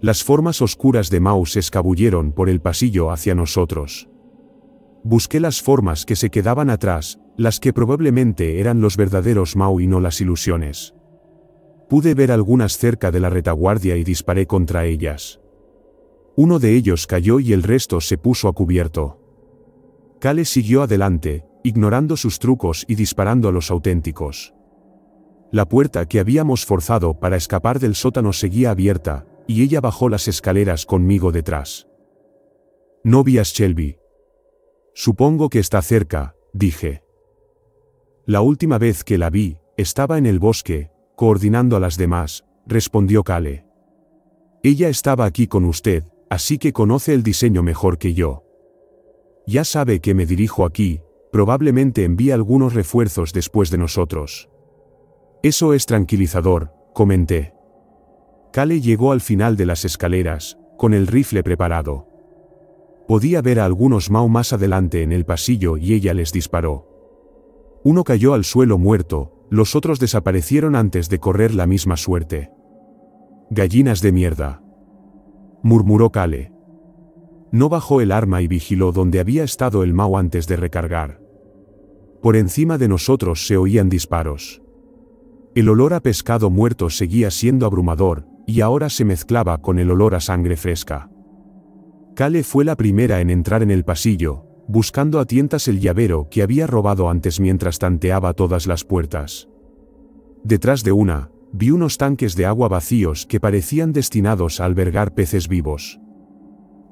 Las formas oscuras de Mao se escabulleron por el pasillo hacia nosotros. Busqué las formas que se quedaban atrás, las que probablemente eran los verdaderos Mao y no las ilusiones. Pude ver algunas cerca de la retaguardia y disparé contra ellas. Uno de ellos cayó y el resto se puso a cubierto. Kale siguió adelante, ignorando sus trucos y disparando a los auténticos. La puerta que habíamos forzado para escapar del sótano seguía abierta, y ella bajó las escaleras conmigo detrás. No vi a Shelby. Supongo que está cerca, dije. La última vez que la vi, estaba en el bosque, coordinando a las demás, respondió Kale. Ella estaba aquí con usted, así que conoce el diseño mejor que yo. Ya sabe que me dirijo aquí, probablemente envíe algunos refuerzos después de nosotros. Eso es tranquilizador, comenté. Kale llegó al final de las escaleras, con el rifle preparado. Podía ver a algunos Mao más adelante en el pasillo y ella les disparó. Uno cayó al suelo muerto, los otros desaparecieron antes de correr la misma suerte. Gallinas de mierda. Murmuró Kale. No bajó el arma y vigiló donde había estado el Mao antes de recargar. Por encima de nosotros se oían disparos. El olor a pescado muerto seguía siendo abrumador, y ahora se mezclaba con el olor a sangre fresca. Kale fue la primera en entrar en el pasillo, buscando a tientas el llavero que había robado antes mientras tanteaba todas las puertas. Detrás de una, vi unos tanques de agua vacíos que parecían destinados a albergar peces vivos.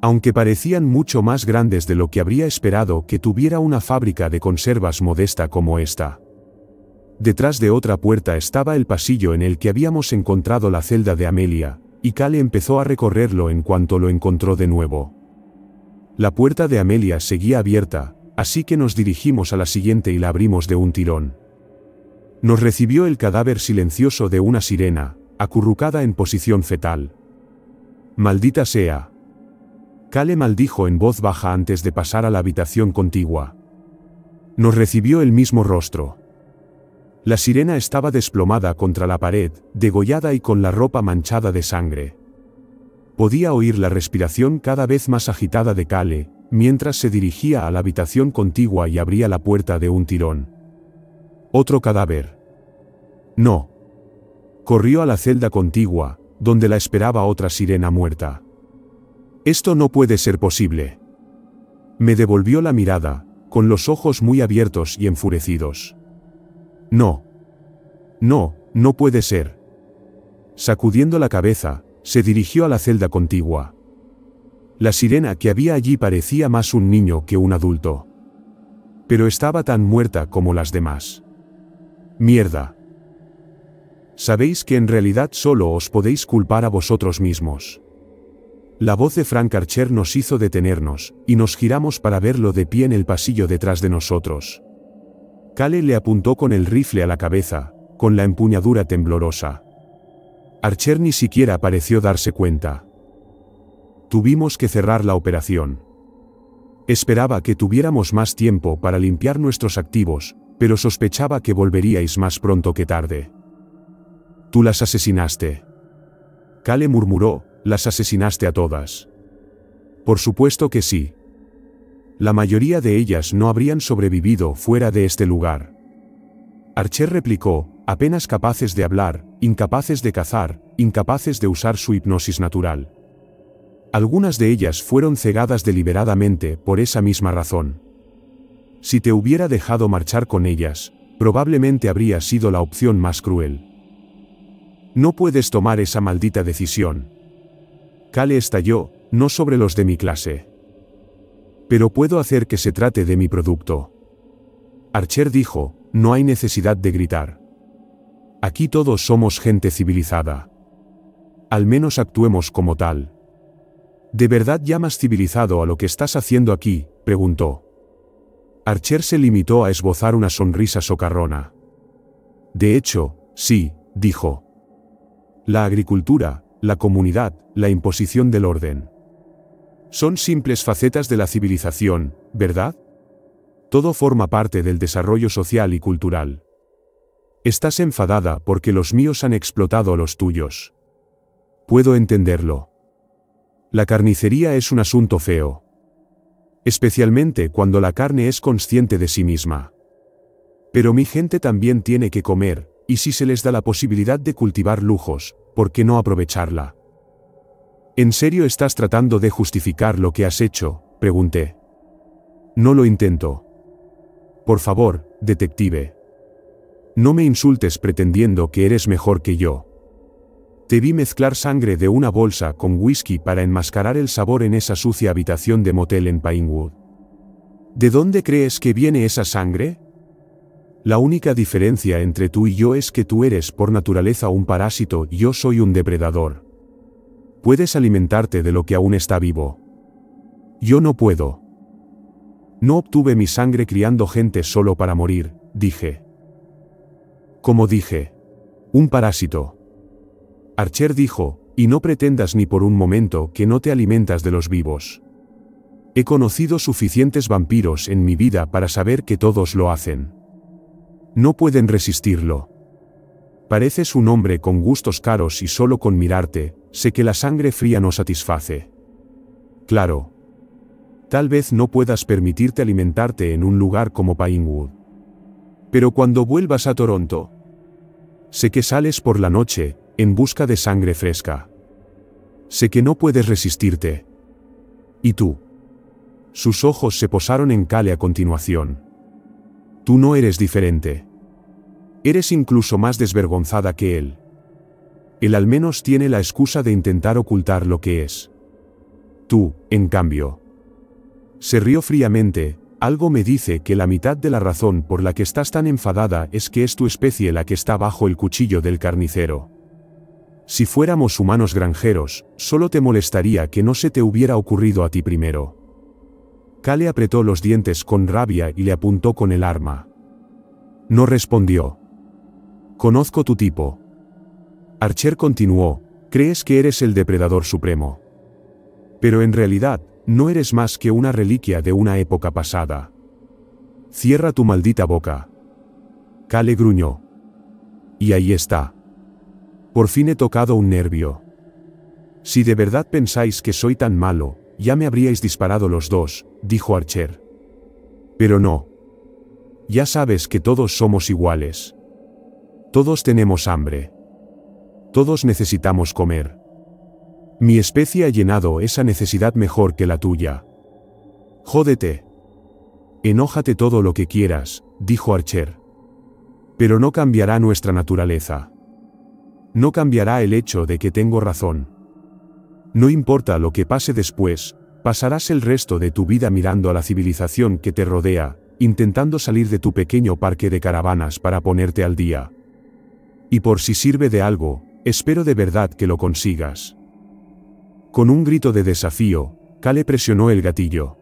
Aunque parecían mucho más grandes de lo que habría esperado que tuviera una fábrica de conservas modesta como esta. Detrás de otra puerta estaba el pasillo en el que habíamos encontrado la celda de Amelia, y Cale empezó a recorrerlo en cuanto lo encontró de nuevo. La puerta de Amelia seguía abierta, así que nos dirigimos a la siguiente y la abrimos de un tirón. Nos recibió el cadáver silencioso de una sirena, acurrucada en posición fetal. Maldita sea. Kale maldijo en voz baja antes de pasar a la habitación contigua. Nos recibió el mismo rostro. La sirena estaba desplomada contra la pared, degollada y con la ropa manchada de sangre. Podía oír la respiración cada vez más agitada de Kale, mientras se dirigía a la habitación contigua y abría la puerta de un tirón. Otro cadáver. No. Corrió a la celda contigua, donde la esperaba otra sirena muerta. Esto no puede ser posible. Me devolvió la mirada, con los ojos muy abiertos y enfurecidos. No. No, no puede ser. Sacudiendo la cabeza, se dirigió a la celda contigua. La sirena que había allí parecía más un niño que un adulto. Pero estaba tan muerta como las demás. Mierda. Sabéis que en realidad solo os podéis culpar a vosotros mismos. La voz de Frank Archer nos hizo detenernos, y nos giramos para verlo de pie en el pasillo detrás de nosotros. Kale le apuntó con el rifle a la cabeza, con la empuñadura temblorosa. Archer ni siquiera pareció darse cuenta. Tuvimos que cerrar la operación. Esperaba que tuviéramos más tiempo para limpiar nuestros activos, pero sospechaba que volveríais más pronto que tarde. Tú las asesinaste. Kale murmuró, las asesinaste a todas. Por supuesto que sí. La mayoría de ellas no habrían sobrevivido fuera de este lugar. Archer replicó, apenas capaces de hablar, incapaces de cazar, incapaces de usar su hipnosis natural. Algunas de ellas fueron cegadas deliberadamente por esa misma razón. Si te hubiera dejado marchar con ellas, probablemente habría sido la opción más cruel. No puedes tomar esa maldita decisión. Kale estalló, no sobre los de mi clase. Pero puedo hacer que se trate de mi producto. Archer dijo, no hay necesidad de gritar. Aquí todos somos gente civilizada. Al menos actuemos como tal. ¿De verdad llamas civilizado a lo que estás haciendo aquí? preguntó. Archer se limitó a esbozar una sonrisa socarrona. De hecho, sí, dijo. La agricultura, la comunidad, la imposición del orden. Son simples facetas de la civilización, ¿verdad? Todo forma parte del desarrollo social y cultural. Estás enfadada porque los míos han explotado a los tuyos. Puedo entenderlo. La carnicería es un asunto feo. Especialmente cuando la carne es consciente de sí misma. Pero mi gente también tiene que comer, y si se les da la posibilidad de cultivar lujos, ¿por qué no aprovecharla? ¿En serio estás tratando de justificar lo que has hecho? pregunté. No lo intento. Por favor, detective, no me insultes pretendiendo que eres mejor que yo. Te vi mezclar sangre de una bolsa con whisky para enmascarar el sabor en esa sucia habitación de motel en Pinewood. ¿De dónde crees que viene esa sangre? La única diferencia entre tú y yo es que tú eres por naturaleza un parásito y yo soy un depredador. Puedes alimentarte de lo que aún está vivo. Yo no puedo. No obtuve mi sangre criando gente solo para morir, dije. Como dije. Un parásito. Archer dijo, y no pretendas ni por un momento que no te alimentas de los vivos. He conocido suficientes vampiros en mi vida para saber que todos lo hacen. No pueden resistirlo. Pareces un hombre con gustos caros y solo con mirarte, sé que la sangre fría no satisface. Claro. Tal vez no puedas permitirte alimentarte en un lugar como Pinewood. Pero cuando vuelvas a Toronto, Sé que sales por la noche, en busca de sangre fresca. Sé que no puedes resistirte. ¿Y tú? Sus ojos se posaron en Cale a continuación. Tú no eres diferente. Eres incluso más desvergonzada que él. Él al menos tiene la excusa de intentar ocultar lo que es. Tú, en cambio. Se rió fríamente, algo me dice que la mitad de la razón por la que estás tan enfadada es que es tu especie la que está bajo el cuchillo del carnicero. Si fuéramos humanos granjeros, solo te molestaría que no se te hubiera ocurrido a ti primero. Kale apretó los dientes con rabia y le apuntó con el arma. No respondió. Conozco tu tipo. Archer continuó, crees que eres el depredador supremo. Pero en realidad, no eres más que una reliquia de una época pasada. Cierra tu maldita boca. Cale gruñó. Y ahí está. Por fin he tocado un nervio. Si de verdad pensáis que soy tan malo, ya me habríais disparado los dos, dijo Archer. Pero no. Ya sabes que todos somos iguales. Todos tenemos hambre. Todos necesitamos comer. Mi especie ha llenado esa necesidad mejor que la tuya. Jódete. Enójate todo lo que quieras, dijo Archer. Pero no cambiará nuestra naturaleza. No cambiará el hecho de que tengo razón. No importa lo que pase después, pasarás el resto de tu vida mirando a la civilización que te rodea, intentando salir de tu pequeño parque de caravanas para ponerte al día. Y por si sirve de algo, espero de verdad que lo consigas. Con un grito de desafío, Kale presionó el gatillo.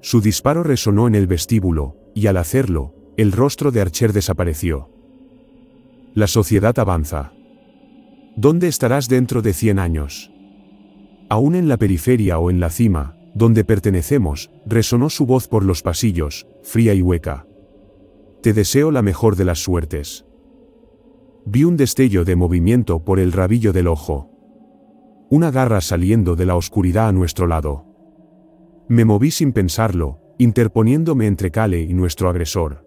Su disparo resonó en el vestíbulo, y al hacerlo, el rostro de Archer desapareció. La sociedad avanza. ¿Dónde estarás dentro de 100 años? Aún en la periferia o en la cima, donde pertenecemos, resonó su voz por los pasillos, fría y hueca. Te deseo la mejor de las suertes. Vi un destello de movimiento por el rabillo del ojo una garra saliendo de la oscuridad a nuestro lado. Me moví sin pensarlo, interponiéndome entre Kale y nuestro agresor.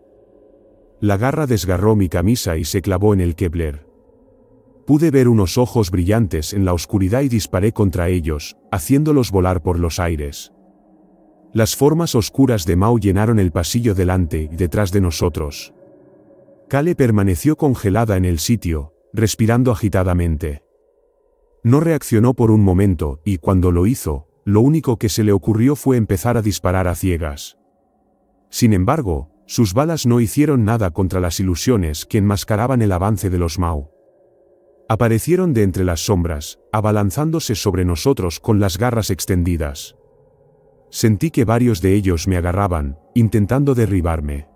La garra desgarró mi camisa y se clavó en el Kepler. Pude ver unos ojos brillantes en la oscuridad y disparé contra ellos, haciéndolos volar por los aires. Las formas oscuras de Mao llenaron el pasillo delante y detrás de nosotros. Kale permaneció congelada en el sitio, respirando agitadamente. No reaccionó por un momento, y cuando lo hizo, lo único que se le ocurrió fue empezar a disparar a ciegas. Sin embargo, sus balas no hicieron nada contra las ilusiones que enmascaraban el avance de los Mao. Aparecieron de entre las sombras, abalanzándose sobre nosotros con las garras extendidas. Sentí que varios de ellos me agarraban, intentando derribarme.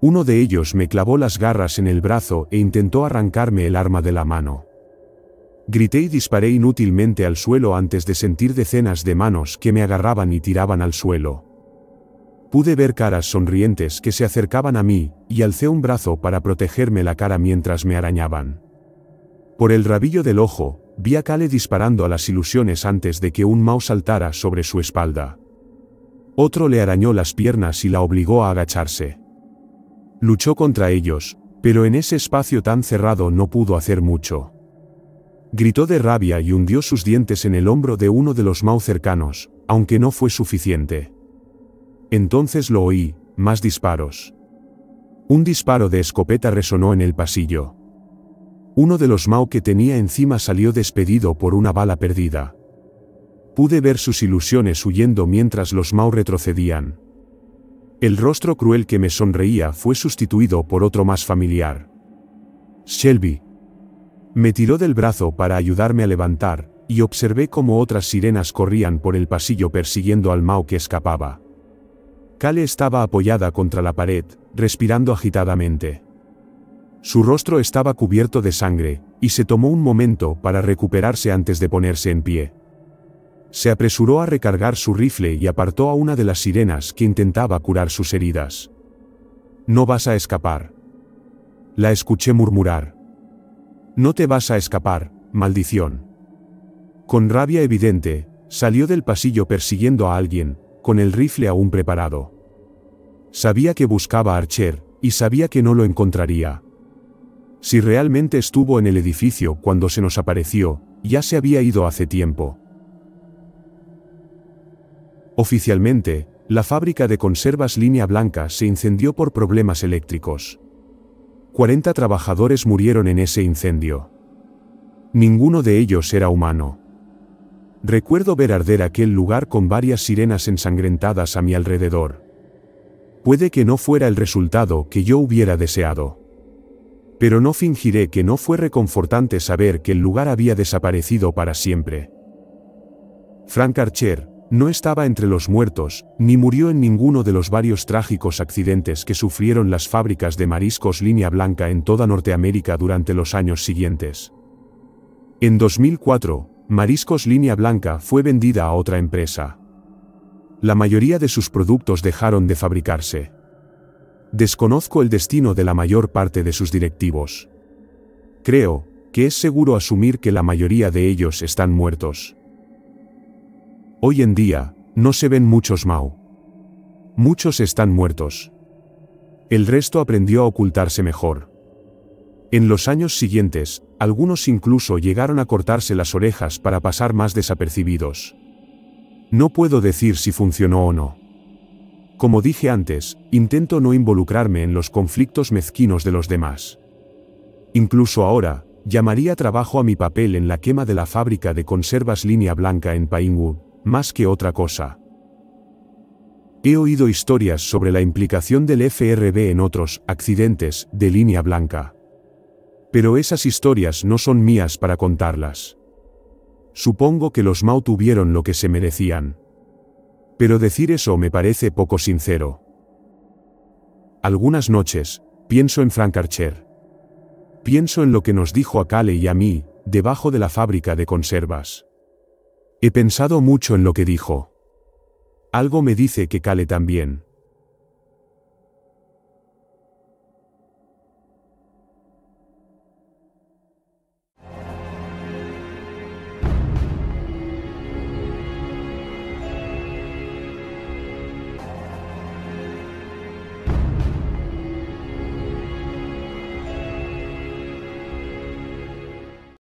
Uno de ellos me clavó las garras en el brazo e intentó arrancarme el arma de la mano. Grité y disparé inútilmente al suelo antes de sentir decenas de manos que me agarraban y tiraban al suelo. Pude ver caras sonrientes que se acercaban a mí, y alcé un brazo para protegerme la cara mientras me arañaban. Por el rabillo del ojo, vi a Kale disparando a las ilusiones antes de que un Mao saltara sobre su espalda. Otro le arañó las piernas y la obligó a agacharse. Luchó contra ellos, pero en ese espacio tan cerrado no pudo hacer mucho. Gritó de rabia y hundió sus dientes en el hombro de uno de los Mao cercanos, aunque no fue suficiente. Entonces lo oí, más disparos. Un disparo de escopeta resonó en el pasillo. Uno de los Mao que tenía encima salió despedido por una bala perdida. Pude ver sus ilusiones huyendo mientras los Mao retrocedían. El rostro cruel que me sonreía fue sustituido por otro más familiar. Shelby, me tiró del brazo para ayudarme a levantar, y observé cómo otras sirenas corrían por el pasillo persiguiendo al Mao que escapaba. Kale estaba apoyada contra la pared, respirando agitadamente. Su rostro estaba cubierto de sangre, y se tomó un momento para recuperarse antes de ponerse en pie. Se apresuró a recargar su rifle y apartó a una de las sirenas que intentaba curar sus heridas. No vas a escapar. La escuché murmurar. No te vas a escapar, maldición. Con rabia evidente, salió del pasillo persiguiendo a alguien, con el rifle aún preparado. Sabía que buscaba a Archer, y sabía que no lo encontraría. Si realmente estuvo en el edificio cuando se nos apareció, ya se había ido hace tiempo. Oficialmente, la fábrica de conservas línea blanca se incendió por problemas eléctricos. 40 trabajadores murieron en ese incendio. Ninguno de ellos era humano. Recuerdo ver arder aquel lugar con varias sirenas ensangrentadas a mi alrededor. Puede que no fuera el resultado que yo hubiera deseado. Pero no fingiré que no fue reconfortante saber que el lugar había desaparecido para siempre. Frank Archer, no estaba entre los muertos, ni murió en ninguno de los varios trágicos accidentes que sufrieron las fábricas de mariscos línea blanca en toda Norteamérica durante los años siguientes. En 2004, Mariscos Línea Blanca fue vendida a otra empresa. La mayoría de sus productos dejaron de fabricarse. Desconozco el destino de la mayor parte de sus directivos. Creo que es seguro asumir que la mayoría de ellos están muertos. Hoy en día, no se ven muchos Mao. Muchos están muertos. El resto aprendió a ocultarse mejor. En los años siguientes, algunos incluso llegaron a cortarse las orejas para pasar más desapercibidos. No puedo decir si funcionó o no. Como dije antes, intento no involucrarme en los conflictos mezquinos de los demás. Incluso ahora, llamaría trabajo a mi papel en la quema de la fábrica de conservas línea blanca en Paingu, más que otra cosa. He oído historias sobre la implicación del FRB en otros accidentes de línea blanca. Pero esas historias no son mías para contarlas. Supongo que los Mao tuvieron lo que se merecían. Pero decir eso me parece poco sincero. Algunas noches, pienso en Frank Archer. Pienso en lo que nos dijo a Kale y a mí, debajo de la fábrica de conservas. He pensado mucho en lo que dijo. Algo me dice que Cale también.